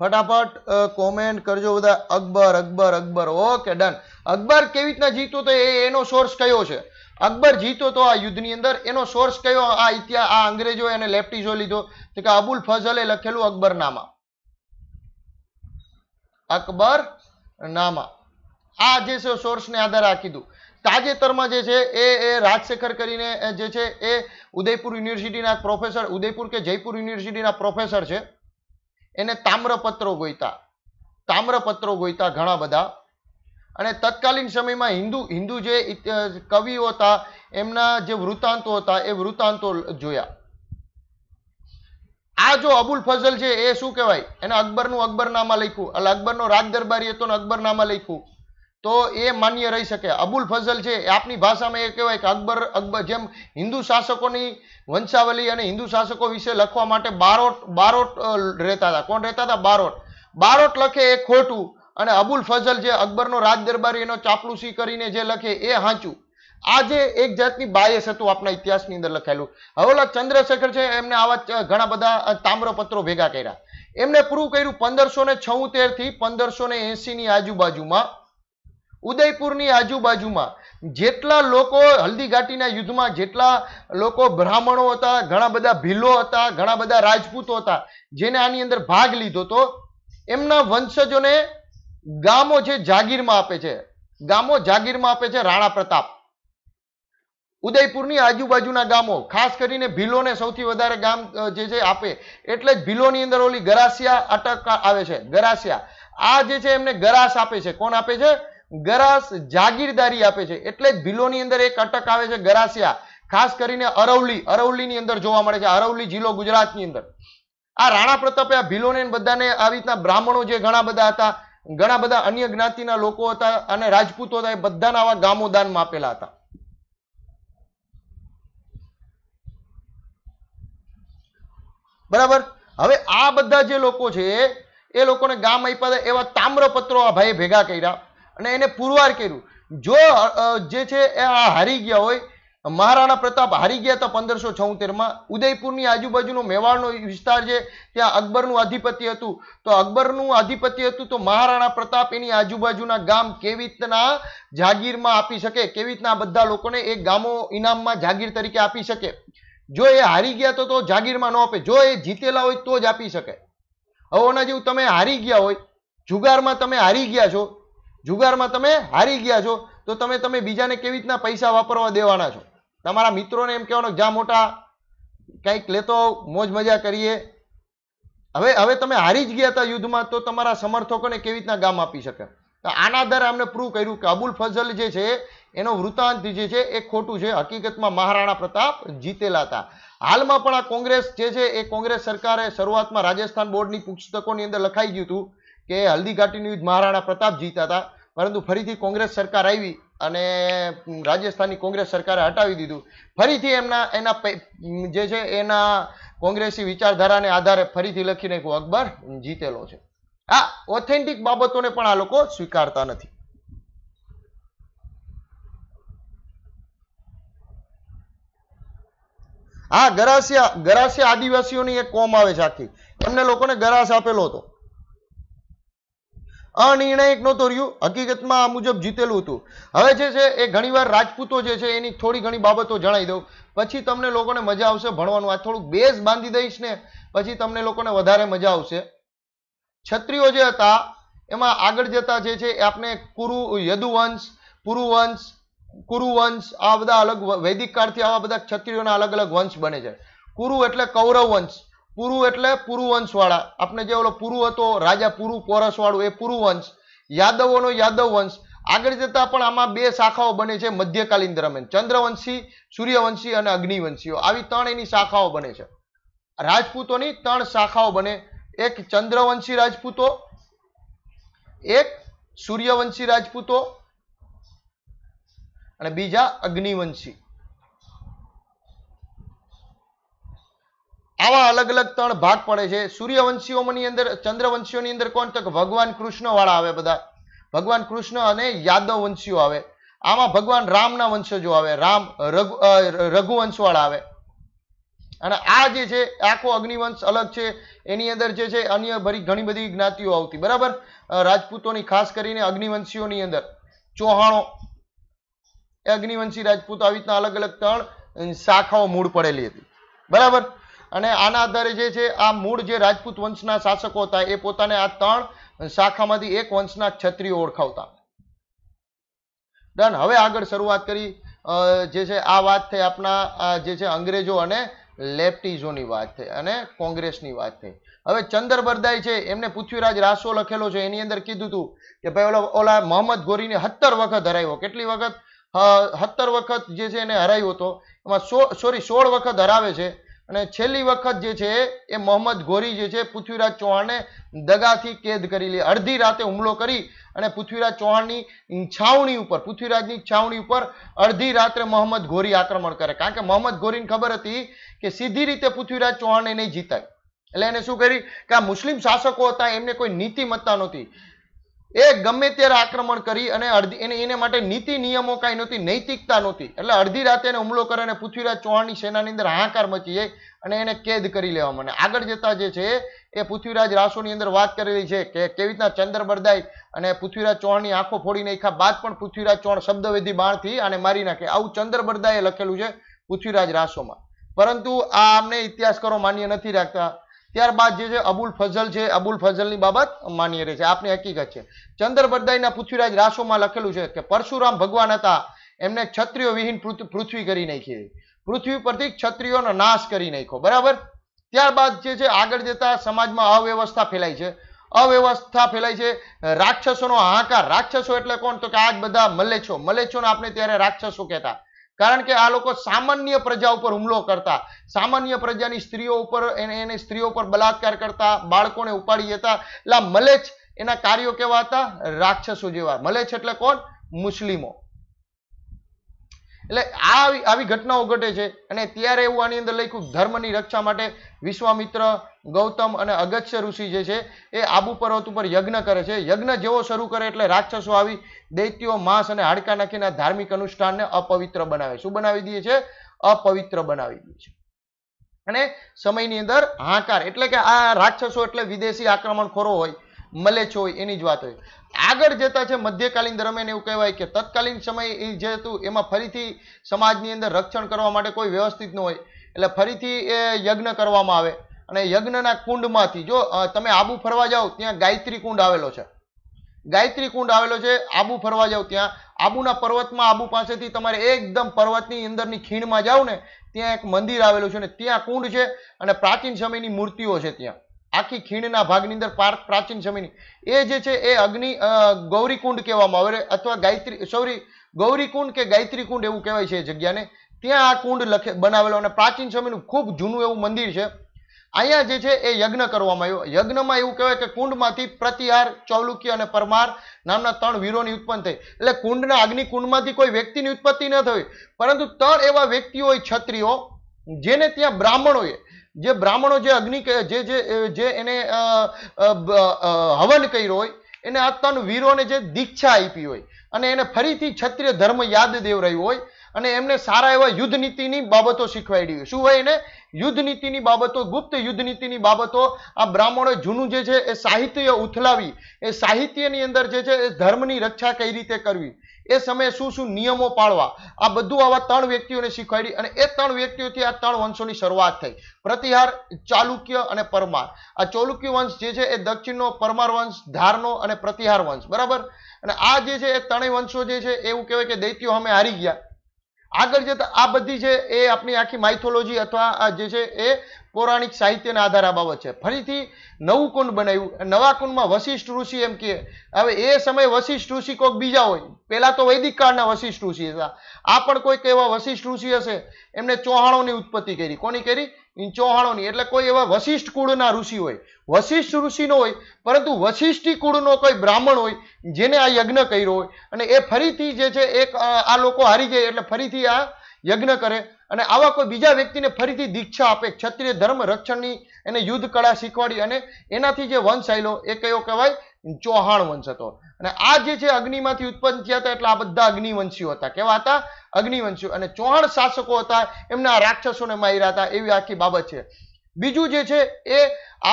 ફટાફટ કોમેન્ટ કરજો બધા અકબર અકબર અકબર ઓકે ડન અકબર કેવી રીતના જીતો તો એ એનો સોર્સ કયો છે અકબર જીતો તો આ યુદ્ધની અંદર એનો સોર્સ કયો આ ઇતિહાસ આ અંગ્રેજો એને લેપ્ટીઝો લીધો તો કે અબુલ ફઝલે લખેલું અકબરનામા અકબર નામા આ જે છે સોર્સને આધાર રાખીધું તાજેતરમાં જે છે એ એ રાજશેખર કરીને જે છે એ ઉદયપુર યુનિવર્સિટીના પ્રોફેસર ઉદયપુર કે જયપુર યુનિવર્સિટીના પ્રોફેસર છે એને તામ્રપત્રો ગોઈતા તામ્રપત્રો ગોઈતા ઘણા બધા અને તત્કાલીન સમયમાં હિન્દુ હિન્દુ જે કવિઓ હતા એમના જે વૃત્તાંતો હતા એ વૃત્તાંતો જોયા આ જો અબુલ ફઝલ છે એ શું કહેવાય એને અકબરનું અકબરનામા લખ્યું એટલે અકબરનો રાજ દરબારી હતો ને અકબરનામા લખ્યું તો એ માન્ય રહી શકે અબુલ ફઝલ છે એ આપની ભાષામાં એ કહેવાય કે અકબર અકબર જેમ હિન્દુ શાસકોની વંશાવલી અને હિન્દુ શાસકો વિશે લખવા માટે બારોટ બારોટ રહેતા હતા કોણ રહેતા હતા બારોટ બારોટ લખે એ ખોટું અને અબુલ ફઝલ જે અકબરનો રાજદરબારી એનો ચાપલુસી કરીને જે લખે એ સાચું આજે એક જાતની બાયસ હતું આપણા ઇતિહાસની અંદર લખેલું હવે ચંદ્રશેખર છે એમને આવા ઘણા બધા તામ્રપત્રો ભેગા કર્યા એમને પૂરું કર્યું પંદરસો ને છઉતેર થી પંદરસો ને એસી ની આજુબાજુમાં ઉદયપુરની આજુબાજુમાં જેટલા લોકો હલ્દીઘાટીના યુદ્ધમાં જેટલા લોકો બ્રાહ્મણો હતા ઘણા બધા ભીલો હતા ઘણા બધા રાજપૂતો હતા જેને આની અંદર ભાગ લીધો હતો એમના વંશજોને ગામો છે જાગીરમાં આપે છે ગામો જાગીરમાં આપે છે રાણા પ્રતાપ ઉદયપુરની આજુબાજુના ગામો ખાસ કરીને ભીલોને સૌથી વધારે ગામ જે છે આપે એટલે જ ભીલોની અંદર ઓલી ગરાસિયા અટક આવે છે ગરાસિયા આ જે છે એમને ગરાસ આપે છે કોણ આપે છે ગરાસ જાગીરદારી આપે છે એટલે જ ભીલોની અંદર એક અટક આવે છે ગરાસિયા ખાસ કરીને અરવલી અરવલીની અંદર જોવા મળે છે અરવલી જિલ્લો ગુજરાતની અંદર આ રાણા પ્રતાપે આ ભીલોને બધાને આવી રીતના બ્રાહ્મણો જે ઘણા બધા હતા ઘણા બધા અન્ય જ્ઞાતિના લોકો હતા અને રાજપૂતો હતા એ બધાના આવા ગામો દાનમાં આપેલા હતા બરાબર હવે આ બધા જે લોકો છે એ લોકોને ગામ આપ્યા એવા તામ્રપત્રો આ ભાઈએ ભેગા કર્યા અને એને પુરવાર કર્યું જો જે છે એ આ હારી ગયા હોય મહારાણા પ્રતાપ હારી ગયા હતા પંદરસો છોતેરમાં ઉદયપુરની આજુબાજુનો મેવાડનો વિસ્તાર છે ત્યાં અકબરનું આધિપત્ય હતું તો અકબરનું આધિપત્ય હતું તો મહારાણા પ્રતાપ એની આજુબાજુના ગામ કેવી રીતના જાગીરમાં આપી શકે કેવી રીતના બધા લોકોને એ ગામો ઇનામમાં જાગીર તરીકે આપી શકે જો એ હારી ગયા તો તો જાગીરમાં ન આપે જો એ જીતેલા હોય તો જ આપી શકે હવે જેવું તમે હારી ગયા હોય જુગારમાં તમે હારી ગયા છો જુગારમાં તમે હારી ગયા છો તો તમે તમે બીજાને કેવી રીતના પૈસા વાપરવા દેવાના છો તમારા મિત્રોને એમ કહેવાનું જા મોટા કંઈક લેતો મોજ મજા કરીએ હવે હવે તમે હારી જ ગયા હતા યુદ્ધમાં તો તમારા સમર્થકોને કેવી રીતના ગામ આપી શકે તો આના આધારે અમને પ્રૂવ કર્યું કે અબુલ ફઝલ જે છે એનો વૃત્તાંત જે છે એ ખોટું છે હકીકતમાં મહારાણા પ્રતાપ જીતેલા હતા હાલમાં પણ આ કોંગ્રેસ જે છે એ કોંગ્રેસ સરકારે શરૂઆતમાં રાજસ્થાન બોર્ડની પુસ્તકોની અંદર લખાઈ ગયું હતું કે હલ્દીઘાટીનું યુદ્ધ મહારાણા પ્રતાપ જીતા હતા પરંતુ ફરીથી કોંગ્રેસ સરકાર આવી અને રાજસ્થાનની કોંગ્રેસ સરકારે હટાવી દીધું ફરીથી એમના એના જે છે એના કોંગ્રેસી વિચારધારાને આધારે ફરીથી લખીને નાખ્યું અકબર જીતેલો છે આ ઓથેન્ટિક બાબતોને પણ આ લોકો સ્વીકારતા નથી હા ગરાસિયા ગરાસિયા આદિવાસીઓની એક કોમ આવે છે આખી એમને લોકોને ગરાસ આપેલો હતો અનિર્ણાયક નહોતો રહ્યું હકીકતમાં આ મુજબ જીતેલું હતું હવે જે છે એ ઘણીવાર રાજપૂતો જે છે એની થોડી ઘણી બાબતો જણાવી દઉં પછી તમને લોકોને મજા આવશે ભણવાનું આ થોડુંક બેઝ બાંધી દઈશ ને પછી તમને લોકોને વધારે મજા આવશે ક્ષત્રિયો જે હતા એમાં આગળ જતા જે છે એ આપણે કુરુ યદુવંશ પુરુવંશ કુરુવંશ આ બધા અલગ વૈદિક કાળથી આવા બધા ક્ષત્રિયોના અલગ અલગ વંશ બને છે કુરુ એટલે કૌરવ વંશ પુરુ એટલે પુરુવંશવાળા આપણે જે ઓલો પુરુ હતો રાજા પુરુ પોરસવાળું એ પુરુવંશ યાદવોનો યાદવ વંશ આગળ જતા પણ આમાં બે શાખાઓ બને છે મધ્યકાલીન દરમિયાન ચંદ્રવંશી સૂર્યવંશી અને અગ્નિવંશીઓ આવી ત્રણ એની શાખાઓ બને છે રાજપૂતોની ત્રણ શાખાઓ બને એક ચંદ્રવંશી રાજપૂતો એક સૂર્યવંશી રાજપૂતો અને બીજા અગ્નિવંશી આવા અલગ અલગ ત્રણ ભાગ પડે છે સૂર્યવંશીઓની અંદર ચંદ્રવંશીઓની અંદર કોણ તો ભગવાન કૃષ્ણવાળા આવે બધા ભગવાન કૃષ્ણ અને યાદવ વંશીઓ આવે આમાં ભગવાન રામના વંશજો આવે રામ રઘુ રઘુવંશવાળા આવે અને આ જે છે આખો અગ્નિવંશ અલગ છે એની અંદર જે છે અન્ય ભરી ઘણી બધી જ્ઞાતિઓ આવતી બરાબર રાજપૂતોની ખાસ કરીને અગ્નિવંશીઓની અંદર ચૌહાણો અગ્નિવંશી રાજપૂતો આવી રીતના અલગ અલગ ત્રણ શાખાઓ મૂળ પડેલી હતી બરાબર અને આના આધારે જે છે આ મૂળ જે રાજપૂત વંશના શાસકો હતા એ પોતાને આ ત્રણ શાખામાંથી એક વંશના ક્ષત્રિય ઓળખાવતા ડન હવે આગળ શરૂઆત કરી જે છે આ વાત થઈ આપણા જે છે અંગ્રેજો અને લેફ્ટીઝોની વાત થઈ અને કોંગ્રેસની વાત થઈ હવે ચંદર બરદાઈ છે એમને પૃથ્વીરાજ રાસો લખેલો છે એની અંદર કીધું હતું કે ભાઈ ઓલા ઓલા મોહમ્મદ ગોરીને સત્તર વખત હરાવ્યો કેટલી વખત સત્તર વખત જે છે એને હરાવ્યો હતો એમાં સો સોરી સોળ વખત હરાવે છે અને છેલ્લી વખત જે છે એ મોહમ્મદ ઘોરી જે છે પૃથ્વીરાજ ચૌહાણને દગાથી કેદ કરી લે અડધી રાતે હુમલો કરી અને પૃથ્વીરાજ ચૌહાણની છાવણી ઉપર પૃથ્વીરાજની છાવણી ઉપર અડધી રાત્રે મોહમ્મદ ઘોરી આક્રમણ કરે કારણ કે મોહમ્મદ ગોરીને ખબર હતી કે સીધી રીતે પૃથ્વીરાજ ચૌહાણને નહીં જીતાય એટલે એને શું કરી કે આ મુસ્લિમ શાસકો હતા એમને કોઈ નીતિમત્તા નહોતી એ ગમે ત્યારે આક્રમણ કરી અને અડધી એને એને માટે નીતિ નિયમો કાંઈ નહોતી નૈતિકતા નહોતી એટલે અડધી રાતે એને હુમલો કરે અને પૃથ્વીરાજ ચૌહાણની સેનાની અંદર હાહાકાર મચી જાય અને એને કેદ કરી લેવા મને આગળ જતા જે છે એ પૃથ્વીરાજ રાસોની અંદર વાત કરેલી છે કે કેવી રીતના ચંદ્ર અને પૃથ્વીરાજ ચૌહાણની આંખો ફોડી નાખ્યા બાદ પણ પૃથ્વીરાજ ચૌહાણ શબ્દવેધી બાણથી આને મારી નાખે આવું ચંદ્ર બરદાએ લખેલું છે પૃથ્વીરાજ રાસોમાં પરંતુ આ અમને ઇતિહાસકારો માન્ય નથી રાખતા ત્યારબાદ જે છે અબુલ ફઝલ છે અબુલ ફઝલની બાબત માન્ય રહે છે આપની હકીકત છે ચંદ્રબરદાઈના પૃથ્વીરાજ રાસોમાં લખેલું છે કે પરશુરામ ભગવાન હતા એમને ક્ષત્રિયો વિહીન પૃથ્વી કરી નાખી પૃથ્વી પરથી ક્ષત્રિયોનો નાશ કરી નાખ્યો બરાબર ત્યારબાદ જે છે આગળ જતા સમાજમાં અવ્યવસ્થા ફેલાય છે અવ્યવસ્થા ફેલાય છે રાક્ષસોનો હાહાકાર રાક્ષસો એટલે કોણ તો કે આ જ બધા મલેચ્છો મલેચ્છોને આપણે ત્યારે રાક્ષસો કહેતા કારણ કે આ લોકો સામાન્ય પ્રજા ઉપર હુમલો કરતા સામાન્ય પ્રજાની સ્ત્રીઓ ઉપર એને એને સ્ત્રીઓ ઉપર બલાત્કાર કરતા બાળકોને ઉપાડી જતા એટલે મલેચ્છ એના કાર્યો કેવા હતા રાક્ષસો જેવા મલેચ્છ એટલે કોણ મુસ્લિમો એટલે આ આવી ઘટનાઓ ઘટે છે અને ત્યારે એવું આની અંદર લખ્યું ધર્મની રક્ષા માટે વિશ્વામિત્ર ગૌતમ અને અગત્ય ઋષિ જે છે એ આબુ પર્વત ઉપર યજ્ઞ કરે છે યજ્ઞ જેવો શરૂ કરે એટલે રાક્ષસો આવી દૈત્યો માંસ અને હાડકા નાખીને ધાર્મિક અનુષ્ઠાનને અપવિત્ર બનાવે શું બનાવી દે છે અપવિત્ર બનાવી દે છે અને સમયની અંદર હાંકાર એટલે કે આ રાક્ષસો એટલે વિદેશી આક્રમણખોરો હોય મલેચ્છ હોય એની જ વાત હોય આગળ જતા છે મધ્યકાલીન દરમિયાન એવું કહેવાય કે તત્કાલીન સમય જે હતું એમાં ફરીથી સમાજની અંદર રક્ષણ કરવા માટે કોઈ વ્યવસ્થિત ન હોય એટલે ફરીથી એ યજ્ઞ કરવામાં આવે અને યજ્ઞના કુંડમાંથી જો તમે આબુ ફરવા જાઓ ત્યાં ગાયત્રી કુંડ આવેલો છે ગાયત્રી કુંડ આવેલો છે આબુ ફરવા જાઓ ત્યાં આબુના પર્વતમાં આબુ પાસેથી તમારે એકદમ પર્વતની અંદરની ખીણમાં જાઓ ને ત્યાં એક મંદિર આવેલું છે ને ત્યાં કુંડ છે અને પ્રાચીન સમયની મૂર્તિઓ છે ત્યાં આખી ખીણના ભાગની અંદર પ્રાચીન સમયની એ જે છે એ અગ્નિ ગૌરીકુંડ કહેવામાં આવે અથવા ગાયત્રી સોરી ગૌરીકુંડ કે ગાયત્રી કુંડ એવું કહેવાય છે એ જગ્યાને ત્યાં આ કુંડ લખે બનાવેલો અને પ્રાચીન સમયનું ખૂબ જૂનું એવું મંદિર છે અહીંયા જે છે એ યજ્ઞ કરવામાં આવ્યો યજ્ઞમાં એવું કહેવાય કે કુંડમાંથી પ્રતિહાર ચૌલુકી અને પરમાર નામના ત્રણ વીરોની ઉત્પન્ન થઈ એટલે કુંડના અગ્નિ કુંડમાંથી કોઈ વ્યક્તિની ઉત્પત્તિ ન થઈ પરંતુ ત્રણ એવા વ્યક્તિઓ હોય ક્ષત્રિયો જેને ત્યાં બ્રાહ્મણોએ જે બ્રાહ્મણો જે અગ્નિ જે જે એને હવન કર્યો હોય એને આત્માનું વીરોને જે દીક્ષા આપી હોય અને એને ફરીથી ક્ષત્રિય ધર્મ યાદ દેવરાયું હોય અને એમને સારા એવા યુદ્ધ નીતિની બાબતો શીખવાડી હોય શું હોય એને યુદ્ધ નીતિની બાબતો ગુપ્ત યુદ્ધ નીતિની બાબતો આ બ્રાહ્મણોએ જૂનું જે છે એ સાહિત્ય ઉથલાવી એ સાહિત્યની અંદર જે છે એ ધર્મની રક્ષા કઈ રીતે કરવી એ સમયે શું શું નિયમો પાળવા આ બધું આવા ત્રણ વ્યક્તિઓને શીખવાડી અને એ ત્રણ વ્યક્તિઓથી આ ત્રણ વંશોની શરૂઆત થઈ પ્રતિહાર ચાલુક્ય અને પરમાર આ ચૌલુક્ય વંશ જે છે એ દક્ષિણનો પરમાર વંશ ધારનો અને પ્રતિહાર વંશ બરાબર અને આ જે છે એ ત્રણેય વંશો જે છે એવું કહેવાય કે દૈત્યો અમે હારી ગયા આગળ જતા આ બધી છે એ આપણી આખી માઇથોલોજી અથવા જે છે એ પૌરાણિક સાહિત્યના આધાર આ બાબત છે ફરીથી નવું કુંડ બનાવ્યું નવા કુંડમાં વશિષ્ઠ ઋષિ એમ કહે હવે એ સમયે વશિષ્ઠ ઋષિ કોઈક બીજા હોય પહેલાં તો વૈદિક કાળના વશિષ્ઠ ઋષિ હતા આ પણ કોઈક એવા વશિષ્ઠ ઋષિ હશે એમને ચોહાણોની ઉત્પત્તિ કરી કોની કરી ચોહાણોની એટલે કોઈ એવા વશિષ્ઠ કુળના ઋષિ હોય વશિષ્ઠ ઋષિનો હોય પરંતુ વશિષ્ઠી કુળનો કોઈ બ્રાહ્મણ હોય જેને આ યજ્ઞ કર્યો હોય અને એ ફરીથી જે છે એક આ લોકો હારી જાય એટલે ફરીથી આ યજ્ઞ કરે અને આવા કોઈ બીજા વ્યક્તિને ફરીથી દીક્ષા આપે ક્ષત્રિય ધર્મ રક્ષણની એને યુદ્ધ કળા શીખવાડી અને એનાથી જે વંશ આવેલો એ કયો કહેવાય ચૌહાણ વંશ હતો અને આ જે છે અગ્નિમાંથી ઉત્પન્ન થયા હતા એટલે આ બધા અગ્નિવંશીઓ હતા કેવા હતા અગ્નિવંશીઓ અને ચૌહાણ શાસકો હતા એમના રાક્ષસોને માર્યા હતા એવી આખી બાબત છે બીજું જે છે એ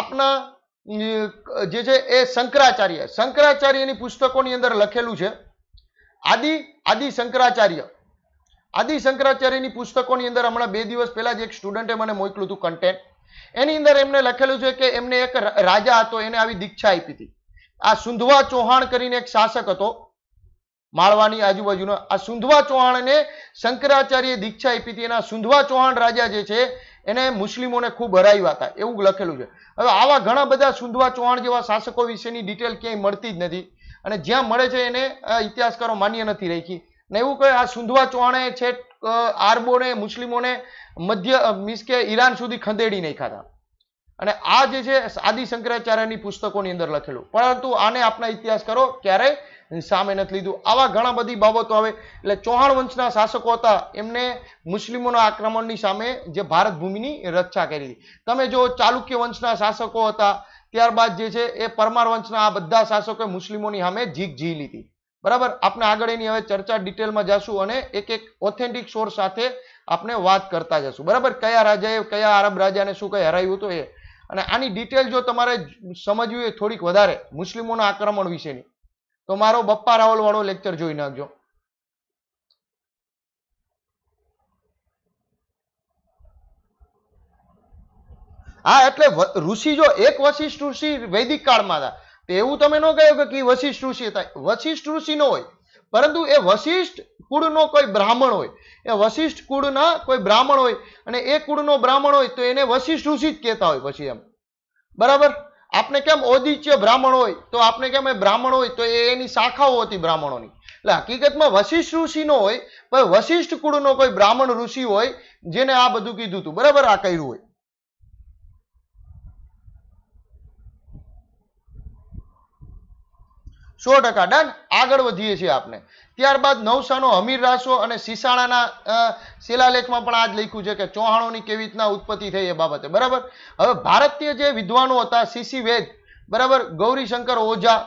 આપના જે છે એ શંકરાચાર્ય શંકરાચાર્યની પુસ્તકોની અંદર લખેલું છે આદિ આદિ શંકરાચાર્ય આદિ શંકરાચાર્યની પુસ્તકોની અંદર હમણાં બે દિવસ પહેલા જ એક સ્ટુડન્ટે મને મોકલ્યું હતું કન્ટેન્ટ એની અંદર એમને લખેલું છે કે એમને એક રાજા હતો એને આવી દીક્ષા આપી હતી આ સુંધવા ચૌહાણ કરીને એક શાસક હતો માળવાની આજુબાજુનો આ સુંધવા ચૌહાણને શંકરાચાર્ય દીક્ષા આપી હતી એના સુંધવા ચૌહાણ રાજા જે છે એને મુસ્લિમોને ખૂબ હરાવ્યા હતા એવું લખેલું છે હવે આવા ઘણા બધા સુંધવા ચૌહાણ જેવા શાસકો વિશેની ડિટેલ ક્યાંય મળતી જ નથી અને જ્યાં મળે છે એને ઇતિહાસકારો માન્ય નથી રાખી ને એવું કહે આ સુંધવા ચૌહાણે છે આરબોને મુસ્લિમોને મધ્ય મીન્સ કે ઈરાન સુધી ખંદેડી નાખ્યા હતા અને આ જે છે આદિ શંકરાચાર્યની પુસ્તકોની અંદર લખેલું પરંતુ આને આપણા ઇતિહાસ કરો ક્યારેય સામે નથી લીધું આવા ઘણા બધી બાબતો આવે એટલે ચૌહાણ વંશના શાસકો હતા એમને મુસ્લિમોના આક્રમણની સામે જે ભારત ભૂમિની રક્ષા કરી તમે જો ચાલુક્ય વંશના શાસકો હતા ત્યારબાદ જે છે એ પરમાર વંશના આ બધા શાસકોએ મુસ્લિમોની સામે જીક જી લીધી બરાબર આપણે આગળ એની હવે ચર્ચા ડિટેલમાં જશું અને એક એક ઓથેન્ટિક સોર્સ સાથે આપણે વાત કરતા જશું બરાબર કયા રાજાએ કયા આરબ રાજાને શું કંઈ હરાયું હતું એ અને આની ડિટેલ જો તમારે સમજવી હોય થોડીક વધારે મુસ્લિમોના આક્રમણ વિશેની તો મારો બપ્પા રાવલ વાળો લેક્ચર જોઈ નાખજો હા એટલે ઋષિ જો એક વશિષ્ઠ ઋષિ વૈદિક કાળમાં હતા તો એવું તમે ન કહ્યું કે વશિષ્ઠ ઋષિ હતા વશિષ્ઠ ઋષિ ન હોય પરંતુ એ વશિષ્ઠ કુળનો કોઈ બ્રાહ્મણ હોય એ વશિષ્ઠ કુળના કોઈ બ્રાહ્મણ હોય અને એ કુળનો બ્રાહ્મણ હોય તો એને વશિષ્ઠ ઋષિ જ કહેતા હોય પછી એમ બરાબર આપણે કેમ ઓદિત્ય બ્રાહ્મણ હોય તો આપણે કેમ એ બ્રાહ્મણ હોય તો એ એની શાખાઓ હતી બ્રાહ્મણોની એટલે હકીકતમાં વશિષ્ઠ ઋષિનો હોય પણ વશિષ્ઠ કુળનો કોઈ બ્રાહ્મણ ઋષિ હોય જેને આ બધું કીધું હતું બરાબર આ કર્યું હોય સો ટકા ડન આગળ વધીએ છીએ આપણે ત્યારબાદ નવસાનો હમીર રાસો અને સીસાણાના શિલાલેખમાં પણ આ જ લખ્યું છે કે ચૌહાણોની કેવી રીતના ઉત્પત્તિ થઈ એ બાબતે બરાબર હવે ભારતીય જે વિદ્વાનો હતા સીસી વેદ બરાબર ગૌરીશંકર ઓઝા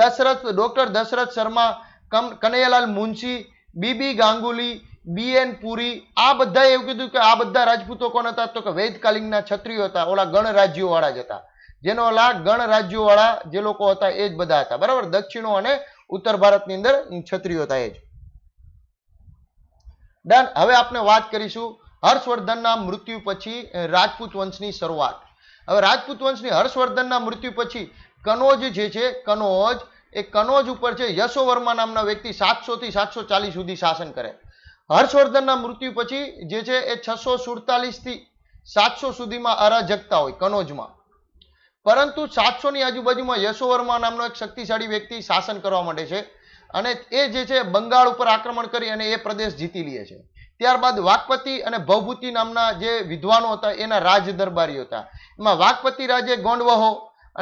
દશરથ ડૉક્ટર દશરથ શર્મા કમ કનૈયાલાલ મુનશી બીબી ગાંગુલી બીએન પુરી આ બધા એવું કીધું કે આ બધા રાજપૂતો કોણ હતા તો કે વૈદકાલીનના ક્ષત્રિયો હતા ઓલા ગણરાજ્યોવાળા વાળા જ હતા જેનો લાભ ગણ રાજ્યોવાળા જે લોકો હતા એ જ બધા હતા બરાબર દક્ષિણો અને ઉત્તર ભારતની અંદર ક્ષત્રિયો હતા એ જ ડન હવે આપણે વાત કરીશું હર્ષવર્ધનના મૃત્યુ પછી રાજપૂત વંશની શરૂઆત હવે રાજપૂત વંશની હર્ષવર્ધનના મૃત્યુ પછી કનોજ જે છે કનોજ એ કનોજ ઉપર છે યશોવર્મા નામના વ્યક્તિ સાતસો થી સાતસો ચાલીસ સુધી શાસન કરે હર્ષવર્ધનના મૃત્યુ પછી જે છે એ છસો સુડતાલીસ થી સાતસો સુધીમાં અરાજકતા હોય કનોજમાં પરંતુ સાતસોની આજુબાજુમાં યશોવર્મા નામનો એક શક્તિશાળી વ્યક્તિ શાસન કરવા માંડે છે અને એ જે છે બંગાળ ઉપર આક્રમણ કરી અને એ પ્રદેશ જીતી લે છે ત્યારબાદ વાકપતિ અને ભવભૂતિ નામના જે વિદ્વાનો હતા એના રાજ દરબારી હતા એમાં વાકપતિ રાજે ગોંડવહો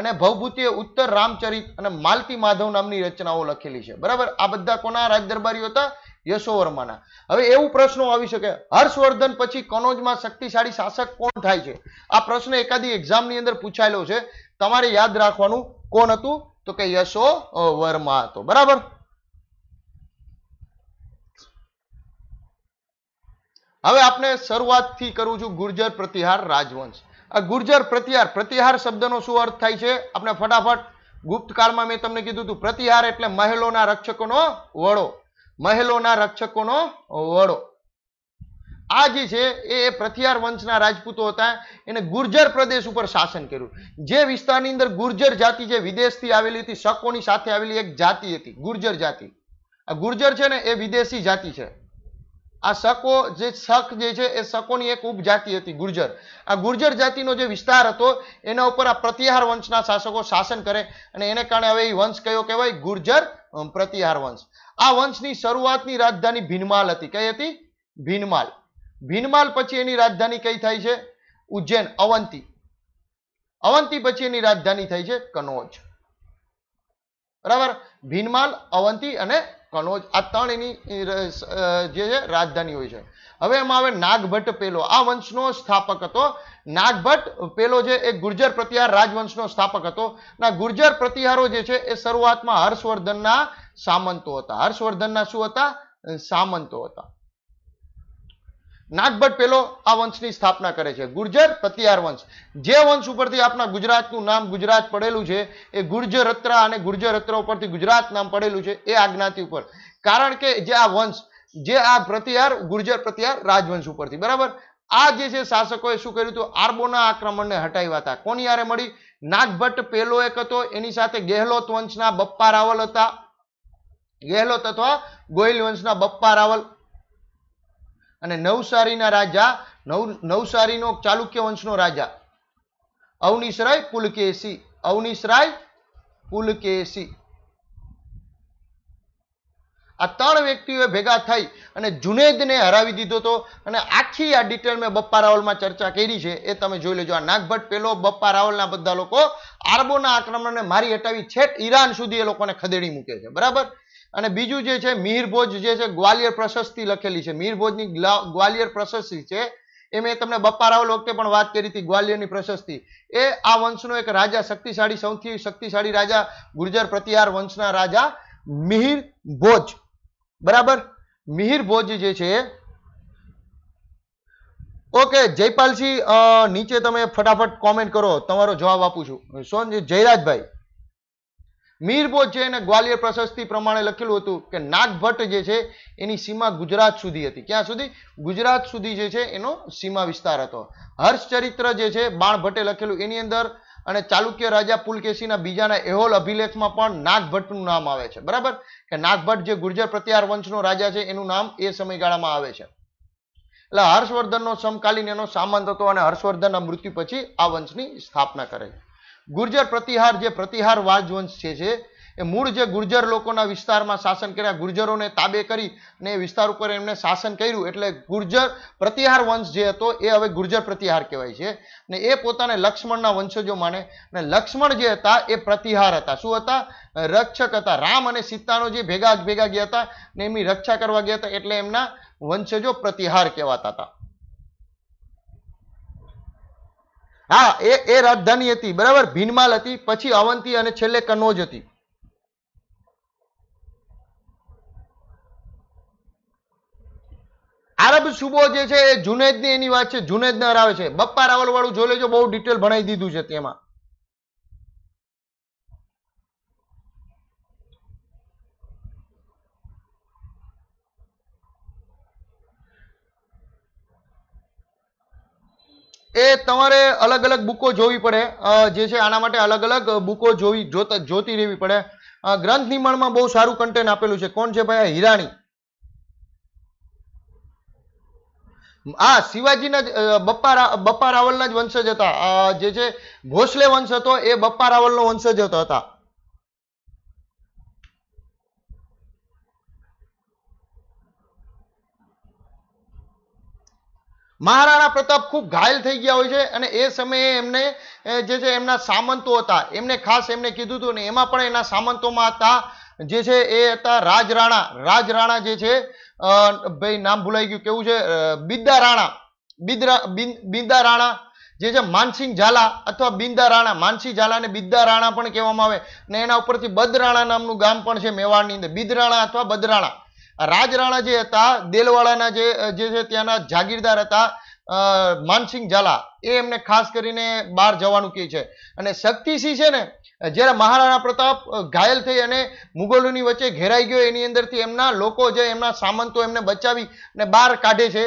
અને ભવભૂતિએ ઉત્તર રામચરિત અને માલતી માધવ નામની રચનાઓ લખેલી છે બરાબર આ બધા કોના રાજ દરબારીઓ હતા યશોવર્માના હવે એવું પ્રશ્નો આવી શકે હર્ષવર્ધન પછી કનોજમાં શક્તિશાળી શાસક કોણ થાય છે આ પ્રશ્ન એકાદી એક્ઝામની અંદર પૂછાયેલો છે તમારે યાદ રાખવાનું કોણ હતું તો કે યશો વર્મા હતો બરાબર હવે આપણે શરૂઆતથી કરું છું ગુર્જર પ્રતિહાર રાજવંશ આ ગુર્જર પ્રતિહાર પ્રતિહાર શબ્દનો શું અર્થ થાય છે આપણે ફટાફટ ગુપ્ત કાળમાં મેં તમને કીધું હતું પ્રતિહાર એટલે મહેલોના રક્ષકોનો વડો મહેલોના રક્ષકોનો વડો આ જે છે એ પ્રથિયાર વંશના રાજપૂતો હતા એને ગુર્જર પ્રદેશ ઉપર શાસન કર્યું જે વિસ્તારની અંદર ગુર્જર જાતિ જે વિદેશથી આવેલી હતી શકોની સાથે આવેલી એક જાતિ હતી ગુર્જર જાતિ આ ગુર્જર છે ને એ વિદેશી જાતિ છે આ શકો જે શક જે છે એ શકોની એક ઉપજાતિ હતી ગુર્જર આ ગુર્જર જાતિનો જે વિસ્તાર હતો એના ઉપર આ પ્રતિહાર વંશના શાસકો શાસન કરે અને એને કારણે હવે એ વંશ કયો કહેવાય ગુર્જર પ્રતિહાર વંશ આ વંશની શરૂઆતની રાજધાની ભીનમાલ હતી કઈ હતી ભીનમાલ ભીનમાલ પછી એની રાજધાની કઈ થાય છે ઉજ્જૈન અવંતી અવંતી પછી એની રાજધાની થઈ છે કનોજ બરાબર ભીનમાલ અવંતી અને કનોજ આ ત્રણ એની જે છે રાજધાની હોય છે હવે એમાં આવે નાગભટ્ટ પેલો આ વંશનો સ્થાપક હતો નાગભટ્ટ પેલો જે એ ગુર્જર પ્રતિહાર રાજવંશનો સ્થાપક હતો ના ગુર્જર પ્રતિહારો જે છે એ શરૂઆતમાં હર્ષવર્ધનના સામંતો હતા હર્ષવર્ધનના શું હતા સામંતો હતા નાગભટ્ટ પેલો આ વંશની સ્થાપના કરે છે ગુર્જર પ્રતિહાર વંશ જે વંશ ઉપરથી આપણા ગુજરાતનું નામ ગુજરાત પડેલું છે એ ગુર્જર રત્રા અને ગુર્જર રત્રા ઉપરથી ગુજરાત નામ પડેલું છે એ આજ્ઞાતિ ઉપર કારણ કે જે આ વંશ જે આ પ્રતિહાર ગુર્જર પ્રતિહાર રાજવંશ ઉપરથી બરાબર આ જે છે શાસકોએ શું કર્યું હતું આરબોના આક્રમણને હટાવ્યા હતા કોની યારે મળી નાગભટ્ટ પેલો એક હતો એની સાથે ગેહલોત વંશના બપ્પા રાવલ હતા ગેહલોત અથવા ગોયલ વંશના બપ્પા રાવલ અને નવસારીના રાજા નવ નવસારીનો ચાલુક્ય વંશનો રાજા અવનીશરાય પુલકેશી અવનીશરાય પુલકેશી આ ત્રણ વ્યક્તિઓએ ભેગા થઈ અને જુનેદને હરાવી દીધો હતો અને આખી આ ડિટેલ મેં બપ્પા રાવલમાં ચર્ચા કરી છે એ તમે જોઈ લેજો આ નાગભટ્ટ પેલો બપ્પા રાવલના બધા લોકો આરબોના આક્રમણને મારી હટાવી છેટ ઈરાન સુધી એ લોકોને ખદેડી મૂકે છે બરાબર અને બીજું જે છે મિહિરભોજ જે છે ગ્વાલિયર પ્રશસ્તિ લખેલી છે મિહિરભોજની ગ્વાલિયર પ્રશસ્તિ છે એ મેં તમને બપ્પારાવ વખતે પણ વાત કરી હતી ગ્વાલિયરની પ્રશસ્તિ એ આ વંશનો એક રાજા શક્તિશાળી સૌથી શક્તિશાળી રાજા ગુર્જર પ્રતિહાર વંશના રાજા મિહિર ભોજ બરાબર મિહિર ભોજ જે છે ઓકે જયપાલસિંહ નીચે તમે ફટાફટ કોમેન્ટ કરો તમારો જવાબ આપું છું સોન જયરાજભાઈ મીરબોજ છે એને ગ્વાલિયર પ્રશસ્તિ પ્રમાણે લખેલું હતું કે નાગભટ્ટ જે છે એની સીમા ગુજરાત સુધી હતી ક્યાં સુધી ગુજરાત સુધી જે છે એનો સીમા વિસ્તાર હતો હર્ષચરિત્ર જે છે બાણભટ્ટે લખેલું એની અંદર અને ચાલુક્ય રાજા પુલકેશીના બીજાના એહોલ અભિલેખમાં પણ નાગભટ્ટનું નામ આવે છે બરાબર કે નાગભટ્ટ જે ગુર્જર પ્રત્યાર વંશનો રાજા છે એનું નામ એ સમયગાળામાં આવે છે એટલે હર્ષવર્ધનનો સમકાલીન એનો સામંત હતો અને હર્ષવર્ધનના મૃત્યુ પછી આ વંશની સ્થાપના કરે છે ગુર્જર પ્રતિહાર જે પ્રતિહાર રાજવંશ છે જે એ મૂળ જે ગુર્જર લોકોના વિસ્તારમાં શાસન કર્યા ગુર્જરોને તાબે કરી ને એ વિસ્તાર ઉપર એમને શાસન કર્યું એટલે ગુર્જર પ્રતિહાર વંશ જે હતો એ હવે ગુર્જર પ્રતિહાર કહેવાય છે ને એ પોતાને લક્ષ્મણના વંશજો માને ને લક્ષ્મણ જે હતા એ પ્રતિહાર હતા શું હતા રક્ષક હતા રામ અને સીતાનો જે ભેગા ભેગા ગયા હતા ને એમની રક્ષા કરવા ગયા હતા એટલે એમના વંશજો પ્રતિહાર કહેવાતા હતા હા એ એ રાજધાની હતી બરાબર ભીનમાલ હતી પછી અવંતી અને છેલ્લે કનોજ હતી આરબ સુબો જે છે એ ની એની વાત છે જુનેદ નર આવે છે બપ્પા રાવલ વાળું જોઈ લેજો બહુ ડિટેલ ભણાઈ દીધું છે તેમાં એ તમારે અલગ અલગ બુકો જોવી પડે જે છે આના માટે અલગ અલગ બુકો જોવી જોતા જોતી રહેવી પડે ગ્રંથ નિર્માણમાં બહુ સારું કન્ટેન્ટ આપેલું છે કોણ છે ભાઈ હિરાણી આ શિવાજીના જ બપ્પા બપ્પા રાવલના જ વંશજ હતા જે છે ભોસલે વંશ હતો એ બપ્પા રાવલનો વંશજ હતા મહારાણા પ્રતાપ ખૂબ ઘાયલ થઈ ગયા હોય છે અને એ સમયે એમને જે છે એમના સામંતો હતા એમને ખાસ એમને કીધું હતું ને એમાં પણ એના સામંતોમાં હતા જે છે એ હતા રાજરાણા રાજરાણા જે છે ભાઈ નામ ભૂલાઈ ગયું કેવું છે બિદ્દા રાણા બિદરા બિંદા રાણા જે છે માનસિંહ ઝાલા અથવા બિંદા રાણા માનસિંહ ઝાલાને બિદ્દા રાણા પણ કહેવામાં આવે ને એના ઉપરથી બદરાણા નામનું ગામ પણ છે મેવાડની અંદર બિદરાણા અથવા બદરાણા રાજ રાણા જે હતા દેલવાડાના જે જે છે ત્યાંના જાગીરદાર હતા માનસિંહ ઝાલા એ એમને ખાસ કરીને બહાર જવાનું કહે છે અને શક્તિસિંહ છે ને જ્યારે મહારાણા પ્રતાપ ઘાયલ થઈ અને મુગલોની વચ્ચે ઘેરાઈ ગયો એની અંદરથી એમના લોકો જે એમના સામંતો એમને બચાવી અને બહાર કાઢે છે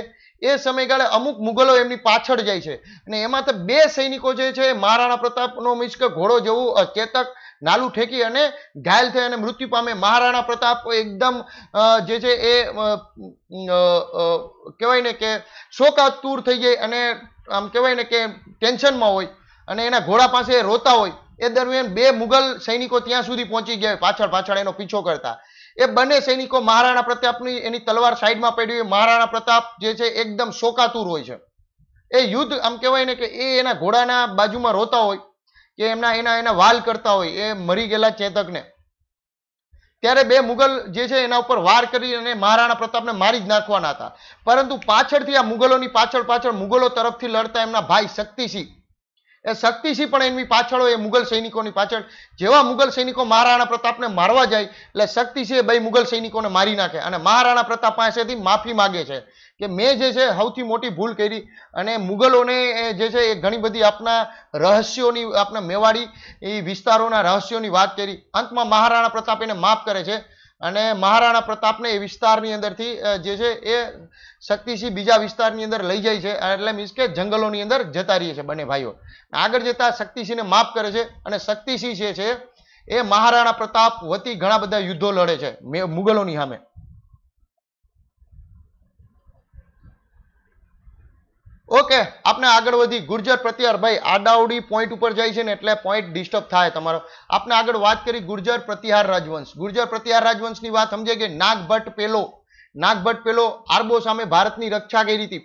એ સમયગાળે અમુક મુગલો એમની પાછળ જાય છે અને એમાં તો બે સૈનિકો જે છે મહારાણા પ્રતાપનો મિશ્ક ઘોડો જેવું ચેતક નાલું ઠેકી અને ઘાયલ થઈ અને મૃત્યુ પામે મહારાણા પ્રતાપ એકદમ જે છે એ કહેવાય ને કે શોકાતુર થઈ જાય અને આમ કહેવાય ને કે ટેન્શનમાં હોય અને એના ઘોડા પાસે રોતા હોય એ દરમિયાન બે મુગલ સૈનિકો ત્યાં સુધી પહોંચી ગયા પાછળ પાછળ એનો પીછો કરતા એ બંને સૈનિકો મહારાણા પ્રતાપની એની તલવાર સાઈડમાં પડી હોય મહારાણા પ્રતાપ જે છે એકદમ શોકાતુર હોય છે એ યુદ્ધ આમ કહેવાય ને કે એ એના ઘોડાના બાજુમાં રોતા હોય કે એમના એના એના વાલ કરતા હોય એ મરી ગયેલા ચેતકને ત્યારે બે મુગલ જે છે એના ઉપર વાર કરી અને મહારાણા પ્રતાપને મારી જ નાખવાના હતા પરંતુ પાછળથી આ મુગલોની પાછળ પાછળ મુગલો તરફથી લડતા એમના ભાઈ શક્તિસિંહ એ શક્તિસિંહ પણ એમની પાછળ હોય એ મુગલ સૈનિકોની પાછળ જેવા મુગલ સૈનિકો મહારાણા પ્રતાપને મારવા જાય એટલે શક્તિસિંહ બે મુગલ સૈનિકોને મારી નાખે અને મહારાણા પ્રતાપ પાસેથી માફી માગે છે કે મેં જે છે સૌથી મોટી ભૂલ કરી અને મુગલોને જે છે એ ઘણી બધી આપના રહસ્યોની આપના મેવાડી એ વિસ્તારોના રહસ્યોની વાત કરી અંતમાં મહારાણા પ્રતાપ એને માફ કરે છે અને મહારાણા પ્રતાપને એ વિસ્તારની અંદરથી જે છે એ શક્તિસિંહ બીજા વિસ્તારની અંદર લઈ જાય છે એટલે મીન્સ કે જંગલોની અંદર જતા રહીએ છે બંને ભાઈઓ આગળ જતા શક્તિસિંહને માફ કરે છે અને શક્તિસિંહ જે છે એ મહારાણા પ્રતાપ વતી ઘણા બધા યુદ્ધો લડે છે મુગલોની સામે ઓકે આપણે આગળ વધી ગુર્જર ભાઈ આડાઉડી પોઈન્ટ ઉપર જાય છે ને એટલે પોઈન્ટ ડિસ્ટર્બ થાય તમારો આપણે આગળ વાત કરી ગુર્જર પ્રતિહાર રાજવંશ ગુર્જર પ્રતિહાર રાજવંશની વાત સમજે કે નાગભટ્ટ પેલો નાગભટ્ટ પેલો આરબો સામે ભારતની રક્ષા કરી હતી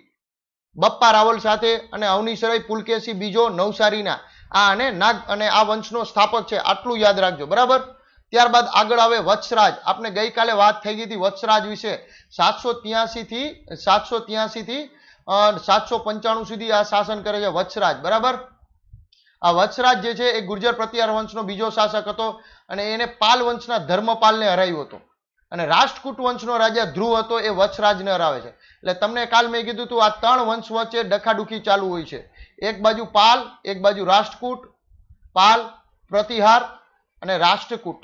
બપ્પા રાવલ સાથે અને અવનીશરાય પુલકેશી બીજો નવસારીના આ અને નાગ અને આ વંશનો સ્થાપક છે આટલું યાદ રાખજો બરાબર ત્યારબાદ આગળ આવે વત્સરાજ આપણે ગઈકાલે વાત થઈ ગઈ હતી વત્સરાજ વિશે સાતસો ત્યાસી થી સાતસો ત્યાસી થી સાતસો પંચાણું સુધી આ શાસન કરે છે વત્સરાજ બરાબર આ વત્સરાજ જે છે એ ગુર્જર પ્રત્યાર વંશનો બીજો શાસક હતો અને એને પાલ વંશના ધર્મપાલને હરાવ્યો હતો અને રાષ્ટ્રકૂટ વંશનો રાજા ધ્રુવ હતો એ વત્સરાજને હરાવે છે એટલે તમને કાલ મેં કીધું હતું આ ત્રણ વંશ વચ્ચે ડખાડુખી ચાલુ હોય છે એક બાજુ પાલ એક બાજુ રાષ્ટ્રકૂટ પાલ પ્રતિહાર અને રાષ્ટ્રકૂટ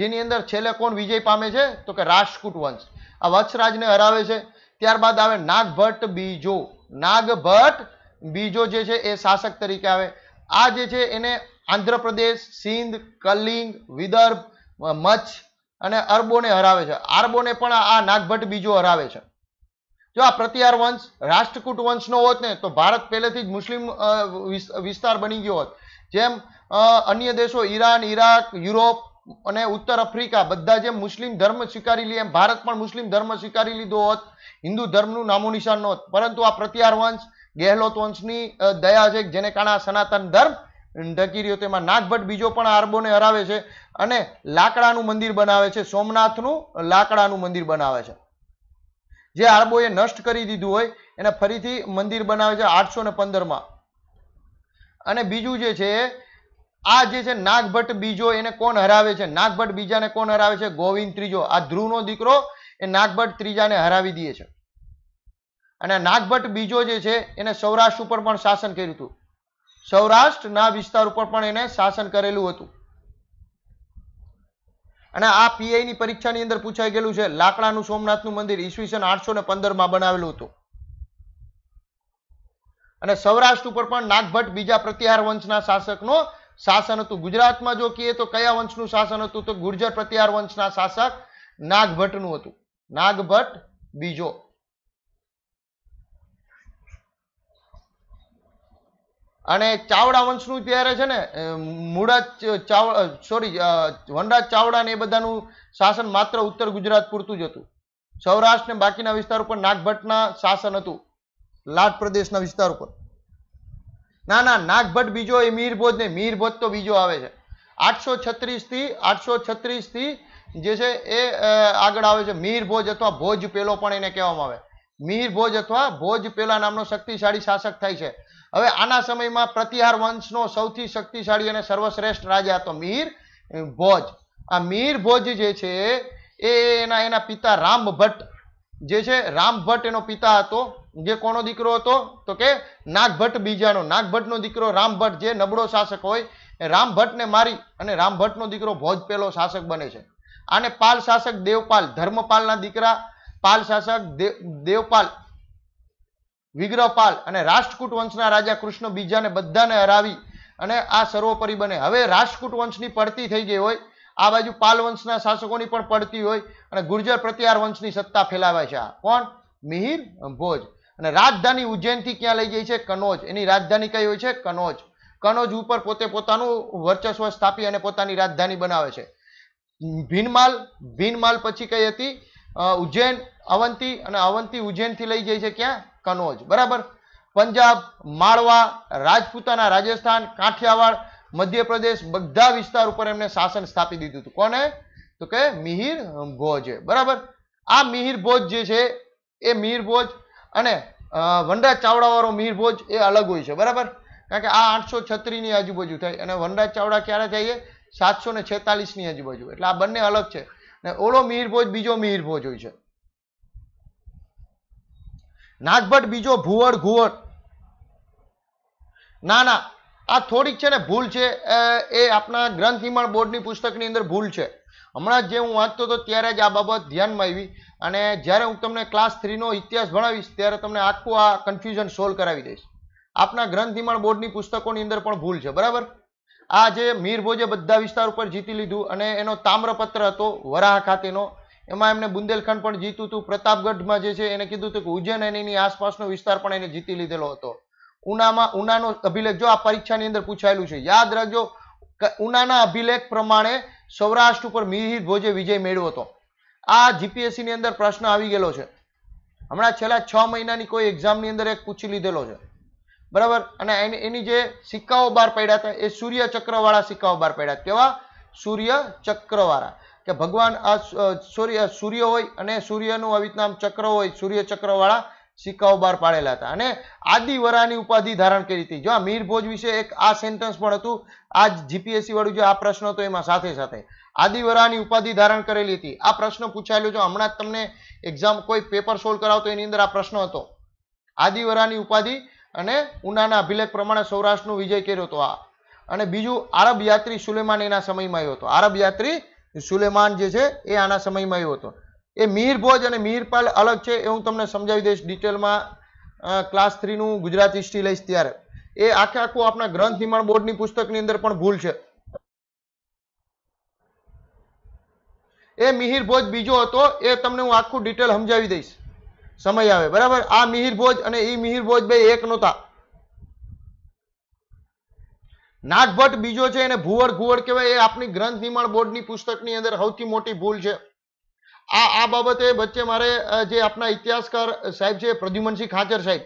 જેની અંદર છેલ્લે કોણ વિજય પામે છે તો કે રાષ્ટ્રકૂટ વંશ આ વત્સરાજને હરાવે છે ત્યારબાદ આવે નાગભટ્ટ બીજો નાગભટ્ટ બીજો જે છે એ શાસક તરીકે આવે આ જે છે એને આંધ્રપ્રદેશ સિંધ કલિંગ વિદર્ભ મચ્છ અને અરબોને હરાવે છે આરબોને પણ આ નાગભટ્ટ બીજો હરાવે છે જો આ પ્રતિહાર વંશ રાષ્ટ્રકૂટ વંશનો હોત ને તો ભારત પહેલેથી જ મુસ્લિમ વિસ્તાર બની ગયો હોત જેમ અન્ય દેશો ઈરાન ઈરાક યુરોપ અને ઉત્તર આફ્રિકા બધા જેમ મુસ્લિમ ધર્મ સ્વીકારી લે એમ ભારત પણ મુસ્લિમ ધર્મ સ્વીકારી લીધો હોત હિન્દુ ધર્મનું નામો નિશાન નહોતું પરંતુ આ પ્રત્યાર વંશ ગેહલોત વંશની દયા છે જેને કારણે સનાતન ધર્મ ઢકી રહ્યો તેમાં નાગભટ્ટ બીજો પણ આરબોને હરાવે છે અને લાકડાનું મંદિર બનાવે છે સોમનાથનું લાકડાનું મંદિર બનાવે છે જે આરબોએ નષ્ટ કરી દીધું હોય એને ફરીથી મંદિર બનાવે છે આઠસો ને પંદરમાં અને બીજું જે છે આ જે છે નાગભટ્ટ બીજો એને કોણ હરાવે છે નાગભટ્ટ બીજાને કોણ હરાવે છે ગોવિંદ ત્રીજો આ ધ્રુવનો દીકરો એ નાગભટ્ટ ત્રીજાને હરાવી દે છે અને નાગભટ્ટ બીજો જે છે એને સૌરાષ્ટ્ર ઉપર પણ શાસન કર્યું હતું સૌરાષ્ટ્રના વિસ્તાર ઉપર પણ એને શાસન કરેલું હતું અને આ પીઆઈ ની પરીક્ષાની અંદર પૂછાઈ ગયેલું છે લાકડાનું સોમનાથનું મંદિર ઈસવીસન આઠસો ને પંદરમાં બનાવેલું હતું અને સૌરાષ્ટ્ર ઉપર પણ નાગભટ્ટ બીજા પ્રતિહાર વંશના શાસકનો શાસન હતું ગુજરાતમાં જો કહીએ તો કયા વંશનું શાસન હતું તો ગુર્જર પ્રતિહાર વંશના શાસક નાગભટ્ટનું હતું નાગભટ્ટ બીજો અને ચાવડા વંશનું ત્યારે છે ને મૂળા ચાવડા સોરી વનરાજ ચાવડા ને એ બધાનું શાસન માત્ર ઉત્તર ગુજરાત પૂરતું જ હતું સૌરાષ્ટ્ર ને બાકીના વિસ્તાર ઉપર નાગભટ્ટના શાસન હતું લાટ પ્રદેશના વિસ્તાર ઉપર ના ના નાગભટ્ટ બીજો એ મીરભોજ ને મીરભોજ તો બીજો આવે છે આઠસો છત્રીસ થી આઠસો છત્રીસ થી જે છે એ આગળ આવે છે મીર ભોજ અથવા ભોજ પેલો પણ એને કહેવામાં આવે મીર ભોજ અથવા ભોજ પેલા નામનો શક્તિશાળી શાસક થાય છે હવે આના સમયમાં પ્રતિહાર વંશનો સૌથી શક્તિશાળી અને સર્વશ્રેષ્ઠ રાજા હતો મીર ભોજ આ મીર ભોજ જે છે એ એના એના પિતા રામ ભટ્ટ જે છે રામભટ્ટ એનો પિતા હતો જે કોનો દીકરો હતો તો કે નાગભટ્ટ બીજાનો નાગભટ્ટનો દીકરો રામભટ્ટ જે નબળો શાસક હોય રામભટ્ટને મારી અને રામભટ્ટનો દીકરો ભોજ પેલો શાસક બને છે અને પાલ શાસક દેવપાલ ધર્મપાલના દીકરા પાલ શાસક દેવપાલ વિગ્રહપાલ અને રાષ્ટ્રકૂટ વંશના રાજા કૃષ્ણ બીજાને બધાને હરાવી અને આ સર્વોપરી બને હવે રાષ્ટ્રકૂટ વંશની પડતી થઈ ગઈ હોય આ બાજુ પાલ વંશના શાસકોની પણ પડતી હોય અને ગુર્જર પ્રત્યાર વંશની સત્તા ફેલાવાય છે આ કોણ મિહિર ભોજ અને રાજધાની ઉજ્જૈનથી ક્યાં લઈ ગઈ છે કનોજ એની રાજધાની કઈ હોય છે કનોજ કનોજ ઉપર પોતે પોતાનું વર્ચસ્વ સ્થાપી અને પોતાની રાજધાની બનાવે છે ભીનમાલ ભીનમાલ પછી કઈ હતી ઉજ્જૈન અવંતી અને અવંતી ઉજ્જૈનથી લઈ જાય છે ક્યાં કનોજ બરાબર પંજાબ માળવા રાજપૂતાના રાજસ્થાન કાઠિયાવાડ મધ્યપ્રદેશ બધા વિસ્તાર ઉપર એમને શાસન સ્થાપી દીધું હતું કોને તો કે મિહિર ભોજે બરાબર આ મિહિર ભોજ જે છે એ મિહિર ભોજ અને વનરાજ ચાવડાવાળો મિહિર ભોજ એ અલગ હોય છે બરાબર કારણ કે આ આઠસો છત્રીની આજુબાજુ થાય અને વનરાજ ચાવડા ક્યારે થઈએ સાતસો ને છેતાલીસની આજુબાજુ એટલે આ બંને અલગ છે ને ઓલો મિહિરભોજ બીજો મિહિરભોજ હોય છે નાગભટ્ટ બીજો ભુવડ ઘુવડ ના ના આ થોડીક છે ને ભૂલ છે એ આપણા ગ્રંથ નિર્માણ બોર્ડની પુસ્તકની અંદર ભૂલ છે હમણાં જે હું વાંચતો હતો ત્યારે જ આ બાબત ધ્યાનમાં આવી અને જ્યારે હું તમને ક્લાસ થ્રીનો ઇતિહાસ ભણાવીશ ત્યારે તમને આખું આ કન્ફ્યુઝન સોલ્વ કરાવી દઈશ આપના ગ્રંથ નિર્માણ બોર્ડની પુસ્તકોની અંદર પણ ભૂલ છે બરાબર આ જે મીરભોજે બધા વિસ્તાર ઉપર જીતી લીધું અને એનો તામ્રપત્ર હતો વરાહ ખાતેનો એમાં એમને બુંદેલખંડ પણ જીતું હતું પ્રતાપગઢમાં જે છે એને કીધું હતું કે ઉજ્જૈન એની આસપાસનો વિસ્તાર પણ એને જીતી લીધેલો હતો ઉનામાં ઉનાનો અભિલેખ જો આ પરીક્ષાની અંદર પૂછાયેલું છે યાદ રાખજો ઉનાના અભિલેખ પ્રમાણે સૌરાષ્ટ્ર ઉપર મિહિર ભોજે વિજય મેળવ્યો હતો આ જીપીએસસીની અંદર પ્રશ્ન આવી ગયેલો છે હમણાં છેલ્લા છ મહિનાની કોઈ એક્ઝામની અંદર એક પૂછી લીધેલો છે બરાબર અને એની જે સિક્કાઓ બહાર પડ્યા હતા એ સૂર્ય ચક્રવાળા સિક્કાઓ બહાર પડ્યા કેવા સૂર્ય ચક્રવાળા કે ભગવાન આ સૂર્ય સૂર્ય હોય અને સૂર્યનું આવી રીતના ચક્ર હોય સૂર્ય ચક્રવાળા સિક્કાઓ બહાર પાડેલા હતા અને આદિવરાની ઉપાધિ ધારણ કરી હતી જો આ મીર ભોજ વિશે એક આ સેન્ટન્સ પણ હતું આ જીપીએસસી વાળું જે આ પ્રશ્ન હતો એમાં સાથે સાથે આદિવરાની ઉપાધિ ધારણ કરેલી હતી આ પ્રશ્ન પૂછાયેલો જો હમણાં જ તમને એક્ઝામ કોઈ પેપર સોલ્વ કરાવતો એની અંદર આ પ્રશ્ન હતો આદિવરાની ઉપાધિ અને ઉનાના અભિલેખ પ્રમાણે સૌરાષ્ટ્રનો વિજય કર્યો હતો આ અને બીજું આરબ યાત્રી સુલેમાન એના સમયમાં આવ્યો હતો આરબ યાત્રી સુલેમાન જે છે એ આના સમયમાં આવ્યો હતો એ મીરભોજ અને મીરપાલ અલગ છે એ હું તમને સમજાવી દઈશ ડિટેલમાં ક્લાસ થ્રીનું ગુજરાત હિસ્ટ્રી લઈશ ત્યારે એ આખે આખું આપણા ગ્રંથ નિર્માણ બોર્ડની પુસ્તકની અંદર પણ ભૂલ છે એ મિહિર ભોજ બીજો હતો એ તમને હું આખું ડિટેલ સમજાવી દઈશ સમય આવે બરાબર આ મિહિર ભોજ અને એ ભોજ ભાઈ એક નહોતા નાગભટ્ટ બીજો છે એને ભુવર ઘુવડ કહેવાય એ આપણી ગ્રંથ નિર્માણ બોર્ડની પુસ્તકની અંદર સૌથી મોટી ભૂલ છે આ આ બાબતે વચ્ચે મારે જે આપણા ઇતિહાસકાર સાહેબ છે પ્રદ્યુમનસિંહ ખાચર સાહેબ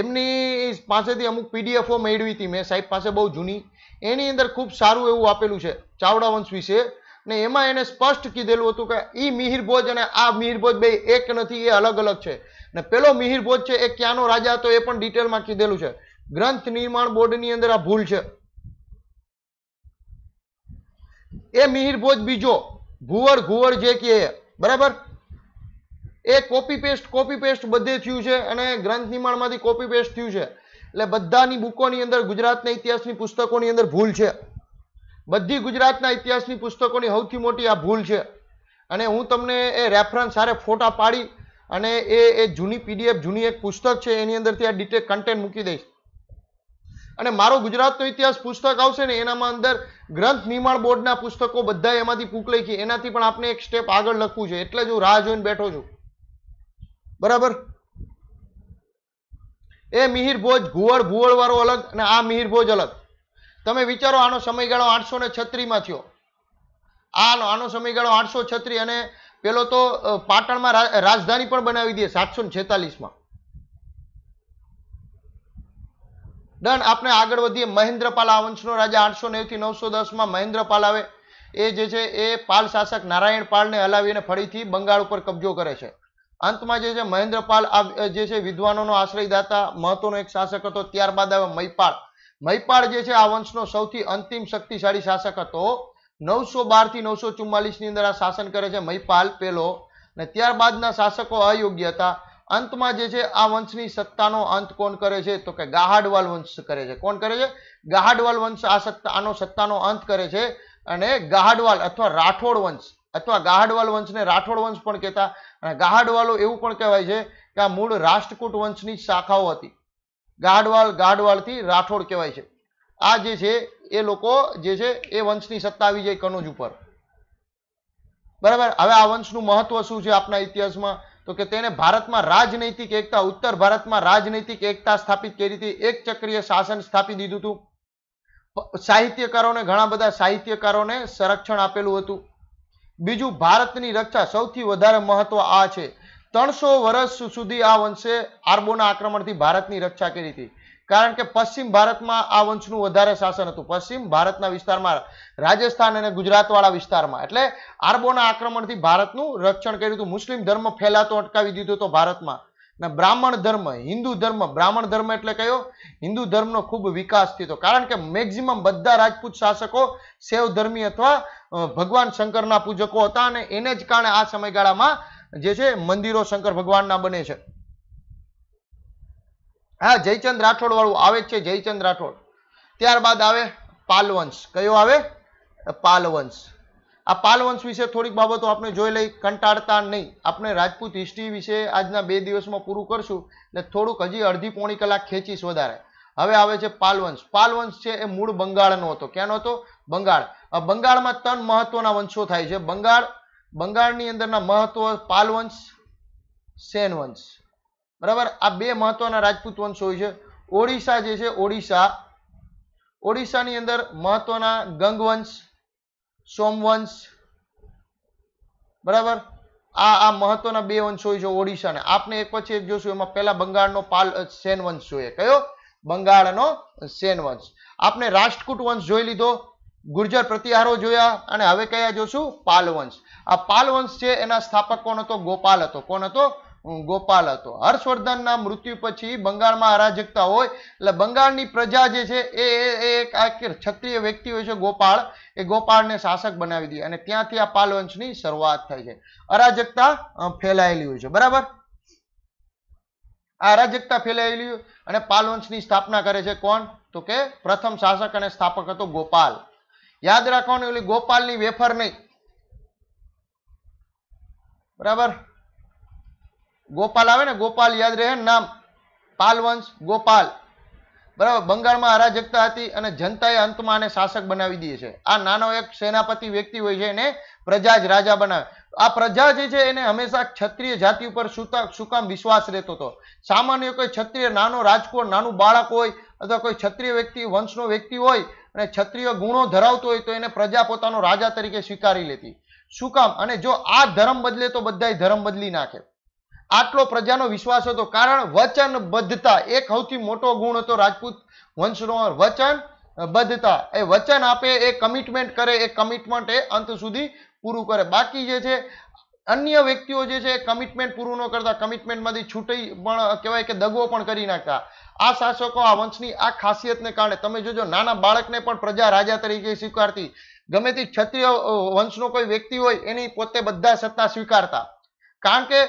એમની પાસેથી અમુક પીડીએફઓ મેળવી હતી મેં સાહેબ પાસે બહુ જૂની એની અંદર ખૂબ સારું એવું આપેલું છે ચાવડા વંશ વિશે ને એમાં એને સ્પષ્ટ કીધેલું હતું કે એ મિહિરભોજ અને આ મિહિરભોજ બે એક નથી એ અલગ અલગ છે ને પેલો મિહિરભોજ છે એ ક્યાંનો રાજા હતો એ પણ ડિટેલમાં કીધેલું છે ગ્રંથ નિર્માણ બોર્ડની અંદર આ ભૂલ છે એ મિહિરભોજ બીજો ભુવર ઘુવર જે કહે બરાબર એ કોપી પેસ્ટ કોપી પેસ્ટ બધે થયું છે અને ગ્રંથ નિર્માણમાંથી કોપી પેસ્ટ થયું છે એટલે બધાની બુકોની અંદર ગુજરાતના ઇતિહાસની પુસ્તકોની અંદર ભૂલ છે બધી ગુજરાતના ઇતિહાસની પુસ્તકોની સૌથી મોટી આ ભૂલ છે અને હું તમને એ રેફરન્સ સારે ફોટા પાડી અને એ એ જૂની પીડીએફ જૂની એક પુસ્તક છે એની અંદરથી આ ડિટેલ કન્ટેન્ટ મૂકી દઈશ અને મારો ગુજરાતનો ઇતિહાસ પુસ્તક આવશે ને એનામાં અંદર ગ્રંથ નિર્માણ બોર્ડના પુસ્તકો બધા એમાંથી પૂક લઈ છે એનાથી પણ આપણે એક સ્ટેપ આગળ લખવું છે એટલે જ હું રાહ જોઈને બેઠો છું બરાબર એ મિહિર ભોજ ઘુવડ ભુવડ વાળો અલગ અને આ મિહિર ભોજ અલગ તમે વિચારો આનો સમયગાળો આઠસો ને છત્રીમાં થયો આનો આનો સમયગાળો આઠસો છત્રી અને પેલો તો પાટણમાં રાજધાની પણ બનાવી દે સાતસો ને છેતાલીસમાં ડન આપણે આગળ વધીએ મહેન્દ્રપાલ આ વંશનો રાજા આઠસો નેવથી નવસો દસમાં મહેન્દ્રપાલ આવે એ જે છે એ પાલ શાસક નારાયણ પાલને હલાવીને ફરીથી બંગાળ ઉપર કબજો કરે છે અંતમાં જે છે મહેન્દ્રપાલ આ જે છે વિદ્વાનોનો આશ્રયદાતા મહત્વનો એક શાસક હતો ત્યારબાદ આવે મૈપાળ મહિપાળ જે છે આ વંશનો સૌથી અંતિમ શક્તિશાળી શાસક હતો નવસો બારથી નવસો ચુમ્માલીસની અંદર આ શાસન કરે છે મહિપાલ પેલો અને ત્યારબાદના શાસકો અયોગ્ય હતા અંતમાં જે છે આ વંશની સત્તાનો અંત કોણ કરે છે તો કે ગાહાડવાલ વંશ કરે છે કોણ કરે છે ગાહાડવાલ વંશ આ સત્તા આનો સત્તાનો અંત કરે છે અને ગાહાડવાલ અથવા રાઠોડ વંશ અથવા ગાહાડવાલ વંશને રાઠોડ વંશ પણ કહેતા અને ગાહાડવાલો એવું પણ કહેવાય છે કે આ મૂળ રાષ્ટ્રકૂટ વંશની શાખાઓ હતી ગાઢવાલ ગાઢવાલથી રાઠોડ કહેવાય છે આ જે છે એ લોકો જે છે એ વંશની સત્તા આવી જાય કનોજ ઉપર બરાબર હવે આ વંશનું મહત્વ શું છે આપણા ઇતિહાસમાં તો કે તેણે ભારતમાં રાજનૈતિક એકતા ઉત્તર ભારતમાં રાજનૈતિક એકતા સ્થાપિત કરી હતી એક ચક્રીય શાસન સ્થાપી દીધું હતું સાહિત્યકારોને ઘણા બધા સાહિત્યકારોને સંરક્ષણ આપેલું હતું બીજું ભારતની રક્ષા સૌથી વધારે મહત્વ આ છે ત્રણસો વર્ષ સુધી આ વંશે આરબોના આક્રમણથી ભારતની રક્ષા કરી હતી કારણ કે પશ્ચિમ ભારતમાં આ વંશનું વધારે શાસન હતું પશ્ચિમ ભારતના વિસ્તારમાં રાજસ્થાન અને ગુજરાતવાળા વિસ્તારમાં એટલે આરબોના આક્રમણથી ભારતનું રક્ષણ કર્યું હતું મુસ્લિમ ધર્મ ફેલાતો અટકાવી દીધો હતો ભારતમાં ને બ્રાહ્મણ ધર્મ હિન્દુ ધર્મ બ્રાહ્મણ ધર્મ એટલે કયો હિન્દુ ધર્મનો ખૂબ વિકાસ થયો કારણ કે મેક્ઝિમમ બધા રાજપૂત શાસકો શૈવ ધર્મી અથવા ભગવાન શંકરના પૂજકો હતા અને એને જ કારણે આ સમયગાળામાં જે છે મંદિરો શંકર ભગવાનના બને છે હા જયચંદ રાઠોડ વાળું આવે છે જયચંદ રાઠોડ ત્યારબાદ આવે પાલવંશ કયો આવે પાલવંશ આ પાલવંશ વિશે થોડીક બાબતો આપણે જોઈ લઈ કંટાળતા નહીં આપણે રાજપૂત હિસ્ટ્રી વિશે આજના બે દિવસમાં પૂરું કરશું ને થોડુંક હજી અડધી પોણી કલાક ખેંચીશ વધારે હવે આવે છે પાલવંશ પાલવંશ છે એ મૂળ બંગાળનો હતો ક્યાંનો હતો બંગાળ બંગાળમાં ત્રણ મહત્વના વંશો થાય છે બંગાળ બંગાળની અંદરના મહત્વ પાલવંશ સેન વંશ બરાબર આ બે મહત્વના રાજપૂત વંશ હોય છે ઓડિશા જે છે ઓડિશા ઓડિશાની અંદર મહત્વના ગંગવંશ સોમવંશ બરાબર આ આ મહત્વના બે વંશ હોય છે ઓડિશાના આપને એક પછી એક જોશું એમાં પહેલા બંગાળનો પાલ સેન વંશ જોઈએ કયો બંગાળનો સેન વંશ આપણે રાષ્ટ્રકૂટ વંશ જોઈ લીધો ગુર્જર પ્રતિહારો જોયા અને હવે કયા જોશું પાલ વંશ આ પાલ વંશ છે એના સ્થાપક કોણ હતો ગોપાલ હતો કોણ હતો ગોપાલ હતો હર્ષવર્ધનના મૃત્યુ પછી બંગાળમાં અરાજકતા હોય એટલે બંગાળની પ્રજા જે છે એ એક ક્ષત્રિય વ્યક્તિ હોય છે ગોપાળ એ ગોપાળને શાસક બનાવી દે અને ત્યાંથી આ પાલ વંશની શરૂઆત થાય છે અરાજકતા ફેલાયેલી હોય છે બરાબર આ અરાજકતા ફેલાયેલી અને પાલ વંશની સ્થાપના કરે છે કોણ તો કે પ્રથમ શાસક અને સ્થાપક હતો ગોપાલ યાદ રાખવાનું એટલે ગોપાલની વેફર નહીં બરાબર ગોપાલ આવે ને ગોપાલ યાદ રહે નામ પાલ વંશ ગોપાલ બરાબર બંગાળમાં અરાજકતા હતી અને જનતાએ અંતમાં આને શાસક બનાવી દે છે આ નાનો એક સેનાપતિ વ્યક્તિ હોય છે એને પ્રજા જ રાજા બનાવે આ પ્રજા જે છે એને હંમેશા ક્ષત્રિય જાતિ ઉપર શું કામ વિશ્વાસ રહેતો હતો સામાન્ય કોઈ ક્ષત્રિય નાનો રાજકોટ નાનું બાળક હોય અથવા કોઈ ક્ષત્રિય વ્યક્તિ વંશનો વ્યક્તિ હોય અને ક્ષત્રિય ગુણો ધરાવતો હોય તો એને પ્રજા પોતાનો રાજા તરીકે સ્વીકારી લેતી શું કામ અને જો આ ધર્મ બદલે તો બધા ધર્મ બદલી નાખે આટલો પ્રજાનો વિશ્વાસ હતો કારણ વચનબદ્ધતા એક સૌથી મોટો ગુણ હતો રાજપૂત વંશનો વચનબદ્ધતા એ વચન આપે એ કમિટમેન્ટ કરે એ કમિટમેન્ટ એ અંત સુધી પૂરું કરે બાકી જે છે અન્ય વ્યક્તિઓ જે છે કમિટમેન્ટ પૂરું ન કરતા કમિટમેન્ટમાંથી છૂટી પણ કહેવાય કે દગો પણ કરી નાખતા આ શાસકો આ વંશની આ ખાસિયતને કારણે તમે જોજો નાના બાળકને પણ પ્રજા રાજા તરીકે સ્વીકારતી ગમે તે ક્ષત્રિય વંશનો કોઈ વ્યક્તિ હોય એની પોતે બધા સત્તા સ્વીકારતા કારણ કે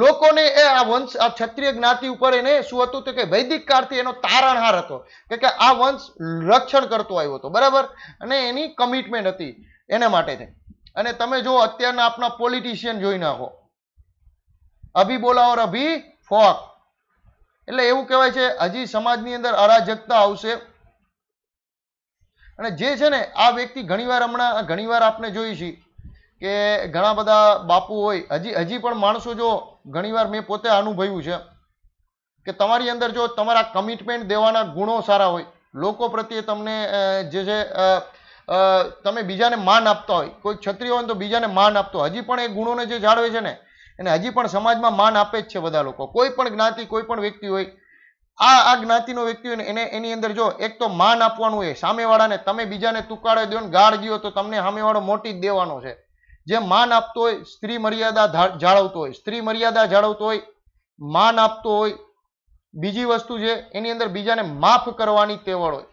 લોકોને એ આ વંશ આ ક્ષત્રિય જ્ઞાતિ ઉપર એને શું હતું કે વૈદિક કાળથી એનો તારણહાર હતો કે કે આ વંશ રક્ષણ કરતો આવ્યો હતો બરાબર અને એની કમિટમેન્ટ હતી એના માટે થઈ અને તમે જો અત્યારના આપના પોલિટિશિયન જોઈ નાખો અભી બોલાવો ઓર અભી ફોક એટલે એવું કહેવાય છે હજી સમાજની અંદર અરાજકતા આવશે અને જે છે ને આ વ્યક્તિ ઘણીવાર હમણાં ઘણીવાર આપણે જોઈ છીએ કે ઘણા બધા બાપુ હોય હજી હજી પણ માણસો જો ઘણીવાર મેં પોતે અનુભવ્યું છે કે તમારી અંદર જો તમારા કમિટમેન્ટ દેવાના ગુણો સારા હોય લોકો પ્રત્યે તમને જે છે તમે બીજાને માન આપતા હોય કોઈ છત્રી હોય તો બીજાને માન આપતો હજી પણ એ ગુણોને જે જાળવે છે ને એને હજી પણ સમાજમાં માન આપે જ છે બધા લોકો કોઈ પણ જ્ઞાતિ કોઈ પણ વ્યક્તિ હોય આ આ જ્ઞાતિનો વ્યક્તિ હોય એને એની અંદર જો એક તો માન આપવાનું હોય સામેવાળાને તમે બીજાને તુકાડે દો ને ગાળ ગયો તો તમને સામેવાળો મોટી જ દેવાનો છે જે માન આપતો હોય સ્ત્રી મર્યાદા જાળવતો હોય સ્ત્રી મર્યાદા જાળવતો હોય માન આપતો હોય બીજી વસ્તુ છે એની અંદર બીજાને માફ કરવાની તેવળ હોય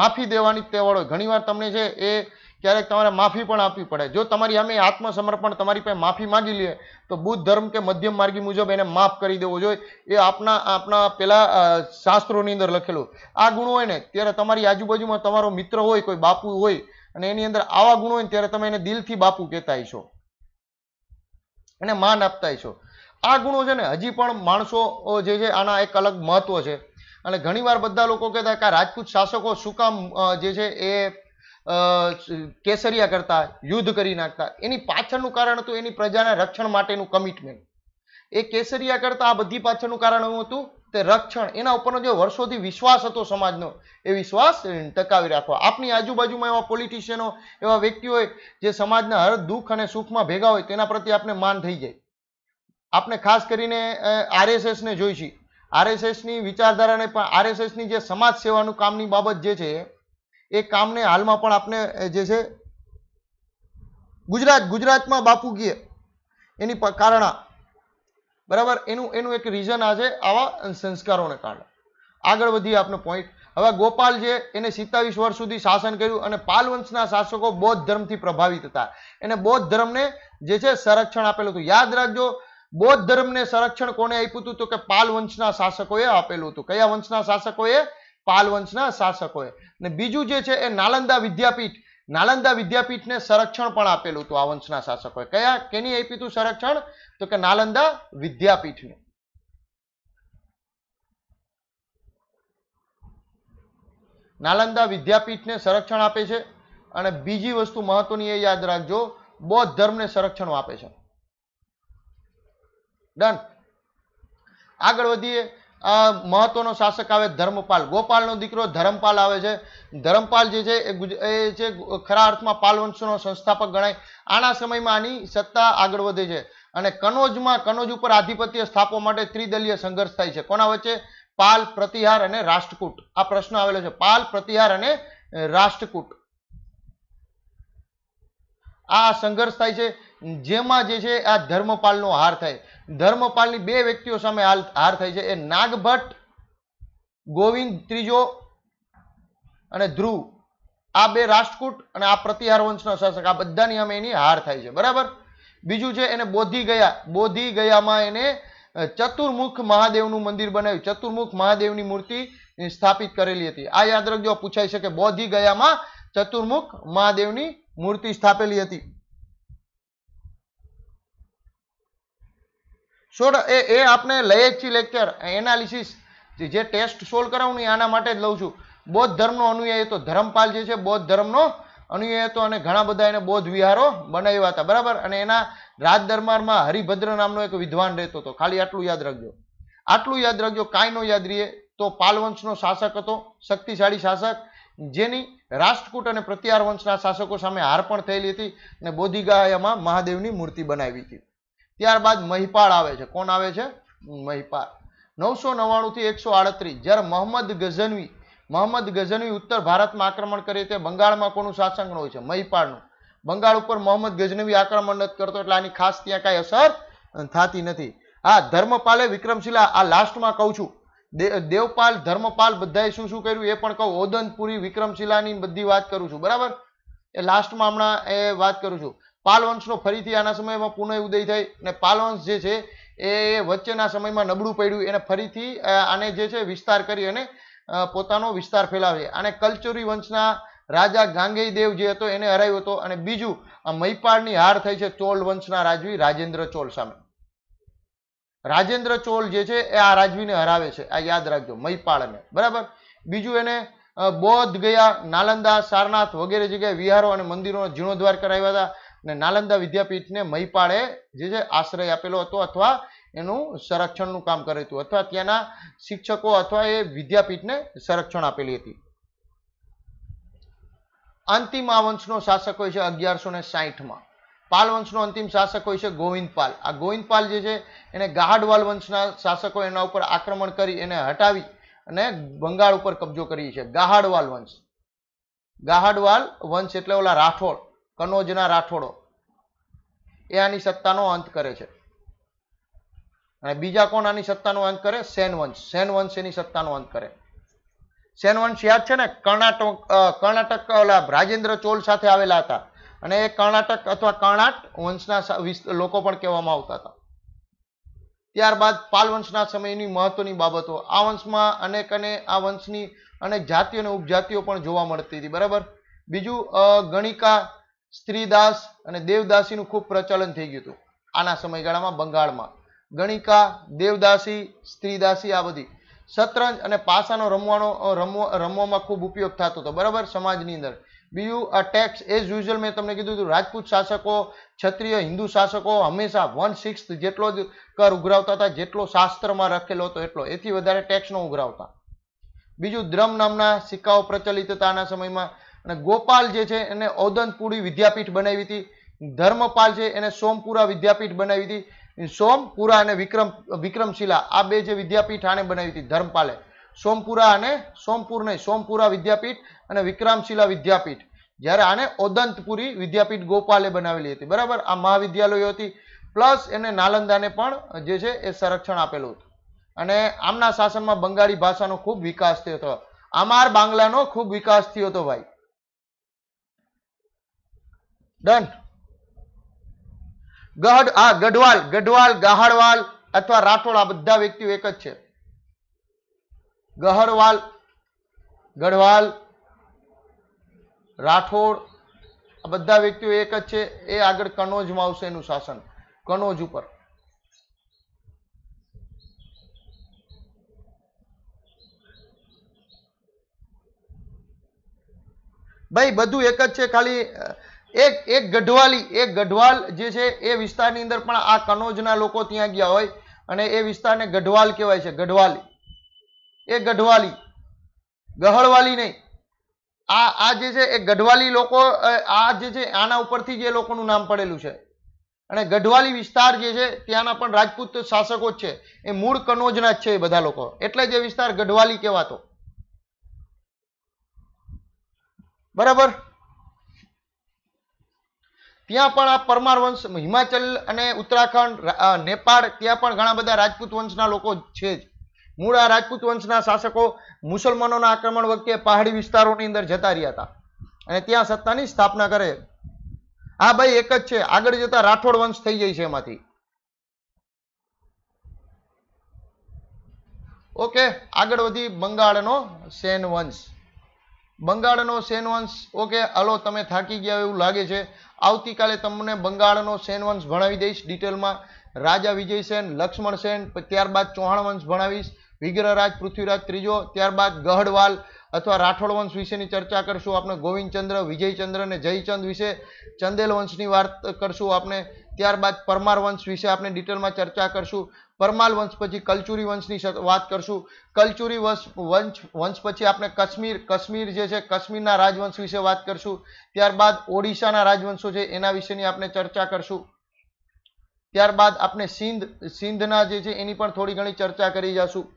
માફી દેવાની તેવળ હોય ઘણીવાર તમને છે એ ક્યારેક તમારે માફી પણ આપવી પડે જો તમારી અમે આત્મસમર્પણ તમારી પાસે માફી માગી લઈએ તો બુદ્ધ ધર્મ કે મધ્યમ માર્ગી મુજબ એને માફ કરી દેવો જોઈએ એ આપના આપના પેલા શાસ્ત્રોની અંદર લખેલું આ ગુણ હોય ને ત્યારે તમારી આજુબાજુમાં તમારો મિત્ર હોય કોઈ બાપુ હોય અને એની અંદર આવા ગુણ હોય ત્યારે તમે એને દિલથી બાપુ કહેતા છો અને માન આપતા છો આ ગુણો છે ને હજી પણ માણસો જે છે આના એક અલગ મહત્વ છે અને ઘણીવાર બધા લોકો કહેતા કે આ રાજપૂત શાસકો શું કામ જે છે એ કેસરિયા કરતા યુદ્ધ કરી નાખતા એની પાછળનું કારણ હતું એની પ્રજાના રક્ષણ માટેનું કમિટમેન્ટ એ કેસરિયા કરતા આ બધી પાછળનું કારણ એવું હતું તે રક્ષણ એના ઉપરનો જે વર્ષોથી વિશ્વાસ હતો સમાજનો એ વિશ્વાસ ટકાવી રાખવા આપની આજુબાજુમાં એવા પોલિટિશિયનો એવા વ્યક્તિઓ જે સમાજના હર દુઃખ અને સુખમાં ભેગા હોય તેના પ્રત્યે આપણે માન થઈ જાય આપણે ખાસ કરીને આરએસએસને જોઈ છીએ આરએસએસની વિચારધારાને પણ આરએસએસની જે સમાજ સેવાનું કામની બાબત જે છે એ કામને હાલમાં પણ આપણે જે છે ગુજરાત ગુજરાતમાં બાપુ ગીએ એની કારણા બરાબર એનું એનું એક રીઝન આજે આવા સંસ્કારોને કારણે આગળ વધીએ આપણે પોઈન્ટ હવે ગોપાલ જે એને સિત્તાવીસ વર્ષ સુધી શાસન કર્યું અને પાલવંશના શાસકો બૌદ્ધ ધર્મથી પ્રભાવિત હતા એને બૌદ્ધ ધર્મને જે છે સંરક્ષણ આપેલું હતું યાદ રાખજો બૌદ્ધ ધર્મને સંરક્ષણ કોને આપ્યું હતું તો કે પાલ વંશના શાસકોએ આપેલું હતું કયા વંશના શાસકોએ પાલ શાસકોએ અને બીજું જે છે એ નાલંદા વિદ્યાપીઠ નાલંદા વિદ્યાપીઠને સંરક્ષણ પણ આપેલું હતું આ વંશના શાસકોએ કયા કેની આપ્યું હતું સંરક્ષણ તો કે નાલંદા વિદ્યાપીઠને નાલંદા વિદ્યાપીઠને સંરક્ષણ આપે છે અને બીજી વસ્તુ મહત્વની એ યાદ રાખજો બૌદ્ધ ધર્મને સંરક્ષણ આપે છે ડન આગળ વધીએ મહત્વનો શાસક આવે ધર્મપાલ ગોપાલનો દીકરો ધર્મપાલ આવે છે ધર્મપાલ જે છે એ એ છે ખરા અર્થમાં પાલવંશનો સંસ્થાપક ગણાય આના સમયમાં આની સત્તા આગળ વધે છે અને કનોજમાં કનોજ ઉપર આધિપત્ય સ્થાપવા માટે ત્રિદલીય સંઘર્ષ થાય છે કોના વચ્ચે પાલ પ્રતિહાર અને રાષ્ટ્રકૂટ આ પ્રશ્ન આવેલો છે પાલ પ્રતિહાર અને રાષ્ટ્રકૂટ આ સંઘર્ષ થાય છે જેમાં જે છે આ ધર્મપાલનો હાર થાય ધર્મપાલની બે વ્યક્તિઓ સામે હાલ હાર થાય છે એ નાગભટ્ટ ગોવિંદ ત્રીજો અને ધ્રુવ આ બે રાષ્ટ્રકૂટ અને આ પ્રતિહાર વંશના શાસક આ બધાની અમે એની હાર થાય છે બરાબર બીજું છે એને બોધી ગયા બોધી ગયામાં એને ચતુર્મુખ મહાદેવનું મંદિર બનાવ્યું ચતુર્મુખ મહાદેવની મૂર્તિ સ્થાપિત કરેલી હતી આ યાદ રાખજો પૂછાઈ શકે બોધી ગયામાં ચતુર્મુખ મહાદેવની મૂર્તિ સ્થાપેલી હતી સોડ એ એ આપણે લઈએ જ છીએ લેક્ચર એનાલિસિસ જે ટેસ્ટ સોલ્વ કરાવું ને આના માટે જ લઉં છું બૌદ્ધ ધર્મનો અનુયાયી હતો ધર્મપાલ જે છે બૌદ્ધ ધર્મનો અનુયાયી હતો અને ઘણા બધા એને બૌદ્ધ વિહારો બનાવ્યા હતા બરાબર અને એના રાજ દરબારમાં હરિભદ્ર નામનો એક વિદ્વાન રહેતો હતો ખાલી આટલું યાદ રાખજો આટલું યાદ રાખજો કાંઈ નો યાદ રહીએ તો પાલવંશનો શાસક હતો શક્તિશાળી શાસક જેની રાષ્ટ્રકૂટ અને પ્રત્યાર વંશના શાસકો સામે હાર પણ થયેલી હતી અને બોધિગાયામાં મહાદેવની મૂર્તિ બનાવી હતી ત્યારબાદ મહિપાળ આવે છે કોણ આવે છે મહિપાળ નવસો નવ્વાણુંથી એકસો આડત્રીસ જ્યારે મોહમ્મદ ગઝનવી મોહમ્મદ ગઝનવી ઉત્તર ભારતમાં આક્રમણ કરે તે બંગાળમાં કોનું શાસન હોય છે મહિપાળનું બંગાળ ઉપર મોહમ્મદ ગઝનવી આક્રમણ નથી કરતો એટલે આની ખાસ ત્યાં કાંઈ અસર થતી નથી આ ધર્મપાલે વિક્રમશિલા આ લાસ્ટમાં કહું છું દેવપાલ ધર્મપાલ બધાએ શું શું કર્યું એ પણ કહું ઓદનપુરી વિક્રમશિલાની બધી વાત કરું છું બરાબર એ લાસ્ટમાં હમણાં એ વાત કરું છું પાલવંશનો ફરીથી આના સમયમાં પુનઃ ઉદય થઈ અને પાલ વંશ જે છે એ વચ્ચેના સમયમાં નબળું પડ્યું એને ફરીથી આને જે છે વિસ્તાર કરી અને પોતાનો વિસ્તાર ફેલાવે અને કલચુરી વંશના રાજા ગાંગેય દેવ જે હતો એને હરાયો હતો અને બીજું આ મહીપાળની હાર થઈ છે ચોલ વંશના રાજવી રાજેન્દ્ર ચોલ સામે રાજેન્દ્ર ચોલ જે છે એ આ રાજવીને હરાવે છે આ યાદ રાખજો મહીપાળને બરાબર બીજું એને બૌદ્ધ ગયા નાલંદા સારનાથ વગેરે જગ્યાએ વિહારો અને મંદિરોનો જીર્ણોદ્વાર કરાવ્યા હતા અને નાલંદા વિદ્યાપીઠને મહીપાળે જે છે આશ્રય આપેલો હતો અથવા એનું સંરક્ષણનું કામ કર્યું હતું અથવા ત્યાંના શિક્ષકો અથવા એ વિદ્યાપીઠને સંરક્ષણ આપેલી હતી અંતિમ આ વંશનો શાસક હોય છે અગિયારસો ને સાહીઠમાં પાલ વંશનો અંતિમ શાસક હોય છે ગોવિંદપાલ આ ગોવિંદપાલ જે છે એને ગાહડવાલ વંશના શાસકો એના ઉપર આક્રમણ કરી એને હટાવી અને બંગાળ ઉપર કબજો કરી છે ગાહડવાલ વંશ ગાહડવાલ વંશ એટલે ઓલા રાઠોડ કનોજના રાઠોડો એ આની સત્તાનો અંત કરે છે અને બીજા કોણ આની સત્તાનો અંત કરે સેન વંશ સેન વંશ એની સત્તાનો અંત કરે સેન વંશ યાદ છે ને કર્ણાટક કર્ણાટક ઓલા રાજેન્દ્ર ચોલ સાથે આવેલા હતા અને એ કર્ણાટક અથવા કર્ણાટ વંશના લોકો પણ કહેવામાં આવતા હતા ત્યારબાદ પાલ વંશના સમયની મહત્વની બાબતો આ વંશમાં અનેક અને આ વંશની અનેક જાતિઓ અને ઉપજાતિઓ પણ જોવા મળતી હતી બરાબર બીજું ગણિકા સ્ત્રીદાસ અને દેવદાસીનું ખૂબ પ્રચલન થઈ ગયું હતું આના સમયગાળામાં બંગાળમાં ગણિકા દેવદાસી સ્ત્રીદાસી આ બધી શતરંજ અને પાસાનો રમવાનો રમવા રમવામાં ખૂબ ઉપયોગ થતો હતો બરાબર સમાજની અંદર બીયુ ટેક્સ એઝ યુઝ્યુઅલ મેં તમને કીધું હતું રાજપૂત શાસકો ક્ષત્રિય હિન્દુ શાસકો હંમેશા વન સિક્સ જેટલો જ કર ઉઘરાવતા હતા જેટલો શાસ્ત્રમાં રખેલો હતો એટલો એથી વધારે ટેક્સનો ઉઘરાવતા બીજું દ્રમ નામના સિક્કાઓ પ્રચલિત હતા આના સમયમાં અને ગોપાલ જે છે એને ઔદનપુરી વિદ્યાપીઠ બનાવી હતી ધર્મપાલ છે એને સોમપુરા વિદ્યાપીઠ બનાવી હતી સોમપુરા અને વિક્રમ વિક્રમશિલા આ બે જે વિદ્યાપીઠ આને બનાવી હતી ધર્મપાલે સોમપુરા અને સોમપુર નહીં સોમપુરા વિદ્યાપીઠ અને વિક્રમશિલા વિદ્યાપીઠ જ્યારે આને ઓદંતપુરી વિદ્યાપીઠ ગોપાલે બનાવેલી હતી બરાબર આ મહાવિદ્યાલયો હતી પ્લસ એને નાલંદાને પણ જે છે એ સંરક્ષણ આપેલું હતું અને આમના શાસનમાં બંગાળી ભાષાનો ખૂબ વિકાસ થયો હતો આમાર બાંગ્લાનો ખૂબ વિકાસ થયો હતો ભાઈ ડન ગઢ આ ગઢવાલ ગઢવાલ ગાહડવાલ અથવા રાઠોડ આ બધા વ્યક્તિઓ એક જ છે ગહડવાલ ગઢવાલ રાઠોડ આ બધા વ્યક્તિઓ એક જ છે એ આગળ કનોજમાં આવશે એનું શાસન કનોજ ઉપર ભાઈ બધું એક જ છે ખાલી એક એક ગઢવાલી એક ગઢવાલ જે છે એ વિસ્તારની અંદર પણ આ કનોજના લોકો ત્યાં ગયા હોય અને એ વિસ્તારને ગઢવાલ કહેવાય છે ગઢવાલી એ ગઢવાલી ગહળવાલી નહીં આ આ જે છે એ ગઢવાલી લોકો આ જે છે આના ઉપરથી જે લોકોનું નામ પડેલું છે અને ગઢવાલી વિસ્તાર જે છે ત્યાંના પણ રાજપૂત શાસકો જ છે એ મૂળ કનોજના જ છે એ બધા લોકો એટલે જે વિસ્તાર ગઢવાલી કહેવાતો બરાબર ત્યાં પણ આ પરમાર વંશ હિમાચલ અને ઉત્તરાખંડ નેપાળ ત્યાં પણ ઘણા બધા રાજપૂત વંશના લોકો છે જ મૂળ આ રાજપૂત વંશના શાસકો મુસલમાનોના આક્રમણ વખતે પહાડી વિસ્તારોની અંદર જતા રહ્યા હતા અને ત્યાં સત્તાની સ્થાપના કરે આ ભાઈ એક જ છે આગળ જતા રાઠોડ વંશ થઈ જાય છે એમાંથી ઓકે આગળ વધી બંગાળનો સેન વંશ બંગાળનો સેન વંશ ઓકે હલો તમે થાકી ગયા એવું લાગે છે આવતીકાલે તમને બંગાળનો સેન વંશ ભણાવી દઈશ ડિટેલમાં રાજા વિજયસેન લક્ષ્મણસેન ત્યારબાદ ચૌહાણ વંશ ભણાવીશ વિગ્રહરાજ પૃથ્વીરાજ ત્રીજો ત્યારબાદ ગહડવાલ અથવા રાઠોડ વંશ વિશેની ચર્ચા કરશું આપણે ગોવિંદચંદ્ર વિજયચંદ્ર અને જયચંદ વિશે ચંદેલ વંશની વાત કરશું આપણે ત્યારબાદ પરમાર વંશ વિશે આપણે ડિટેલમાં ચર્ચા કરશું પરમાર વંશ પછી કલચુરી વંશની વાત કરશું કલચુરી વંશ વંશ વંશ પછી આપણે કશ્મીર કશ્મીર જે છે કશ્મીરના રાજવંશ વિશે વાત કરશું ત્યારબાદ ઓડિશાના રાજવંશો છે એના વિશેની આપણે ચર્ચા કરશું ત્યારબાદ આપણે સિંધ સિંધના જે છે એની પણ થોડી ઘણી ચર્ચા કરી જશું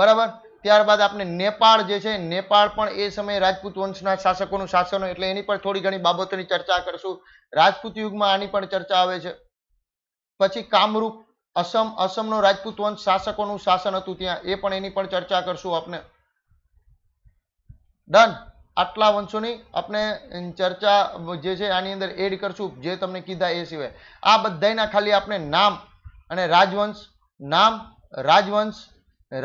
બરાબર ત્યારબાદ આપણે નેપાળ જે છે નેપાળ પણ એ સમયે રાજપૂત વંશના શાસકોનું શાસન એટલે એની પણ થોડી ઘણી બાબતોની ચર્ચા કરશું રાજપૂત યુગમાં આની પણ ચર્ચા આવે છે પછી કામરૂપ અસમ અસમનો રાજપૂત વંશ શાસકોનું શાસન હતું ત્યાં એ પણ એની પણ ચર્ચા કરશું આપણે ડન આટલા વંશોની આપણે ચર્ચા જે છે આની અંદર એડ કરશું જે તમને કીધા એ સિવાય આ બધાના ખાલી આપણે નામ અને રાજવંશ નામ રાજવંશ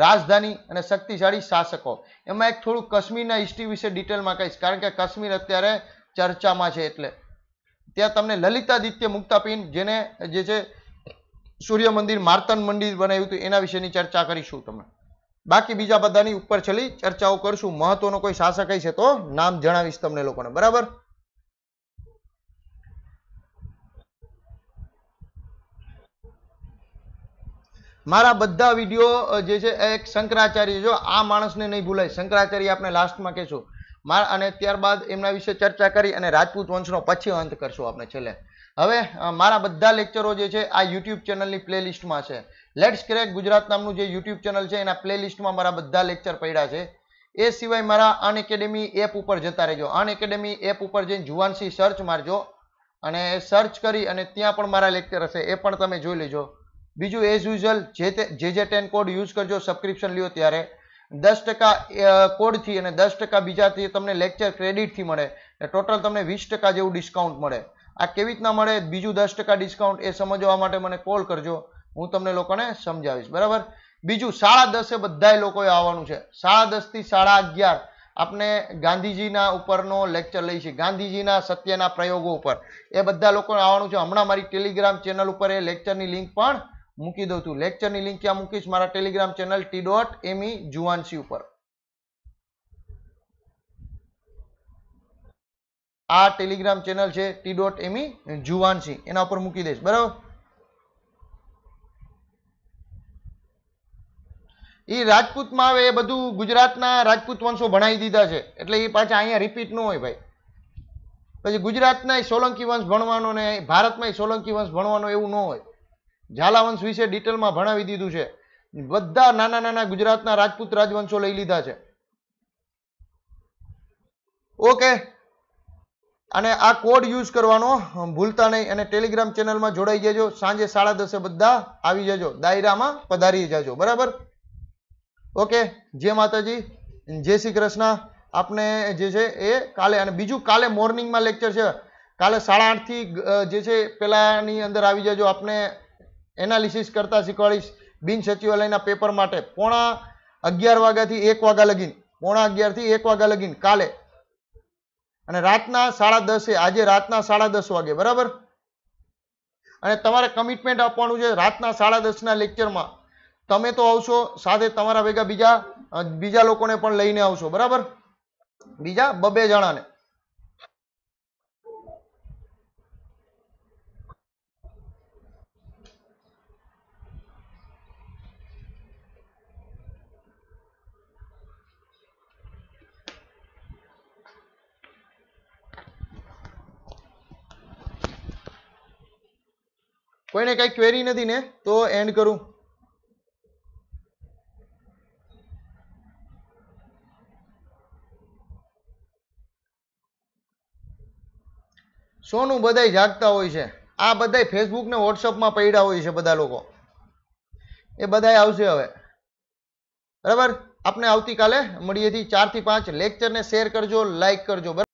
રાજધાની અને શક્તિશાળી શાસકો એમાં એક થોડું કશ્મીરના હિસ્ટ્રી વિશે ડિટેલમાં કહીશ કારણ કે કાશ્મીર અત્યારે ચર્ચામાં છે એટલે ત્યાં તમને લલિતાદિત્ય મુક્તાપિંડ જેને જે છે સૂર્ય મંદિર માર્તન મંદિર બનાવ્યું હતું એના વિશેની ચર્ચા કરીશું તમે બાકી બીજા બધાની ઉપર છેલ્લી ચર્ચાઓ કરશું મહત્વનો કોઈ શાસક છે તો નામ જણાવીશ તમને લોકોને બરાબર મારા બધા વિડીયો જે છે એક શંકરાચાર્ય જો આ માણસને નહીં ભૂલાય શંકરાચાર્ય આપણે લાસ્ટમાં કહેશું મારા અને ત્યારબાદ એમના વિશે ચર્ચા કરી અને રાજપૂત વંશનો પછી અંત કરશું આપણે છેલ્લે હવે મારા બધા લેક્ચરો જે છે આ યુટ્યુબ ચેનલની પ્લેલિસ્ટમાં છે લેટ્સ ક્રેક ગુજરાત નામનું જે યુટ્યુબ ચેનલ છે એના પ્લેલિસ્ટમાં મારા બધા લેક્ચર પડ્યા છે એ સિવાય મારા અન એકેડેમી એપ ઉપર જતા રહેજો અન એકેડેમી એપ ઉપર જઈને જુવાનસી સર્ચ મારજો અને સર્ચ કરી અને ત્યાં પણ મારા લેક્ચર હશે એ પણ તમે જોઈ લેજો બીજું એઝ યુઝ્યુઅલ જે તે જે જે ટેન કોડ યુઝ કરજો સબસ્ક્રિપ્શન લ્યો ત્યારે દસ ટકા કોડથી અને દસ ટકા બીજાથી તમને લેક્ચર ક્રેડિટથી મળે એટલે ટોટલ તમને વીસ ટકા જેવું ડિસ્કાઉન્ટ મળે આ કેવી રીતના મળે બીજું દસ ટકા ડિસ્કાઉન્ટ એ સમજવા માટે મને કોલ કરજો હું તમને લોકોને સમજાવીશ બરાબર બીજું સાડા દસે બધાય લોકોએ આવવાનું છે સાડા દસથી સાડા અગિયાર આપણે ગાંધીજીના ઉપરનો લેક્ચર લઈ છે ગાંધીજીના સત્યના પ્રયોગો ઉપર એ બધા લોકોને આવવાનું છે હમણાં મારી ટેલિગ્રામ ચેનલ ઉપર એ લેક્ચરની લિંક પણ મૂકી દઉં છું લેક્ચરની લિંક ક્યાં મૂકીશ મારા Telegram channel T dot me જુવાનસી ઉપર આ ટેલિગ્રામ ચેનલ છે ટી ડોટ એમઈ e જુવાનસી એના ઉપર મૂકી દઈશ બરાબર એ રાજપૂતમાં આવે એ બધું ગુજરાતના રાજપૂત વંશો ભણાવી દીધા છે એટલે એ પાછા અહીંયા રિપીટ ન હોય ભાઈ પછી ગુજરાતના સોલંકી વંશ ભણવાનો ને ભારતમાં સોલંકી વંશ ભણવાનો એવું ન હોય ઝાલાવંશ વિશે ડિટેલમાં ભણાવી દીધું છે બધા નાના નાના ગુજરાતના રાજપૂત રાજવંશો લઈ લીધા છે ઓકે અને આ કોડ યુઝ કરવાનો ભૂલતા નહીં અને ટેલિગ્રામ ચેનલમાં જોડાઈ જજો સાંજે સાડા દસે બધા આવી જજો દાયરામાં પધારી જજો બરાબર ઓકે જય માતાજી જય શ્રી કૃષ્ણ આપને જે છે એ કાલે અને બીજું કાલે મોર્નિંગમાં લેક્ચર છે કાલે સાડા આઠથી જે છે પેલાની અંદર આવી જજો આપને એનાલિસિસ કરતાં શીખવાડીશ બિન સચિવાલયના પેપર માટે પોણા અગિયાર વાગ્યાથી એક વાગ્યા લગીન પોણા અગિયારથી એક વાગ્યા લગીન કાલે અને રાતના સાડા દસે આજે રાતના સાડા દસ વાગે બરાબર અને તમારે કમિટમેન્ટ આપવાનું છે રાતના સાડા દસના લેક્ચરમાં તમે તો આવશો સાથે તમારા ભેગા બીજા બીજા લોકોને પણ લઈને આવશો બરાબર બીજા બબે જણાને કોઈને કઈ ક્વેરી નથી ને તો એન્ડ કરું સોનું બધા જાગતા હોય છે આ બધા ફેસબુક ને વોટ્સઅપમાં પડ્યા હોય છે બધા લોકો એ બધાય આવશે હવે બરાબર આપણે આવતીકાલે મળીએથી થી પાંચ લેક્ચર ને શેર કરજો લાઇક કરજો